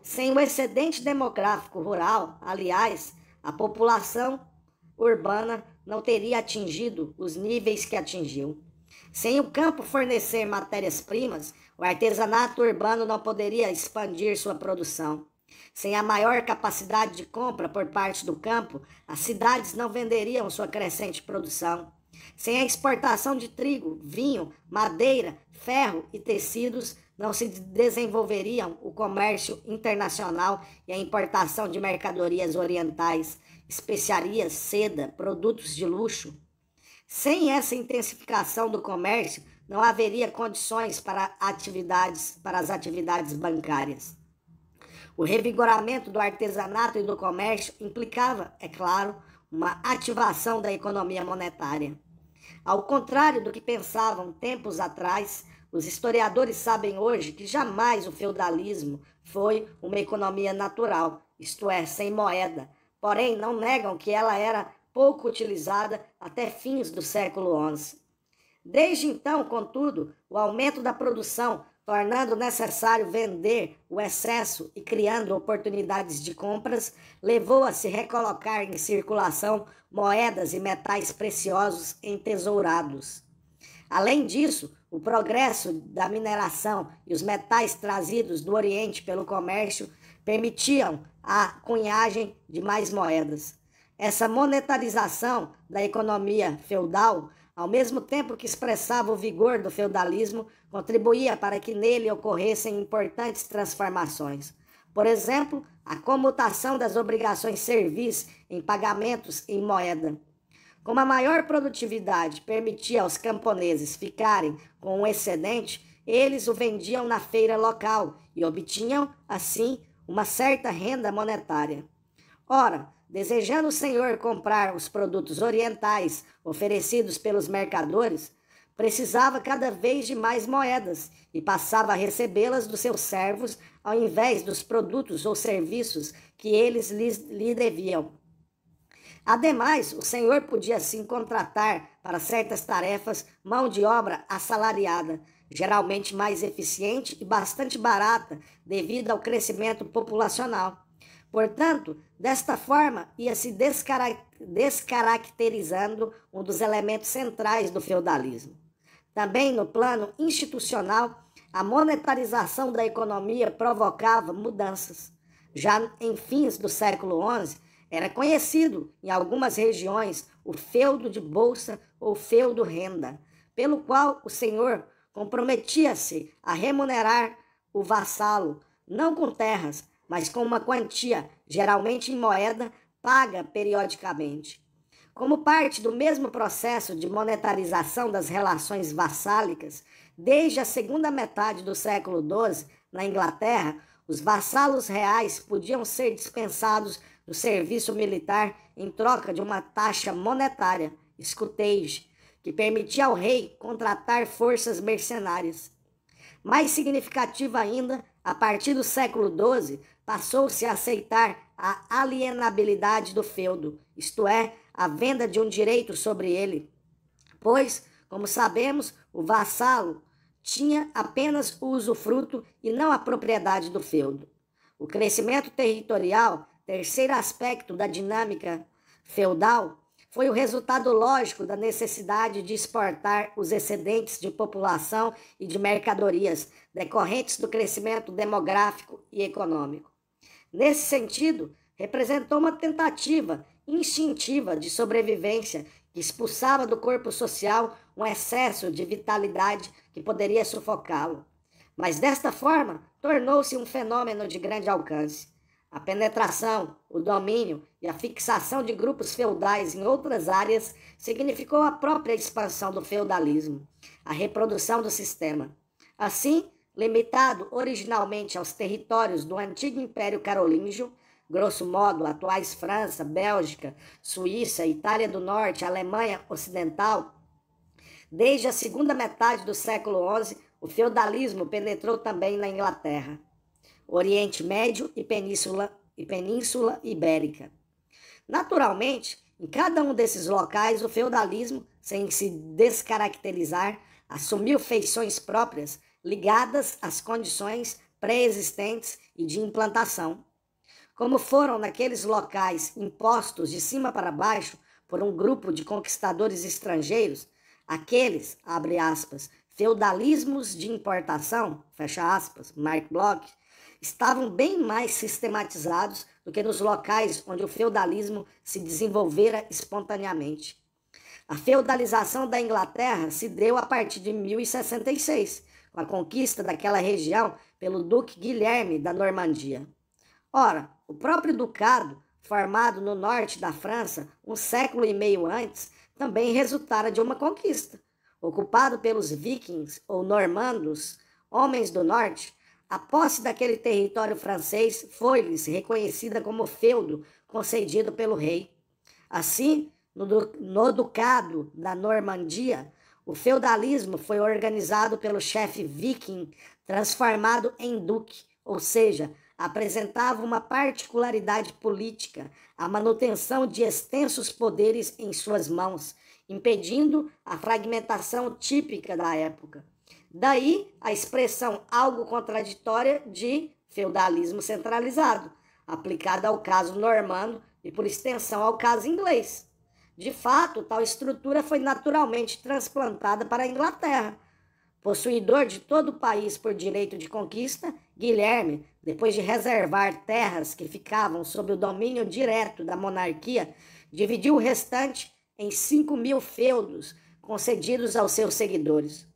Sem o excedente demográfico rural, aliás, a população urbana não teria atingido os níveis que atingiu. Sem o campo fornecer matérias-primas, o artesanato urbano não poderia expandir sua produção. Sem a maior capacidade de compra por parte do campo, as cidades não venderiam sua crescente produção. Sem a exportação de trigo, vinho, madeira, ferro e tecidos, não se desenvolveriam o comércio internacional e a importação de mercadorias orientais, especiarias, seda, produtos de luxo. Sem essa intensificação do comércio, não haveria condições para atividades para as atividades bancárias. O revigoramento do artesanato e do comércio implicava, é claro, uma ativação da economia monetária. Ao contrário do que pensavam tempos atrás, os historiadores sabem hoje que jamais o feudalismo foi uma economia natural, isto é, sem moeda, porém não negam que ela era pouco utilizada até fins do século XI. Desde então, contudo, o aumento da produção, tornando necessário vender o excesso e criando oportunidades de compras, levou a se recolocar em circulação moedas e metais preciosos entesourados. Além disso, o progresso da mineração e os metais trazidos do Oriente pelo comércio permitiam a cunhagem de mais moedas. Essa monetarização da economia feudal, ao mesmo tempo que expressava o vigor do feudalismo, contribuía para que nele ocorressem importantes transformações. Por exemplo, a comutação das obrigações servis em pagamentos em moeda. Como a maior produtividade permitia aos camponeses ficarem com um excedente, eles o vendiam na feira local e obtinham, assim, uma certa renda monetária. Ora, desejando o senhor comprar os produtos orientais oferecidos pelos mercadores, precisava cada vez de mais moedas e passava a recebê-las dos seus servos ao invés dos produtos ou serviços que eles lhe deviam. Ademais, o senhor podia sim contratar para certas tarefas mão de obra assalariada geralmente mais eficiente e bastante barata devido ao crescimento populacional. Portanto, desta forma ia se descarac descaracterizando um dos elementos centrais do feudalismo. Também no plano institucional, a monetarização da economia provocava mudanças. Já em fins do século XI, era conhecido em algumas regiões o feudo de bolsa ou feudo renda, pelo qual o senhor comprometia-se a remunerar o vassalo, não com terras, mas com uma quantia, geralmente em moeda, paga periodicamente. Como parte do mesmo processo de monetarização das relações vassálicas, desde a segunda metade do século XII, na Inglaterra, os vassalos reais podiam ser dispensados do serviço militar em troca de uma taxa monetária, escuteis, que permitia ao rei contratar forças mercenárias. Mais significativa ainda, a partir do século XII, passou-se a aceitar a alienabilidade do feudo, isto é, a venda de um direito sobre ele. Pois, como sabemos, o vassalo tinha apenas o usufruto e não a propriedade do feudo. O crescimento territorial, terceiro aspecto da dinâmica feudal, foi o resultado lógico da necessidade de exportar os excedentes de população e de mercadorias decorrentes do crescimento demográfico e econômico. Nesse sentido, representou uma tentativa instintiva de sobrevivência que expulsava do corpo social um excesso de vitalidade que poderia sufocá-lo. Mas desta forma, tornou-se um fenômeno de grande alcance. A penetração, o domínio e a fixação de grupos feudais em outras áreas significou a própria expansão do feudalismo, a reprodução do sistema. Assim, limitado originalmente aos territórios do antigo Império Carolíngio, grosso modo atuais França, Bélgica, Suíça, Itália do Norte, Alemanha Ocidental, desde a segunda metade do século XI, o feudalismo penetrou também na Inglaterra. Oriente Médio e Península, e Península Ibérica. Naturalmente, em cada um desses locais, o feudalismo, sem se descaracterizar, assumiu feições próprias ligadas às condições pré-existentes e de implantação. Como foram naqueles locais impostos de cima para baixo por um grupo de conquistadores estrangeiros, aqueles, abre aspas, feudalismos de importação, fecha aspas, Mark Bloch, estavam bem mais sistematizados do que nos locais onde o feudalismo se desenvolvera espontaneamente. A feudalização da Inglaterra se deu a partir de 1066, com a conquista daquela região pelo Duque Guilherme da Normandia. Ora, o próprio ducado, formado no norte da França um século e meio antes, também resultara de uma conquista. Ocupado pelos vikings ou normandos, homens do norte, a posse daquele território francês foi-lhes reconhecida como feudo concedido pelo rei. Assim, no, no Ducado da Normandia, o feudalismo foi organizado pelo chefe viking, transformado em duque, ou seja, apresentava uma particularidade política, a manutenção de extensos poderes em suas mãos, impedindo a fragmentação típica da época. Daí a expressão algo contraditória de feudalismo centralizado, aplicada ao caso normando e, por extensão, ao caso inglês. De fato, tal estrutura foi naturalmente transplantada para a Inglaterra. Possuidor de todo o país por direito de conquista, Guilherme, depois de reservar terras que ficavam sob o domínio direto da monarquia, dividiu o restante em 5 mil feudos concedidos aos seus seguidores.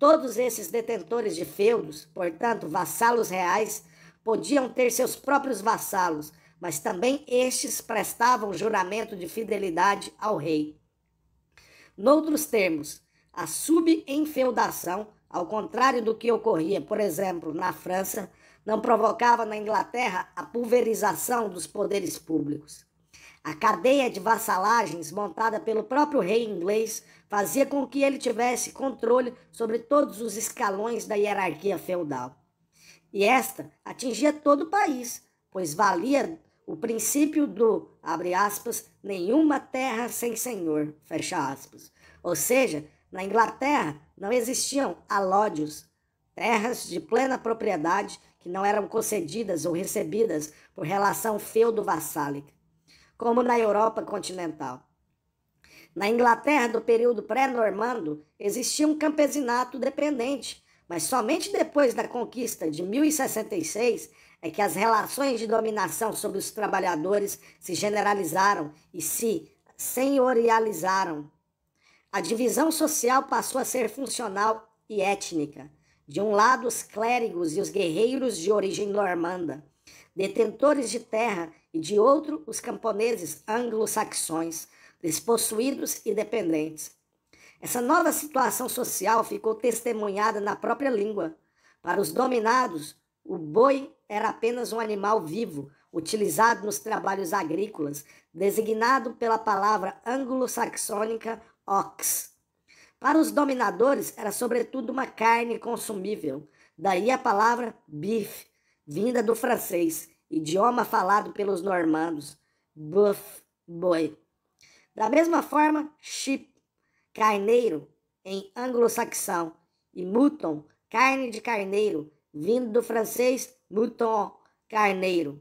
Todos esses detentores de feudos, portanto, vassalos reais, podiam ter seus próprios vassalos, mas também estes prestavam juramento de fidelidade ao rei. Noutros termos, a subenfeudação, ao contrário do que ocorria, por exemplo, na França, não provocava na Inglaterra a pulverização dos poderes públicos. A cadeia de vassalagens montada pelo próprio rei inglês fazia com que ele tivesse controle sobre todos os escalões da hierarquia feudal. E esta atingia todo o país, pois valia o princípio do, abre aspas, nenhuma terra sem senhor, fecha aspas. Ou seja, na Inglaterra não existiam alódios, terras de plena propriedade que não eram concedidas ou recebidas por relação feudo-vassálica como na Europa continental. Na Inglaterra, do período pré-normando, existia um campesinato dependente, mas somente depois da conquista de 1066 é que as relações de dominação sobre os trabalhadores se generalizaram e se senhorializaram. A divisão social passou a ser funcional e étnica. De um lado, os clérigos e os guerreiros de origem normanda detentores de terra, e de outro, os camponeses anglo-saxões, despossuídos e dependentes. Essa nova situação social ficou testemunhada na própria língua. Para os dominados, o boi era apenas um animal vivo, utilizado nos trabalhos agrícolas, designado pela palavra anglo-saxônica ox. Para os dominadores, era sobretudo uma carne consumível, daí a palavra beef, vinda do francês, idioma falado pelos normandos, buff, boi. Da mesma forma, chip, carneiro, em anglo-saxão, e mouton, carne de carneiro, vindo do francês mouton, carneiro.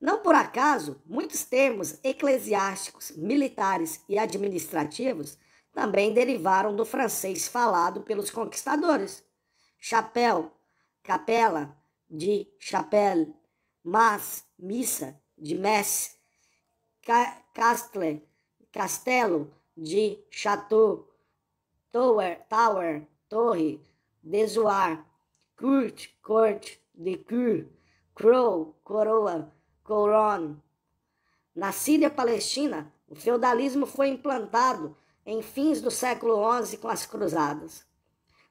Não por acaso, muitos termos eclesiásticos, militares e administrativos também derivaram do francês falado pelos conquistadores. Chapéu, capela, de chapelle, mas missa de messe, ca castle, castelo de chateau, tower, tower torre, desoar, court, court, de cur, crow, coroa, coron. Na Síria Palestina, o feudalismo foi implantado em fins do século XI com as Cruzadas.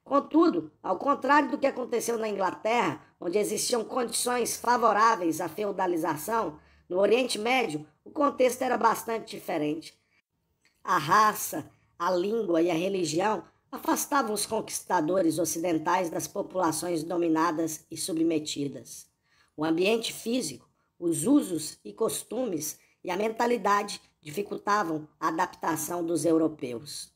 Contudo, ao contrário do que aconteceu na Inglaterra, onde existiam condições favoráveis à feudalização, no Oriente Médio o contexto era bastante diferente. A raça, a língua e a religião afastavam os conquistadores ocidentais das populações dominadas e submetidas. O ambiente físico, os usos e costumes e a mentalidade dificultavam a adaptação dos europeus.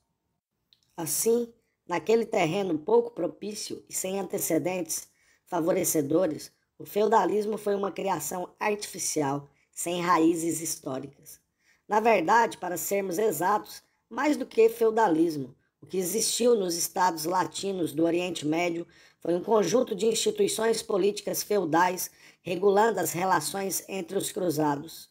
Assim, naquele terreno pouco propício e sem antecedentes, favorecedores, o feudalismo foi uma criação artificial, sem raízes históricas. Na verdade, para sermos exatos, mais do que feudalismo, o que existiu nos estados latinos do Oriente Médio foi um conjunto de instituições políticas feudais regulando as relações entre os cruzados.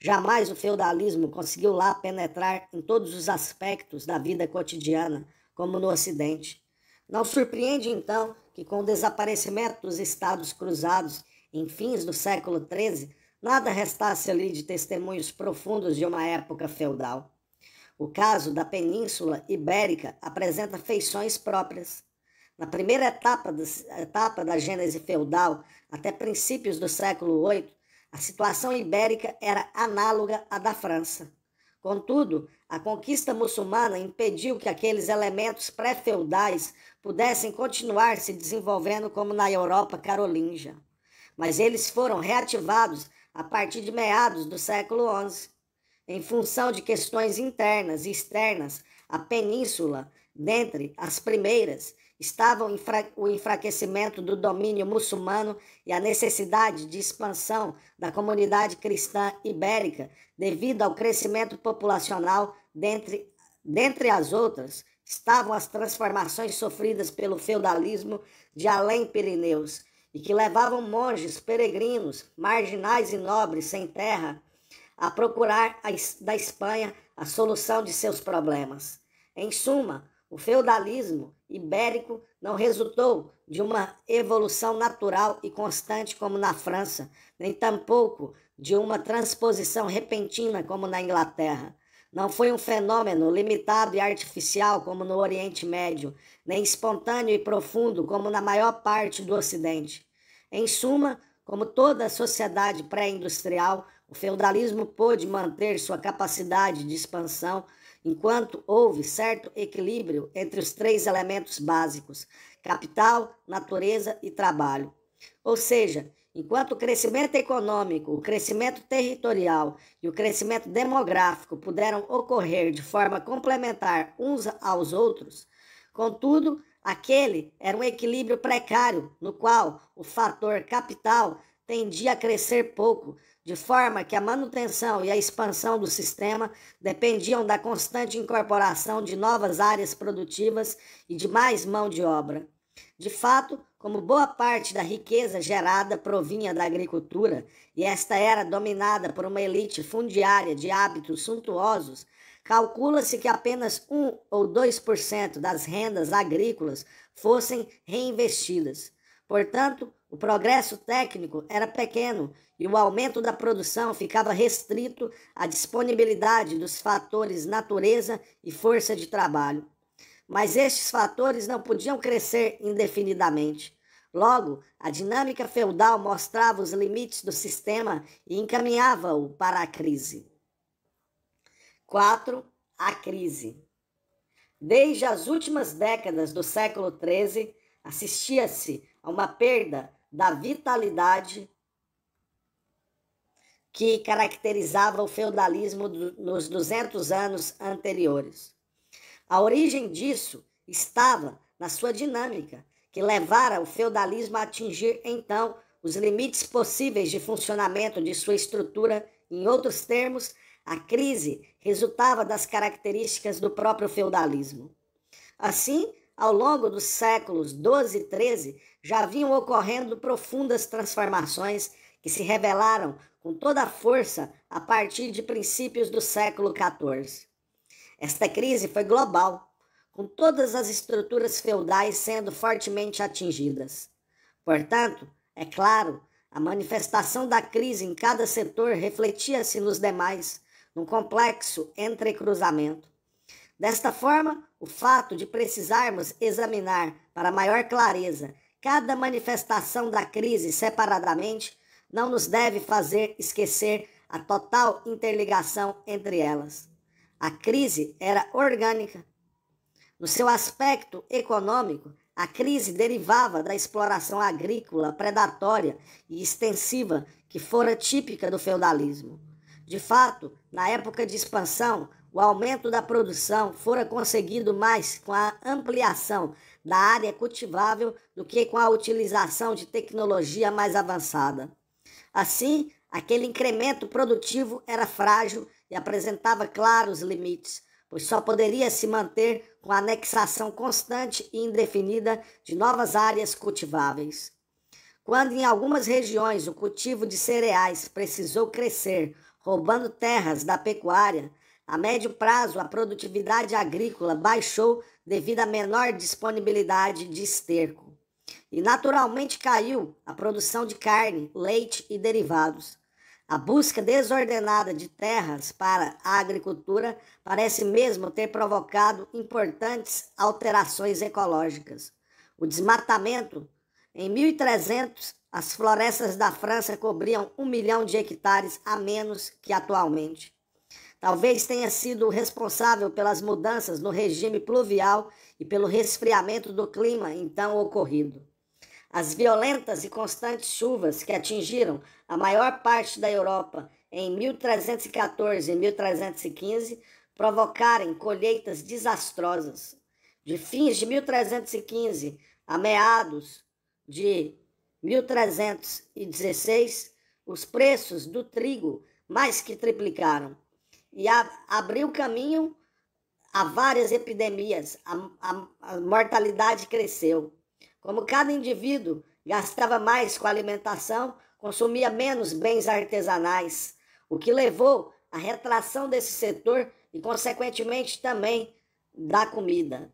Jamais o feudalismo conseguiu lá penetrar em todos os aspectos da vida cotidiana, como no Ocidente. Não surpreende, então, que, com o desaparecimento dos estados cruzados em fins do século XIII, nada restasse ali de testemunhos profundos de uma época feudal. O caso da Península Ibérica apresenta feições próprias. Na primeira etapa, das, etapa da gênese feudal, até princípios do século VIII, a situação ibérica era análoga à da França. Contudo, a conquista muçulmana impediu que aqueles elementos pré-feudais pudessem continuar se desenvolvendo como na Europa carolíngia, mas eles foram reativados a partir de meados do século XI. Em função de questões internas e externas, a península, dentre as primeiras, estava o, o enfraquecimento do domínio muçulmano e a necessidade de expansão da comunidade cristã ibérica devido ao crescimento populacional Dentre, dentre as outras, estavam as transformações sofridas pelo feudalismo de além Pirineus e que levavam monges, peregrinos, marginais e nobres sem terra a procurar a, da Espanha a solução de seus problemas. Em suma, o feudalismo ibérico não resultou de uma evolução natural e constante como na França, nem tampouco de uma transposição repentina como na Inglaterra. Não foi um fenômeno limitado e artificial como no Oriente Médio, nem espontâneo e profundo como na maior parte do Ocidente. Em suma, como toda a sociedade pré-industrial, o feudalismo pôde manter sua capacidade de expansão enquanto houve certo equilíbrio entre os três elementos básicos: capital, natureza e trabalho. Ou seja, Enquanto o crescimento econômico, o crescimento territorial e o crescimento demográfico puderam ocorrer de forma complementar uns aos outros, contudo, aquele era um equilíbrio precário no qual o fator capital tendia a crescer pouco, de forma que a manutenção e a expansão do sistema dependiam da constante incorporação de novas áreas produtivas e de mais mão de obra. De fato, como boa parte da riqueza gerada provinha da agricultura, e esta era dominada por uma elite fundiária de hábitos suntuosos, calcula-se que apenas 1 ou 2% das rendas agrícolas fossem reinvestidas. Portanto, o progresso técnico era pequeno e o aumento da produção ficava restrito à disponibilidade dos fatores natureza e força de trabalho mas estes fatores não podiam crescer indefinidamente. Logo, a dinâmica feudal mostrava os limites do sistema e encaminhava-o para a crise. 4. A crise. Desde as últimas décadas do século XIII, assistia-se a uma perda da vitalidade que caracterizava o feudalismo nos 200 anos anteriores. A origem disso estava na sua dinâmica, que levara o feudalismo a atingir então os limites possíveis de funcionamento de sua estrutura. Em outros termos, a crise resultava das características do próprio feudalismo. Assim, ao longo dos séculos XII e XIII, já vinham ocorrendo profundas transformações que se revelaram com toda a força a partir de princípios do século XIV. Esta crise foi global, com todas as estruturas feudais sendo fortemente atingidas. Portanto, é claro, a manifestação da crise em cada setor refletia-se nos demais, num complexo entrecruzamento. Desta forma, o fato de precisarmos examinar para maior clareza cada manifestação da crise separadamente não nos deve fazer esquecer a total interligação entre elas. A crise era orgânica. No seu aspecto econômico, a crise derivava da exploração agrícola predatória e extensiva que fora típica do feudalismo. De fato, na época de expansão, o aumento da produção fora conseguido mais com a ampliação da área cultivável do que com a utilização de tecnologia mais avançada. Assim, aquele incremento produtivo era frágil e apresentava claros limites, pois só poderia se manter com a anexação constante e indefinida de novas áreas cultiváveis. Quando em algumas regiões o cultivo de cereais precisou crescer, roubando terras da pecuária, a médio prazo, a produtividade agrícola baixou devido à menor disponibilidade de esterco. E naturalmente caiu a produção de carne, leite e derivados. A busca desordenada de terras para a agricultura parece mesmo ter provocado importantes alterações ecológicas. O desmatamento, em 1300, as florestas da França cobriam um milhão de hectares a menos que atualmente. Talvez tenha sido responsável pelas mudanças no regime pluvial e pelo resfriamento do clima então ocorrido. As violentas e constantes chuvas que atingiram a maior parte da Europa em 1314 e 1315 provocaram colheitas desastrosas. De fins de 1315 a meados de 1316, os preços do trigo mais que triplicaram e abriu caminho a várias epidemias. a, a, a mortalidade cresceu. Como cada indivíduo gastava mais com alimentação, consumia menos bens artesanais, o que levou à retração desse setor e, consequentemente, também da comida.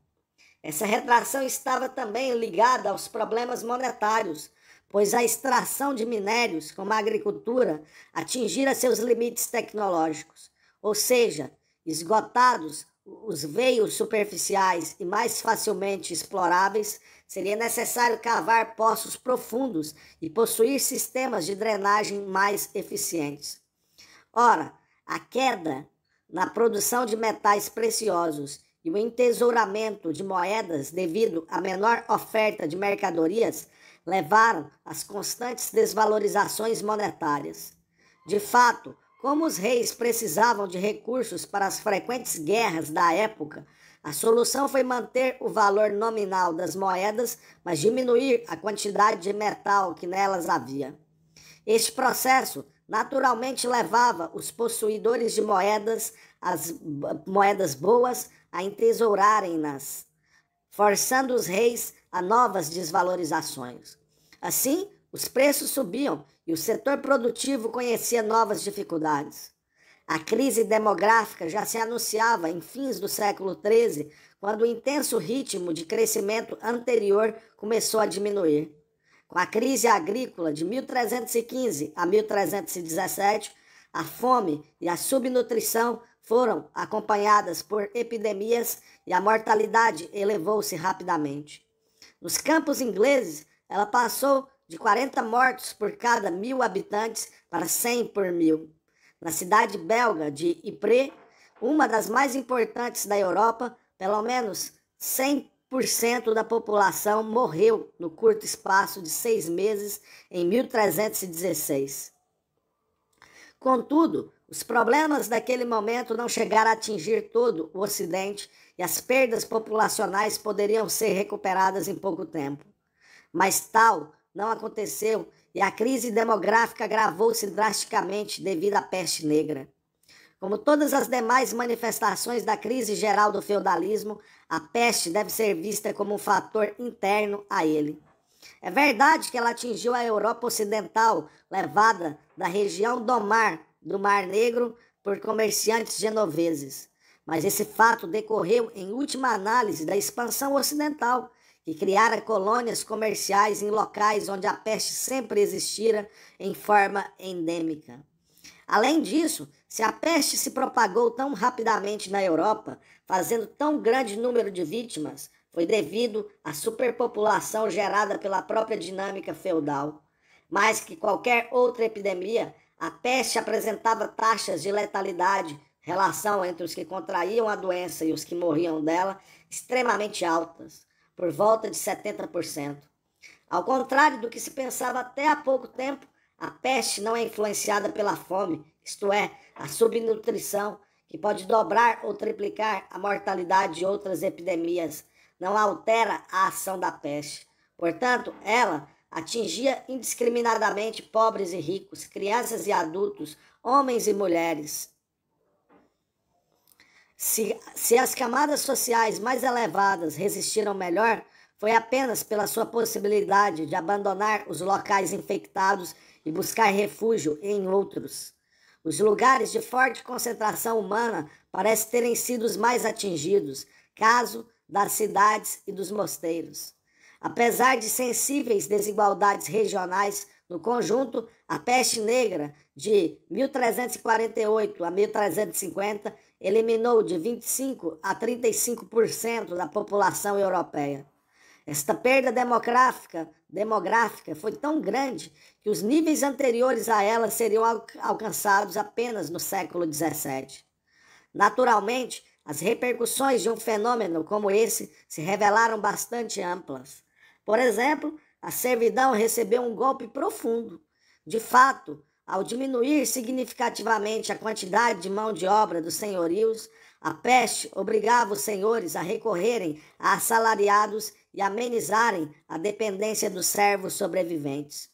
Essa retração estava também ligada aos problemas monetários, pois a extração de minérios, como a agricultura, atingira seus limites tecnológicos, ou seja, esgotados os veios superficiais e mais facilmente exploráveis, Seria necessário cavar poços profundos e possuir sistemas de drenagem mais eficientes. Ora, a queda na produção de metais preciosos e o entesouramento de moedas devido à menor oferta de mercadorias levaram às constantes desvalorizações monetárias. De fato, como os reis precisavam de recursos para as frequentes guerras da época, a solução foi manter o valor nominal das moedas, mas diminuir a quantidade de metal que nelas havia. Este processo naturalmente levava os possuidores de moedas, as moedas boas, a entesourarem-nas, forçando os reis a novas desvalorizações. Assim, os preços subiam e o setor produtivo conhecia novas dificuldades. A crise demográfica já se anunciava em fins do século XIII, quando o intenso ritmo de crescimento anterior começou a diminuir. Com a crise agrícola de 1315 a 1317, a fome e a subnutrição foram acompanhadas por epidemias e a mortalidade elevou-se rapidamente. Nos campos ingleses, ela passou de 40 mortos por cada mil habitantes para 100 por mil na cidade belga de Ypres, uma das mais importantes da Europa, pelo menos 100% da população morreu no curto espaço de seis meses em 1316. Contudo, os problemas daquele momento não chegaram a atingir todo o Ocidente e as perdas populacionais poderiam ser recuperadas em pouco tempo. Mas tal não aconteceu e a crise demográfica agravou-se drasticamente devido à peste negra. Como todas as demais manifestações da crise geral do feudalismo, a peste deve ser vista como um fator interno a ele. É verdade que ela atingiu a Europa Ocidental, levada da região do mar, do Mar Negro, por comerciantes genoveses. Mas esse fato decorreu, em última análise, da expansão ocidental, que criara colônias comerciais em locais onde a peste sempre existira em forma endêmica. Além disso, se a peste se propagou tão rapidamente na Europa, fazendo tão grande número de vítimas, foi devido à superpopulação gerada pela própria dinâmica feudal. Mais que qualquer outra epidemia, a peste apresentava taxas de letalidade, relação entre os que contraíam a doença e os que morriam dela, extremamente altas por volta de 70%. Ao contrário do que se pensava até há pouco tempo, a peste não é influenciada pela fome, isto é, a subnutrição, que pode dobrar ou triplicar a mortalidade de outras epidemias, não altera a ação da peste. Portanto, ela atingia indiscriminadamente pobres e ricos, crianças e adultos, homens e mulheres. Se, se as camadas sociais mais elevadas resistiram melhor, foi apenas pela sua possibilidade de abandonar os locais infectados e buscar refúgio em outros. Os lugares de forte concentração humana parecem terem sido os mais atingidos, caso das cidades e dos mosteiros. Apesar de sensíveis desigualdades regionais, no conjunto, a peste negra de 1348 a 1350 eliminou de 25% a 35% da população europeia. Esta perda demográfica, demográfica foi tão grande que os níveis anteriores a ela seriam alcançados apenas no século XVII. Naturalmente, as repercussões de um fenômeno como esse se revelaram bastante amplas. Por exemplo, a servidão recebeu um golpe profundo. De fato, ao diminuir significativamente a quantidade de mão de obra dos senhorios, a peste obrigava os senhores a recorrerem a assalariados e amenizarem a dependência dos servos sobreviventes.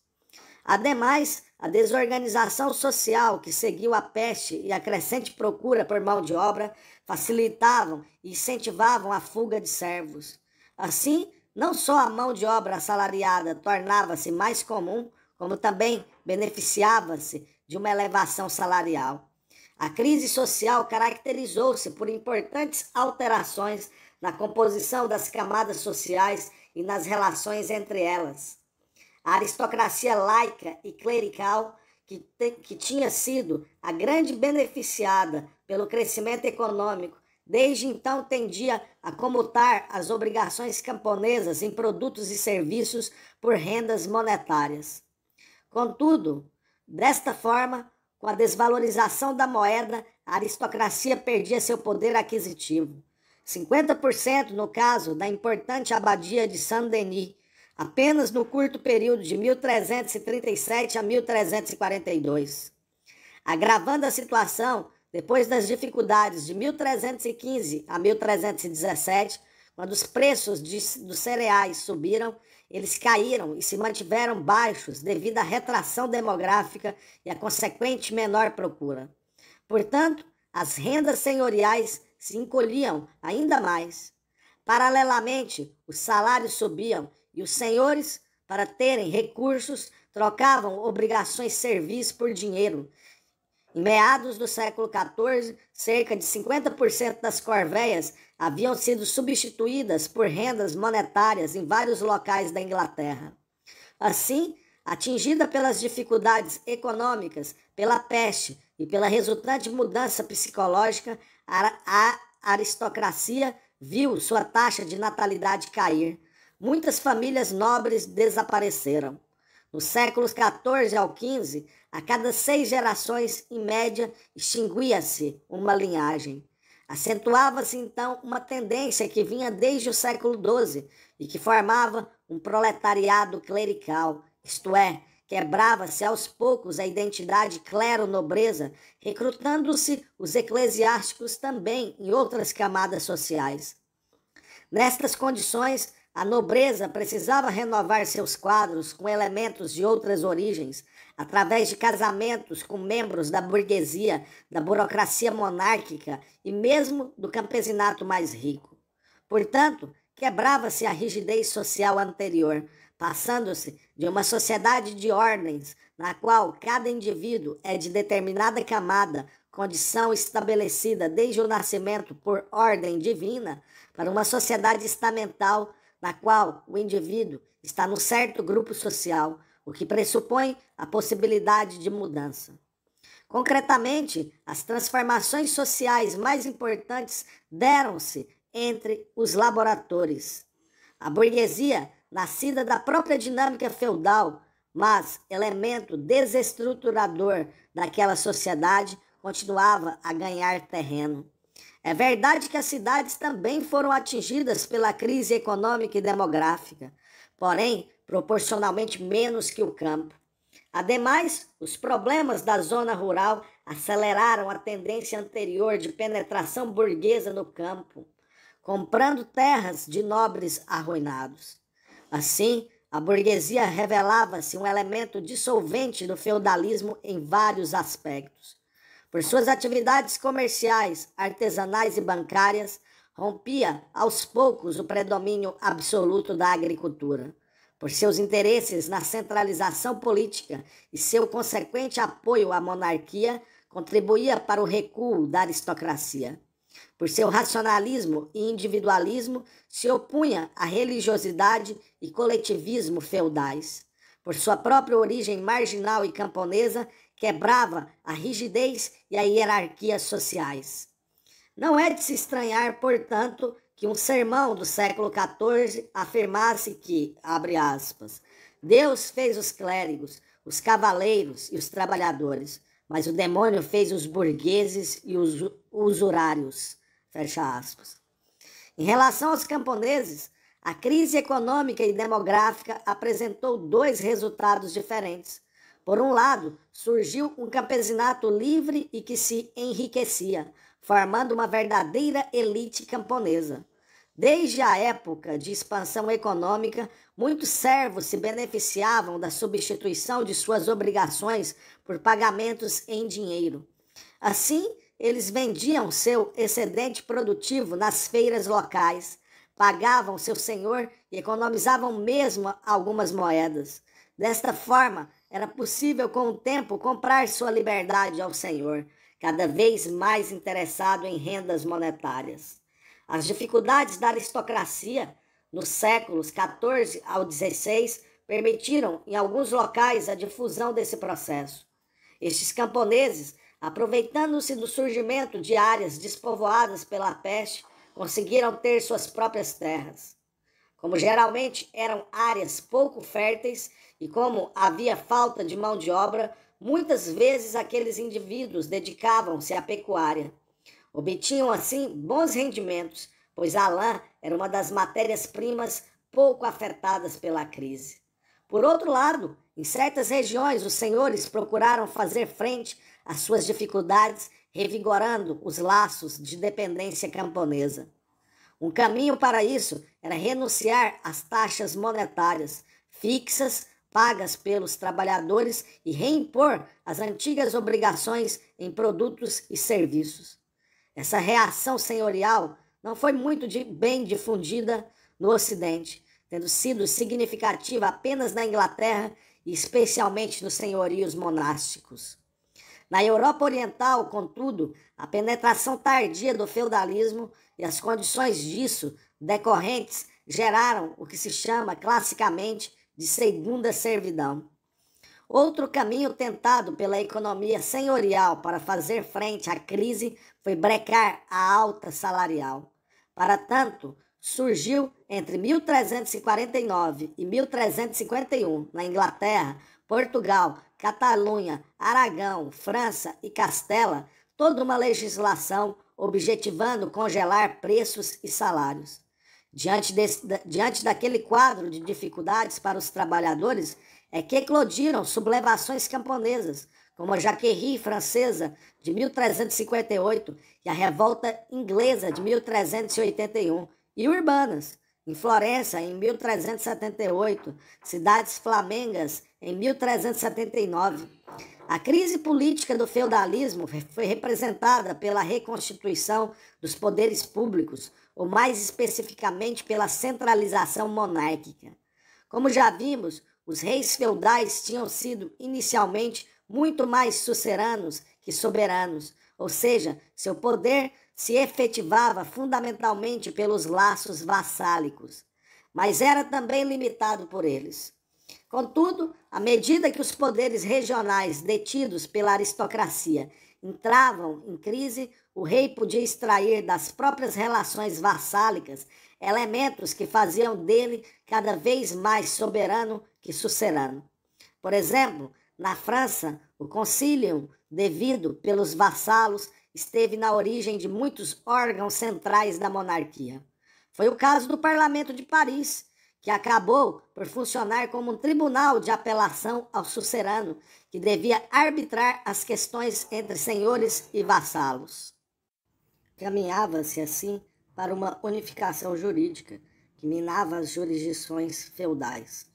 Ademais, a desorganização social que seguiu a peste e a crescente procura por mão de obra facilitavam e incentivavam a fuga de servos. Assim, não só a mão de obra assalariada tornava-se mais comum, como também beneficiava-se de uma elevação salarial. A crise social caracterizou-se por importantes alterações na composição das camadas sociais e nas relações entre elas. A aristocracia laica e clerical, que, te, que tinha sido a grande beneficiada pelo crescimento econômico, desde então tendia a comutar as obrigações camponesas em produtos e serviços por rendas monetárias. Contudo, desta forma, com a desvalorização da moeda, a aristocracia perdia seu poder aquisitivo. 50% no caso da importante abadia de Saint-Denis, apenas no curto período de 1337 a 1342. Agravando a situação, depois das dificuldades de 1315 a 1317, quando os preços de, dos cereais subiram eles caíram e se mantiveram baixos devido à retração demográfica e à consequente menor procura. Portanto, as rendas senhoriais se encolhiam ainda mais. Paralelamente, os salários subiam e os senhores, para terem recursos, trocavam obrigações serviço por dinheiro em meados do século XIV, cerca de 50% das corveias haviam sido substituídas por rendas monetárias em vários locais da Inglaterra. Assim, atingida pelas dificuldades econômicas, pela peste e pela resultante mudança psicológica, a aristocracia viu sua taxa de natalidade cair. Muitas famílias nobres desapareceram. Nos séculos XIV ao XV, a cada seis gerações, em média, extinguia-se uma linhagem. Acentuava-se então uma tendência que vinha desde o século XII e que formava um proletariado clerical, isto é, quebrava-se aos poucos a identidade clero-nobreza, recrutando-se os eclesiásticos também em outras camadas sociais. Nestas condições, a nobreza precisava renovar seus quadros com elementos de outras origens, através de casamentos com membros da burguesia, da burocracia monárquica e mesmo do campesinato mais rico. Portanto, quebrava-se a rigidez social anterior, passando-se de uma sociedade de ordens, na qual cada indivíduo é de determinada camada, condição estabelecida desde o nascimento por ordem divina, para uma sociedade estamental na qual o indivíduo está no certo grupo social, o que pressupõe a possibilidade de mudança. Concretamente, as transformações sociais mais importantes deram-se entre os laboratores. A burguesia, nascida da própria dinâmica feudal, mas elemento desestruturador daquela sociedade, continuava a ganhar terreno. É verdade que as cidades também foram atingidas pela crise econômica e demográfica, porém proporcionalmente menos que o campo. Ademais, os problemas da zona rural aceleraram a tendência anterior de penetração burguesa no campo, comprando terras de nobres arruinados. Assim, a burguesia revelava-se um elemento dissolvente do feudalismo em vários aspectos. Por suas atividades comerciais, artesanais e bancárias, rompia aos poucos o predomínio absoluto da agricultura. Por seus interesses na centralização política e seu consequente apoio à monarquia, contribuía para o recuo da aristocracia. Por seu racionalismo e individualismo, se opunha à religiosidade e coletivismo feudais. Por sua própria origem marginal e camponesa, quebrava é a rigidez e a hierarquia sociais. Não é de se estranhar, portanto, que um sermão do século XIV afirmasse que, abre aspas, Deus fez os clérigos, os cavaleiros e os trabalhadores, mas o demônio fez os burgueses e os usurários, fecha aspas. Em relação aos camponeses, a crise econômica e demográfica apresentou dois resultados diferentes por um lado, surgiu um campesinato livre e que se enriquecia, formando uma verdadeira elite camponesa. Desde a época de expansão econômica, muitos servos se beneficiavam da substituição de suas obrigações por pagamentos em dinheiro. Assim, eles vendiam seu excedente produtivo nas feiras locais, pagavam seu senhor e economizavam mesmo algumas moedas. Desta forma, era possível com o tempo comprar sua liberdade ao Senhor, cada vez mais interessado em rendas monetárias. As dificuldades da aristocracia nos séculos XIV ao XVI permitiram, em alguns locais, a difusão desse processo. Estes camponeses, aproveitando-se do surgimento de áreas despovoadas pela peste, conseguiram ter suas próprias terras. Como geralmente eram áreas pouco férteis, e como havia falta de mão de obra, muitas vezes aqueles indivíduos dedicavam-se à pecuária. Obtinham assim bons rendimentos, pois a lã era uma das matérias-primas pouco afetadas pela crise. Por outro lado, em certas regiões, os senhores procuraram fazer frente às suas dificuldades, revigorando os laços de dependência camponesa. Um caminho para isso era renunciar às taxas monetárias fixas pagas pelos trabalhadores e reimpor as antigas obrigações em produtos e serviços. Essa reação senhorial não foi muito bem difundida no Ocidente, tendo sido significativa apenas na Inglaterra e especialmente nos senhorios monásticos. Na Europa Oriental, contudo, a penetração tardia do feudalismo e as condições disso decorrentes geraram o que se chama classicamente de segunda servidão. Outro caminho tentado pela economia senhorial para fazer frente à crise foi brecar a alta salarial. Para tanto, surgiu entre 1349 e 1351, na Inglaterra, Portugal, Catalunha, Aragão, França e Castela, toda uma legislação objetivando congelar preços e salários. Diante, desse, diante daquele quadro de dificuldades para os trabalhadores, é que eclodiram sublevações camponesas, como a Jaquerie francesa de 1358 e a revolta inglesa de 1381, e urbanas, em Florença em 1378, cidades flamengas em 1379. A crise política do feudalismo foi representada pela reconstituição dos poderes públicos, ou mais especificamente pela centralização monárquica. Como já vimos, os reis feudais tinham sido inicialmente muito mais suceranos que soberanos, ou seja, seu poder se efetivava fundamentalmente pelos laços vassálicos, mas era também limitado por eles. Contudo, à medida que os poderes regionais detidos pela aristocracia entravam em crise, o rei podia extrair das próprias relações vassálicas elementos que faziam dele cada vez mais soberano que sucerano. Por exemplo, na França, o concílio, devido pelos vassalos, esteve na origem de muitos órgãos centrais da monarquia. Foi o caso do Parlamento de Paris, que acabou por funcionar como um tribunal de apelação ao sucerano, que devia arbitrar as questões entre senhores e vassalos. Caminhava-se assim para uma unificação jurídica que minava as jurisdições feudais,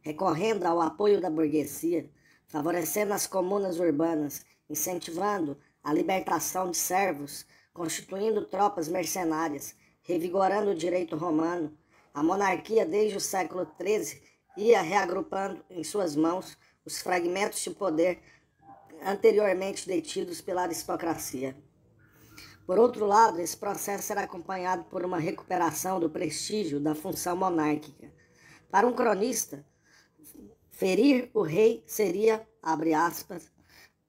recorrendo ao apoio da burguesia, favorecendo as comunas urbanas, incentivando a libertação de servos, constituindo tropas mercenárias, revigorando o direito romano, a monarquia, desde o século XIII, ia reagrupando em suas mãos os fragmentos de poder anteriormente detidos pela aristocracia. Por outro lado, esse processo era acompanhado por uma recuperação do prestígio da função monárquica. Para um cronista, ferir o rei seria, abre aspas,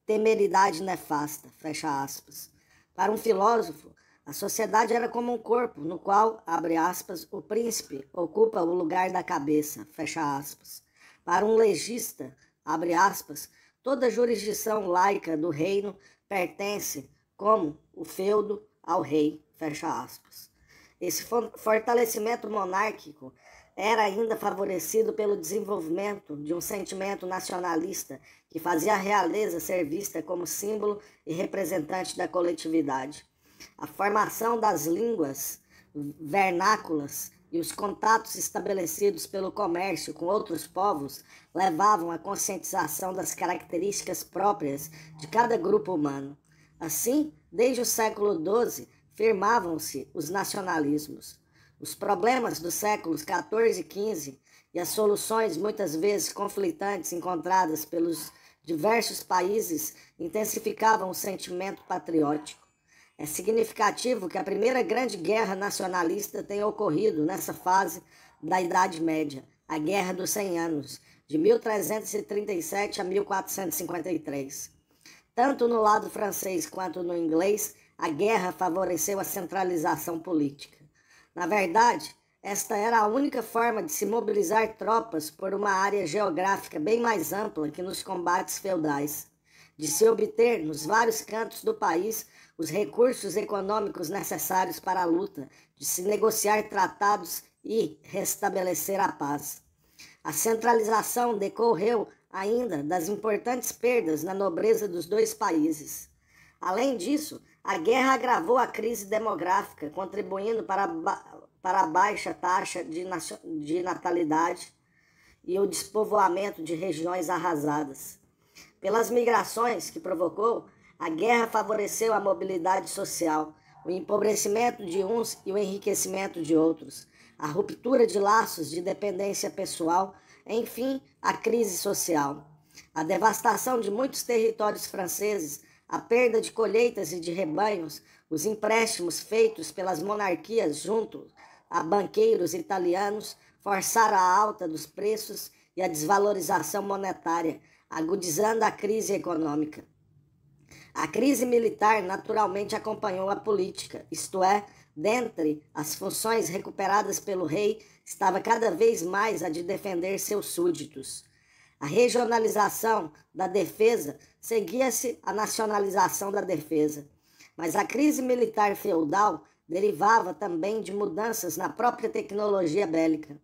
temeridade nefasta, fecha aspas. Para um filósofo, a sociedade era como um corpo no qual, abre aspas, o príncipe ocupa o lugar da cabeça, fecha aspas. Para um legista, abre aspas, toda jurisdição laica do reino pertence, como o feudo, ao rei, fecha aspas. Esse fortalecimento monárquico era ainda favorecido pelo desenvolvimento de um sentimento nacionalista que fazia a realeza ser vista como símbolo e representante da coletividade. A formação das línguas vernáculas e os contatos estabelecidos pelo comércio com outros povos levavam à conscientização das características próprias de cada grupo humano. Assim, desde o século XII, firmavam-se os nacionalismos. Os problemas dos séculos XIV e XV e as soluções muitas vezes conflitantes encontradas pelos diversos países intensificavam o sentimento patriótico. É significativo que a primeira grande guerra nacionalista tenha ocorrido nessa fase da Idade Média, a Guerra dos Cem Anos, de 1337 a 1453. Tanto no lado francês quanto no inglês, a guerra favoreceu a centralização política. Na verdade, esta era a única forma de se mobilizar tropas por uma área geográfica bem mais ampla que nos combates feudais, de se obter nos vários cantos do país os recursos econômicos necessários para a luta, de se negociar tratados e restabelecer a paz. A centralização decorreu ainda das importantes perdas na nobreza dos dois países. Além disso, a guerra agravou a crise demográfica, contribuindo para, ba para a baixa taxa de, de natalidade e o despovoamento de regiões arrasadas. Pelas migrações que provocou, a guerra favoreceu a mobilidade social, o empobrecimento de uns e o enriquecimento de outros, a ruptura de laços de dependência pessoal, enfim, a crise social. A devastação de muitos territórios franceses, a perda de colheitas e de rebanhos, os empréstimos feitos pelas monarquias junto a banqueiros italianos forçaram a alta dos preços e a desvalorização monetária, agudizando a crise econômica. A crise militar naturalmente acompanhou a política, isto é, dentre as funções recuperadas pelo rei estava cada vez mais a de defender seus súditos. A regionalização da defesa seguia-se à nacionalização da defesa, mas a crise militar feudal derivava também de mudanças na própria tecnologia bélica.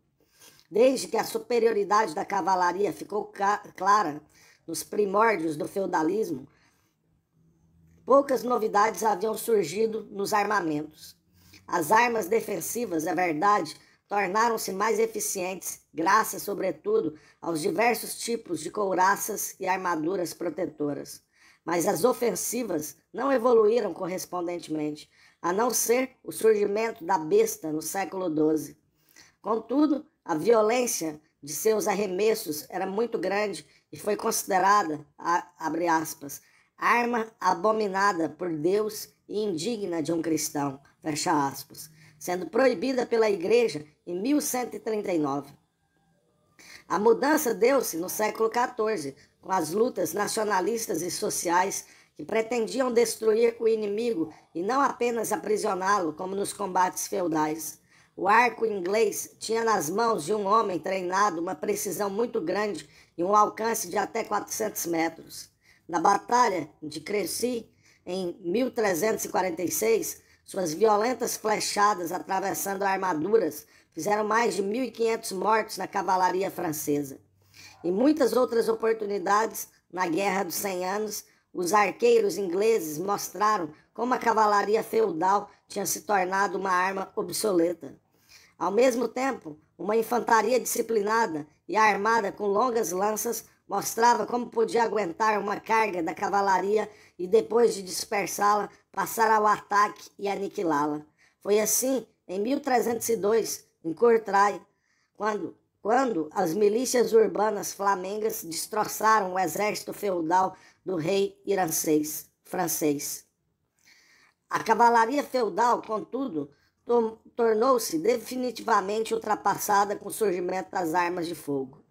Desde que a superioridade da cavalaria ficou clara nos primórdios do feudalismo, poucas novidades haviam surgido nos armamentos. As armas defensivas, é verdade, tornaram-se mais eficientes, graças, sobretudo, aos diversos tipos de couraças e armaduras protetoras. Mas as ofensivas não evoluíram correspondentemente, a não ser o surgimento da besta no século XII. Contudo, a violência de seus arremessos era muito grande e foi considerada, a, abre aspas, arma abominada por Deus e indigna de um cristão, fecha aspas, sendo proibida pela Igreja em 1139. A mudança deu-se no século XIV, com as lutas nacionalistas e sociais que pretendiam destruir o inimigo e não apenas aprisioná-lo, como nos combates feudais. O arco inglês tinha nas mãos de um homem treinado uma precisão muito grande e um alcance de até 400 metros. Na Batalha de Crecy, em 1346, suas violentas flechadas atravessando armaduras fizeram mais de 1.500 mortos na cavalaria francesa. Em muitas outras oportunidades, na Guerra dos Cem Anos, os arqueiros ingleses mostraram como a cavalaria feudal tinha se tornado uma arma obsoleta. Ao mesmo tempo, uma infantaria disciplinada e armada com longas lanças mostrava como podia aguentar uma carga da cavalaria e, depois de dispersá-la, passar ao ataque e aniquilá-la. Foi assim, em 1302, em Courtrai, quando, quando as milícias urbanas flamengas destroçaram o exército feudal do rei irancês, francês. A cavalaria feudal, contudo, tornou-se definitivamente ultrapassada com o surgimento das armas de fogo.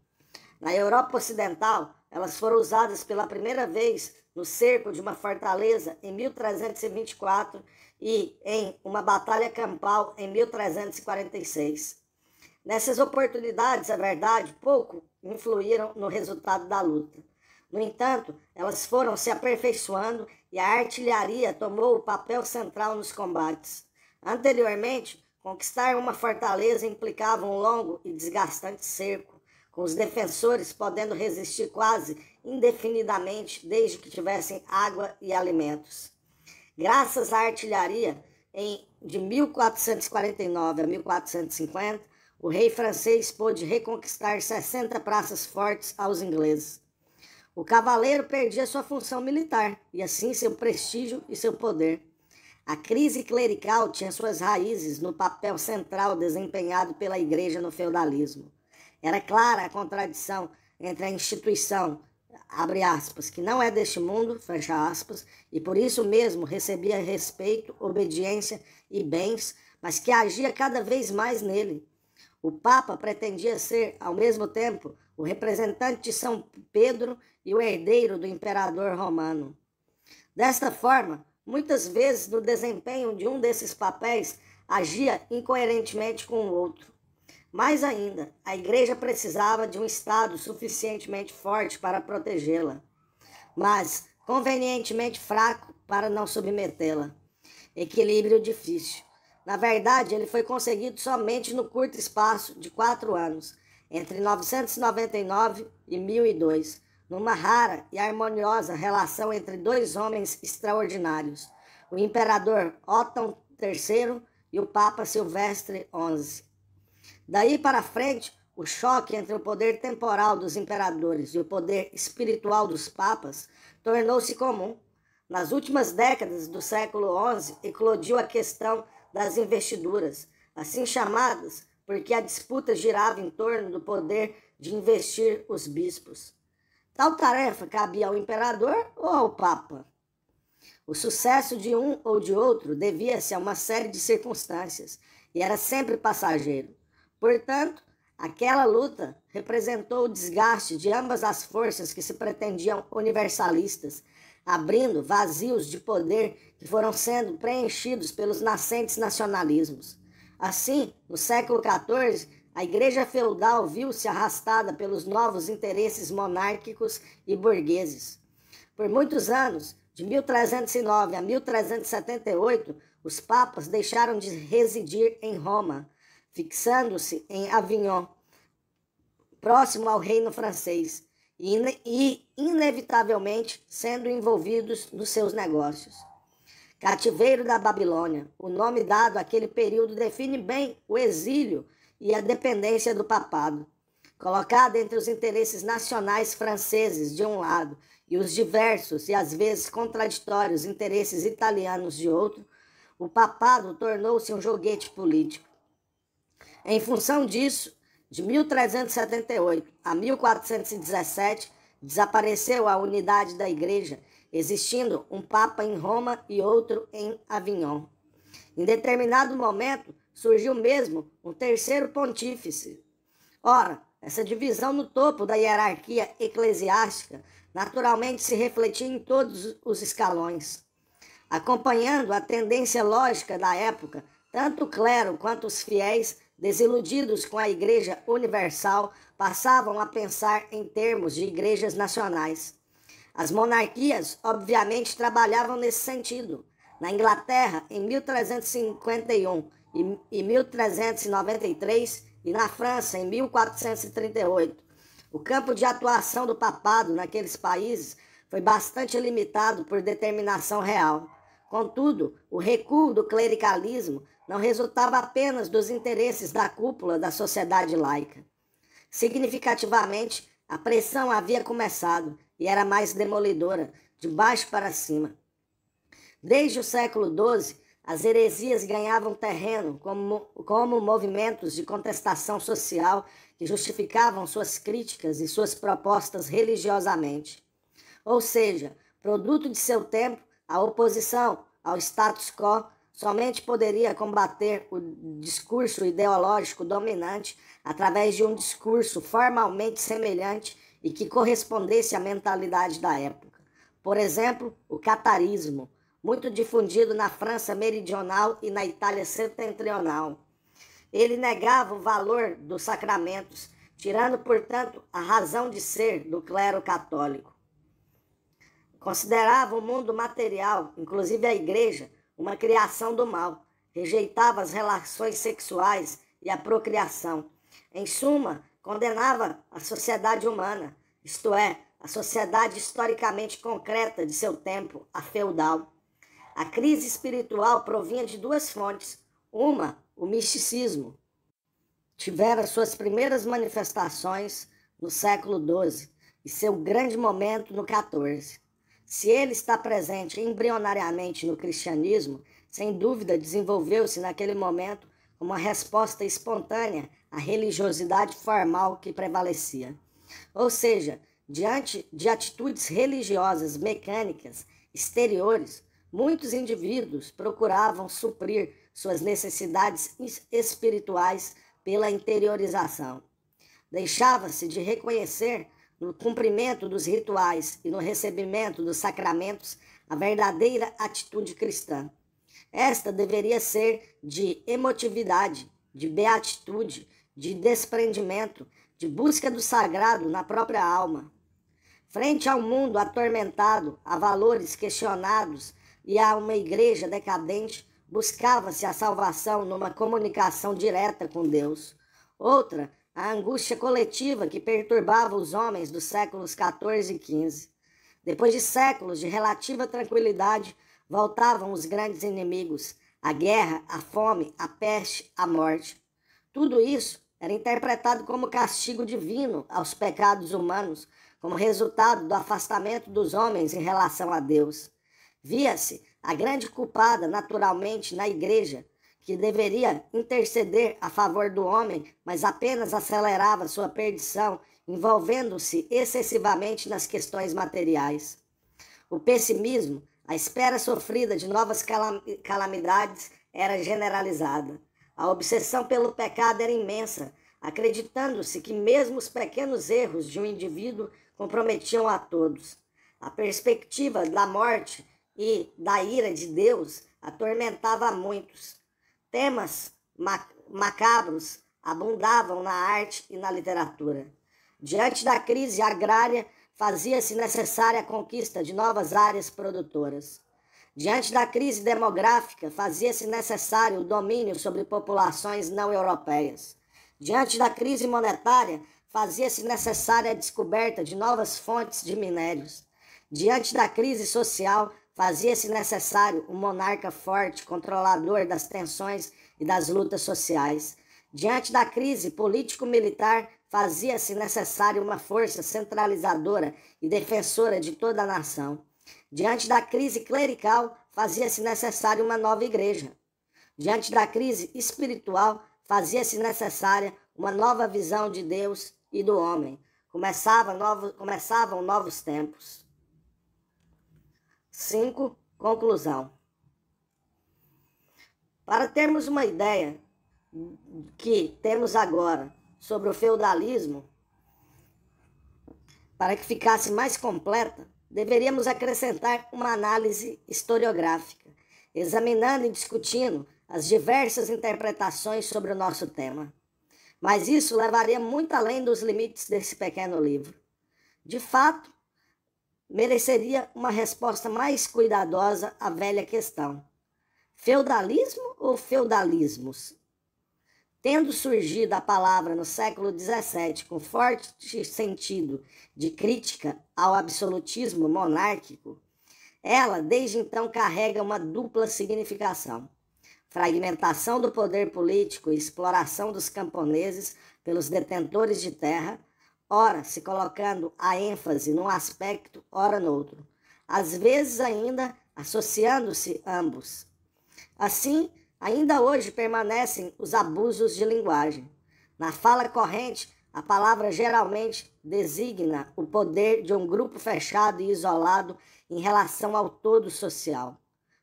Na Europa Ocidental, elas foram usadas pela primeira vez no cerco de uma fortaleza em 1324 e em uma batalha campal em 1346. Nessas oportunidades, a é verdade, pouco influíram no resultado da luta. No entanto, elas foram se aperfeiçoando e a artilharia tomou o papel central nos combates. Anteriormente, conquistar uma fortaleza implicava um longo e desgastante cerco com os defensores podendo resistir quase indefinidamente desde que tivessem água e alimentos. Graças à artilharia, em, de 1449 a 1450, o rei francês pôde reconquistar 60 praças fortes aos ingleses. O cavaleiro perdia sua função militar e, assim, seu prestígio e seu poder. A crise clerical tinha suas raízes no papel central desempenhado pela igreja no feudalismo. Era clara a contradição entre a instituição, abre aspas, que não é deste mundo, fecha aspas, e por isso mesmo recebia respeito, obediência e bens, mas que agia cada vez mais nele. O Papa pretendia ser, ao mesmo tempo, o representante de São Pedro e o herdeiro do imperador romano. Desta forma, muitas vezes no desempenho de um desses papéis, agia incoerentemente com o outro. Mais ainda, a igreja precisava de um Estado suficientemente forte para protegê-la, mas convenientemente fraco para não submetê-la. Equilíbrio difícil. Na verdade, ele foi conseguido somente no curto espaço de quatro anos, entre 999 e 1002, numa rara e harmoniosa relação entre dois homens extraordinários, o imperador Otton III e o Papa Silvestre XI. Daí para frente, o choque entre o poder temporal dos imperadores e o poder espiritual dos papas tornou-se comum. Nas últimas décadas do século XI, eclodiu a questão das investiduras, assim chamadas porque a disputa girava em torno do poder de investir os bispos. Tal tarefa cabia ao imperador ou ao papa. O sucesso de um ou de outro devia-se a uma série de circunstâncias e era sempre passageiro. Portanto, aquela luta representou o desgaste de ambas as forças que se pretendiam universalistas, abrindo vazios de poder que foram sendo preenchidos pelos nascentes nacionalismos. Assim, no século XIV, a Igreja feudal viu-se arrastada pelos novos interesses monárquicos e burgueses. Por muitos anos, de 1309 a 1378, os papas deixaram de residir em Roma fixando-se em Avignon, próximo ao reino francês, e, e inevitavelmente sendo envolvidos nos seus negócios. Cativeiro da Babilônia, o nome dado àquele período define bem o exílio e a dependência do papado. Colocado entre os interesses nacionais franceses, de um lado, e os diversos e às vezes contraditórios interesses italianos de outro, o papado tornou-se um joguete político. Em função disso, de 1378 a 1417, desapareceu a unidade da Igreja, existindo um Papa em Roma e outro em Avignon. Em determinado momento, surgiu mesmo um terceiro pontífice. Ora, essa divisão no topo da hierarquia eclesiástica naturalmente se refletia em todos os escalões. Acompanhando a tendência lógica da época, tanto o clero quanto os fiéis desiludidos com a Igreja Universal, passavam a pensar em termos de igrejas nacionais. As monarquias, obviamente, trabalhavam nesse sentido. Na Inglaterra, em 1351 e 1393, e na França, em 1438. O campo de atuação do papado naqueles países foi bastante limitado por determinação real. Contudo, o recuo do clericalismo não resultava apenas dos interesses da cúpula da sociedade laica. Significativamente, a pressão havia começado e era mais demolidora, de baixo para cima. Desde o século XII, as heresias ganhavam terreno como, como movimentos de contestação social que justificavam suas críticas e suas propostas religiosamente. Ou seja, produto de seu tempo, a oposição ao status quo somente poderia combater o discurso ideológico dominante através de um discurso formalmente semelhante e que correspondesse à mentalidade da época. Por exemplo, o catarismo, muito difundido na França meridional e na Itália setentrional. Ele negava o valor dos sacramentos, tirando, portanto, a razão de ser do clero católico. Considerava o mundo material, inclusive a igreja, uma criação do mal. Rejeitava as relações sexuais e a procriação. Em suma, condenava a sociedade humana, isto é, a sociedade historicamente concreta de seu tempo, a feudal. A crise espiritual provinha de duas fontes. Uma, o misticismo. Tivera suas primeiras manifestações no século XII e seu grande momento no XIV. Se ele está presente embrionariamente no cristianismo, sem dúvida desenvolveu-se naquele momento uma resposta espontânea à religiosidade formal que prevalecia. Ou seja, diante de atitudes religiosas mecânicas exteriores, muitos indivíduos procuravam suprir suas necessidades espirituais pela interiorização. Deixava-se de reconhecer no cumprimento dos rituais e no recebimento dos sacramentos a verdadeira atitude cristã. Esta deveria ser de emotividade, de beatitude, de desprendimento, de busca do sagrado na própria alma. Frente ao mundo atormentado, a valores questionados e a uma igreja decadente, buscava-se a salvação numa comunicação direta com Deus. Outra a angústia coletiva que perturbava os homens dos séculos XIV e XV. Depois de séculos de relativa tranquilidade, voltavam os grandes inimigos, a guerra, a fome, a peste, a morte. Tudo isso era interpretado como castigo divino aos pecados humanos, como resultado do afastamento dos homens em relação a Deus. Via-se a grande culpada, naturalmente, na igreja, que deveria interceder a favor do homem, mas apenas acelerava sua perdição, envolvendo-se excessivamente nas questões materiais. O pessimismo, a espera sofrida de novas calamidades, era generalizada. A obsessão pelo pecado era imensa, acreditando-se que mesmo os pequenos erros de um indivíduo comprometiam a todos. A perspectiva da morte e da ira de Deus atormentava a muitos. Temas macabros abundavam na arte e na literatura. Diante da crise agrária, fazia-se necessária a conquista de novas áreas produtoras. Diante da crise demográfica, fazia-se necessário o domínio sobre populações não europeias. Diante da crise monetária, fazia-se necessária a descoberta de novas fontes de minérios. Diante da crise social, Fazia-se necessário um monarca forte, controlador das tensões e das lutas sociais. Diante da crise político-militar, fazia-se necessário uma força centralizadora e defensora de toda a nação. Diante da crise clerical, fazia-se necessário uma nova igreja. Diante da crise espiritual, fazia-se necessária uma nova visão de Deus e do homem. Começava novo, começavam novos tempos. 5. Conclusão. Para termos uma ideia que temos agora sobre o feudalismo, para que ficasse mais completa, deveríamos acrescentar uma análise historiográfica, examinando e discutindo as diversas interpretações sobre o nosso tema. Mas isso levaria muito além dos limites desse pequeno livro. De fato, mereceria uma resposta mais cuidadosa à velha questão: feudalismo ou feudalismos? Tendo surgido a palavra no século XVII com forte sentido de crítica ao absolutismo monárquico, ela desde então carrega uma dupla significação: fragmentação do poder político e exploração dos camponeses pelos detentores de terra ora se colocando a ênfase num aspecto, ora no outro, às vezes ainda associando-se ambos. Assim, ainda hoje permanecem os abusos de linguagem. Na fala corrente, a palavra geralmente designa o poder de um grupo fechado e isolado em relação ao todo social.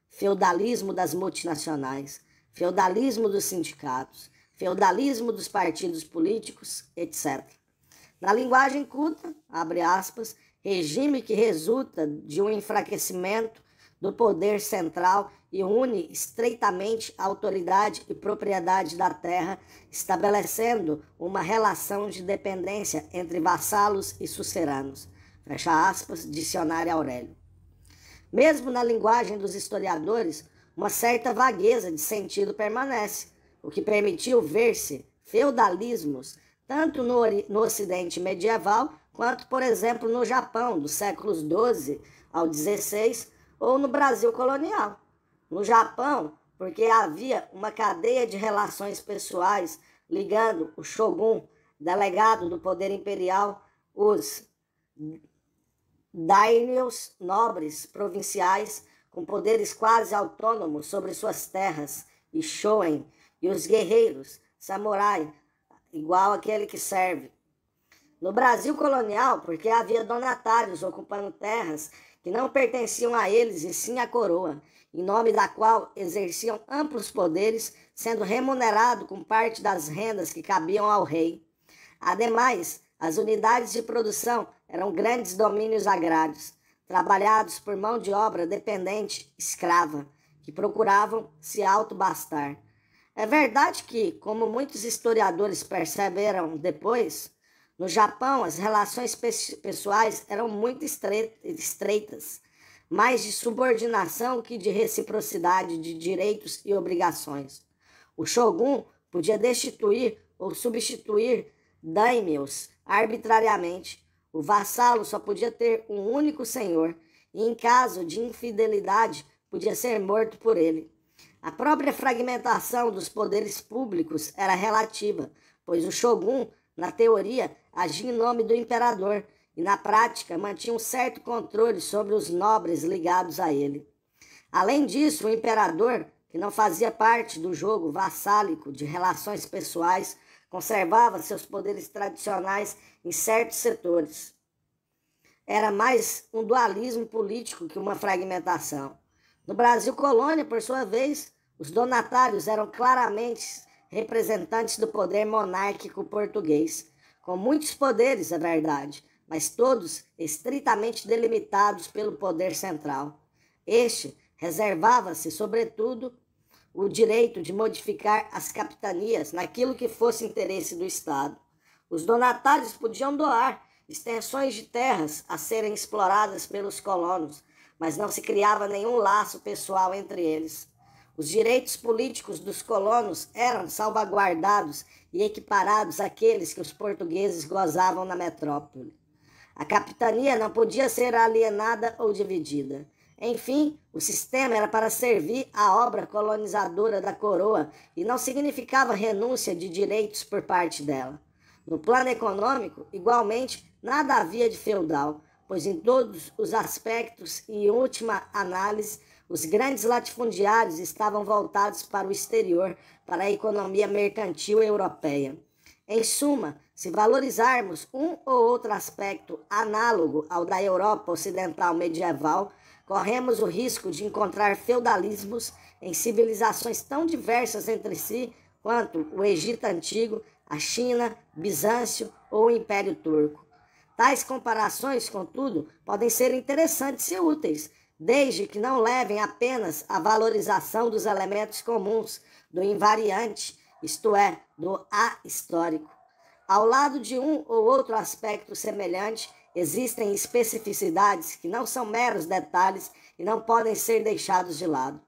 Feudalismo das multinacionais, feudalismo dos sindicatos, feudalismo dos partidos políticos, etc. Na linguagem culta, abre aspas, regime que resulta de um enfraquecimento do poder central e une estreitamente a autoridade e propriedade da terra, estabelecendo uma relação de dependência entre vassalos e suceranos. Fecha aspas, dicionário Aurélio. Mesmo na linguagem dos historiadores, uma certa vagueza de sentido permanece, o que permitiu ver-se feudalismos tanto no, no Ocidente medieval quanto, por exemplo, no Japão, dos séculos XII ao XVI, ou no Brasil colonial. No Japão, porque havia uma cadeia de relações pessoais ligando o shogun, delegado do poder imperial, os daimyos nobres provinciais com poderes quase autônomos sobre suas terras e shoen, e os guerreiros, samurai, igual aquele que serve. No Brasil colonial, porque havia donatários ocupando terras que não pertenciam a eles e sim à coroa, em nome da qual exerciam amplos poderes, sendo remunerado com parte das rendas que cabiam ao rei. Ademais, as unidades de produção eram grandes domínios agrários, trabalhados por mão de obra dependente, escrava, que procuravam se autobastar. É verdade que, como muitos historiadores perceberam depois, no Japão as relações pessoais eram muito estreitas, mais de subordinação que de reciprocidade de direitos e obrigações. O shogun podia destituir ou substituir daimyos arbitrariamente. O vassalo só podia ter um único senhor e, em caso de infidelidade, podia ser morto por ele. A própria fragmentação dos poderes públicos era relativa, pois o shogun, na teoria, agia em nome do imperador e, na prática, mantinha um certo controle sobre os nobres ligados a ele. Além disso, o imperador, que não fazia parte do jogo vassálico de relações pessoais, conservava seus poderes tradicionais em certos setores. Era mais um dualismo político que uma fragmentação. No Brasil colônia, por sua vez, os donatários eram claramente representantes do poder monárquico português, com muitos poderes, é verdade, mas todos estritamente delimitados pelo poder central. Este reservava-se, sobretudo, o direito de modificar as capitanias naquilo que fosse interesse do Estado. Os donatários podiam doar extensões de terras a serem exploradas pelos colonos, mas não se criava nenhum laço pessoal entre eles. Os direitos políticos dos colonos eram salvaguardados e equiparados àqueles que os portugueses gozavam na metrópole. A capitania não podia ser alienada ou dividida. Enfim, o sistema era para servir à obra colonizadora da coroa e não significava renúncia de direitos por parte dela. No plano econômico, igualmente, nada havia de feudal, pois em todos os aspectos e em última análise os grandes latifundiários estavam voltados para o exterior, para a economia mercantil europeia. Em suma, se valorizarmos um ou outro aspecto análogo ao da Europa ocidental medieval, corremos o risco de encontrar feudalismos em civilizações tão diversas entre si quanto o Egito Antigo, a China, Bizâncio ou o Império Turco. Tais comparações, contudo, podem ser interessantes e úteis, desde que não levem apenas à valorização dos elementos comuns do invariante, isto é, do ahistórico. Ao lado de um ou outro aspecto semelhante, existem especificidades que não são meros detalhes e não podem ser deixados de lado.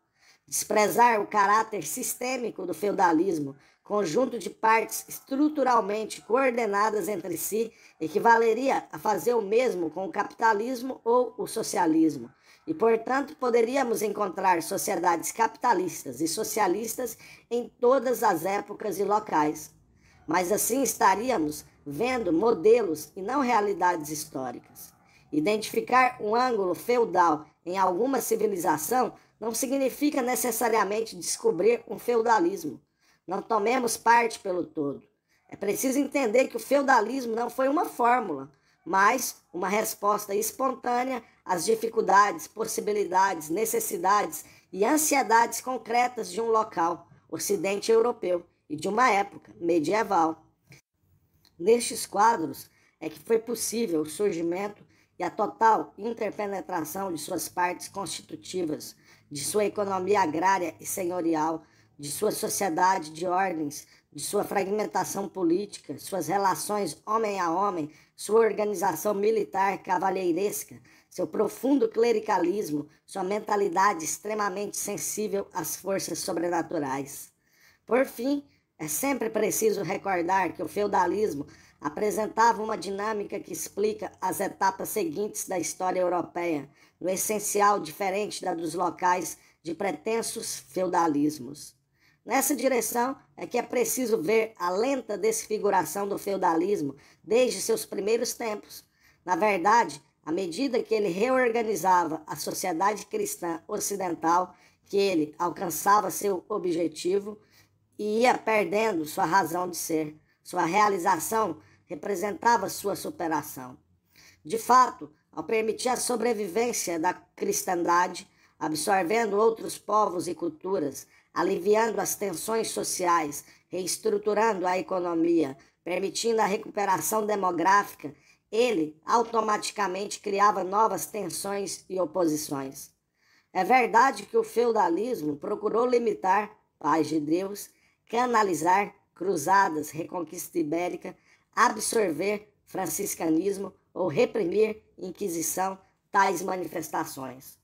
Desprezar o caráter sistêmico do feudalismo, conjunto de partes estruturalmente coordenadas entre si, equivaleria a fazer o mesmo com o capitalismo ou o socialismo e, portanto, poderíamos encontrar sociedades capitalistas e socialistas em todas as épocas e locais. Mas assim estaríamos vendo modelos e não realidades históricas. Identificar um ângulo feudal em alguma civilização não significa necessariamente descobrir um feudalismo. Não tomemos parte pelo todo. É preciso entender que o feudalismo não foi uma fórmula, mas uma resposta espontânea as dificuldades, possibilidades, necessidades e ansiedades concretas de um local, Ocidente Europeu, e de uma época medieval. Nestes quadros é que foi possível o surgimento e a total interpenetração de suas partes constitutivas, de sua economia agrária e senhorial, de sua sociedade de ordens, de sua fragmentação política, suas relações homem a homem, sua organização militar cavalheiresca, seu profundo clericalismo, sua mentalidade extremamente sensível às forças sobrenaturais. Por fim, é sempre preciso recordar que o feudalismo apresentava uma dinâmica que explica as etapas seguintes da história europeia, no essencial diferente da dos locais de pretensos feudalismos. Nessa direção é que é preciso ver a lenta desfiguração do feudalismo desde seus primeiros tempos. Na verdade, à medida que ele reorganizava a sociedade cristã ocidental, que ele alcançava seu objetivo e ia perdendo sua razão de ser. Sua realização representava sua superação. De fato, ao permitir a sobrevivência da cristandade, absorvendo outros povos e culturas, aliviando as tensões sociais, reestruturando a economia, permitindo a recuperação demográfica ele automaticamente criava novas tensões e oposições. É verdade que o feudalismo procurou limitar paz de Deus, canalizar cruzadas, reconquista ibérica, absorver franciscanismo ou reprimir inquisição tais manifestações.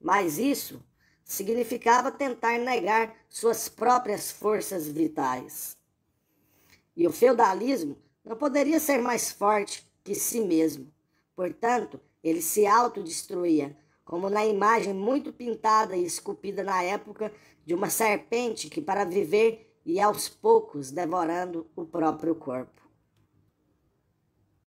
Mas isso significava tentar negar suas próprias forças vitais. E o feudalismo não poderia ser mais forte de si mesmo. Portanto, ele se autodestruía, como na imagem muito pintada e esculpida na época de uma serpente que, para viver, ia aos poucos devorando o próprio corpo.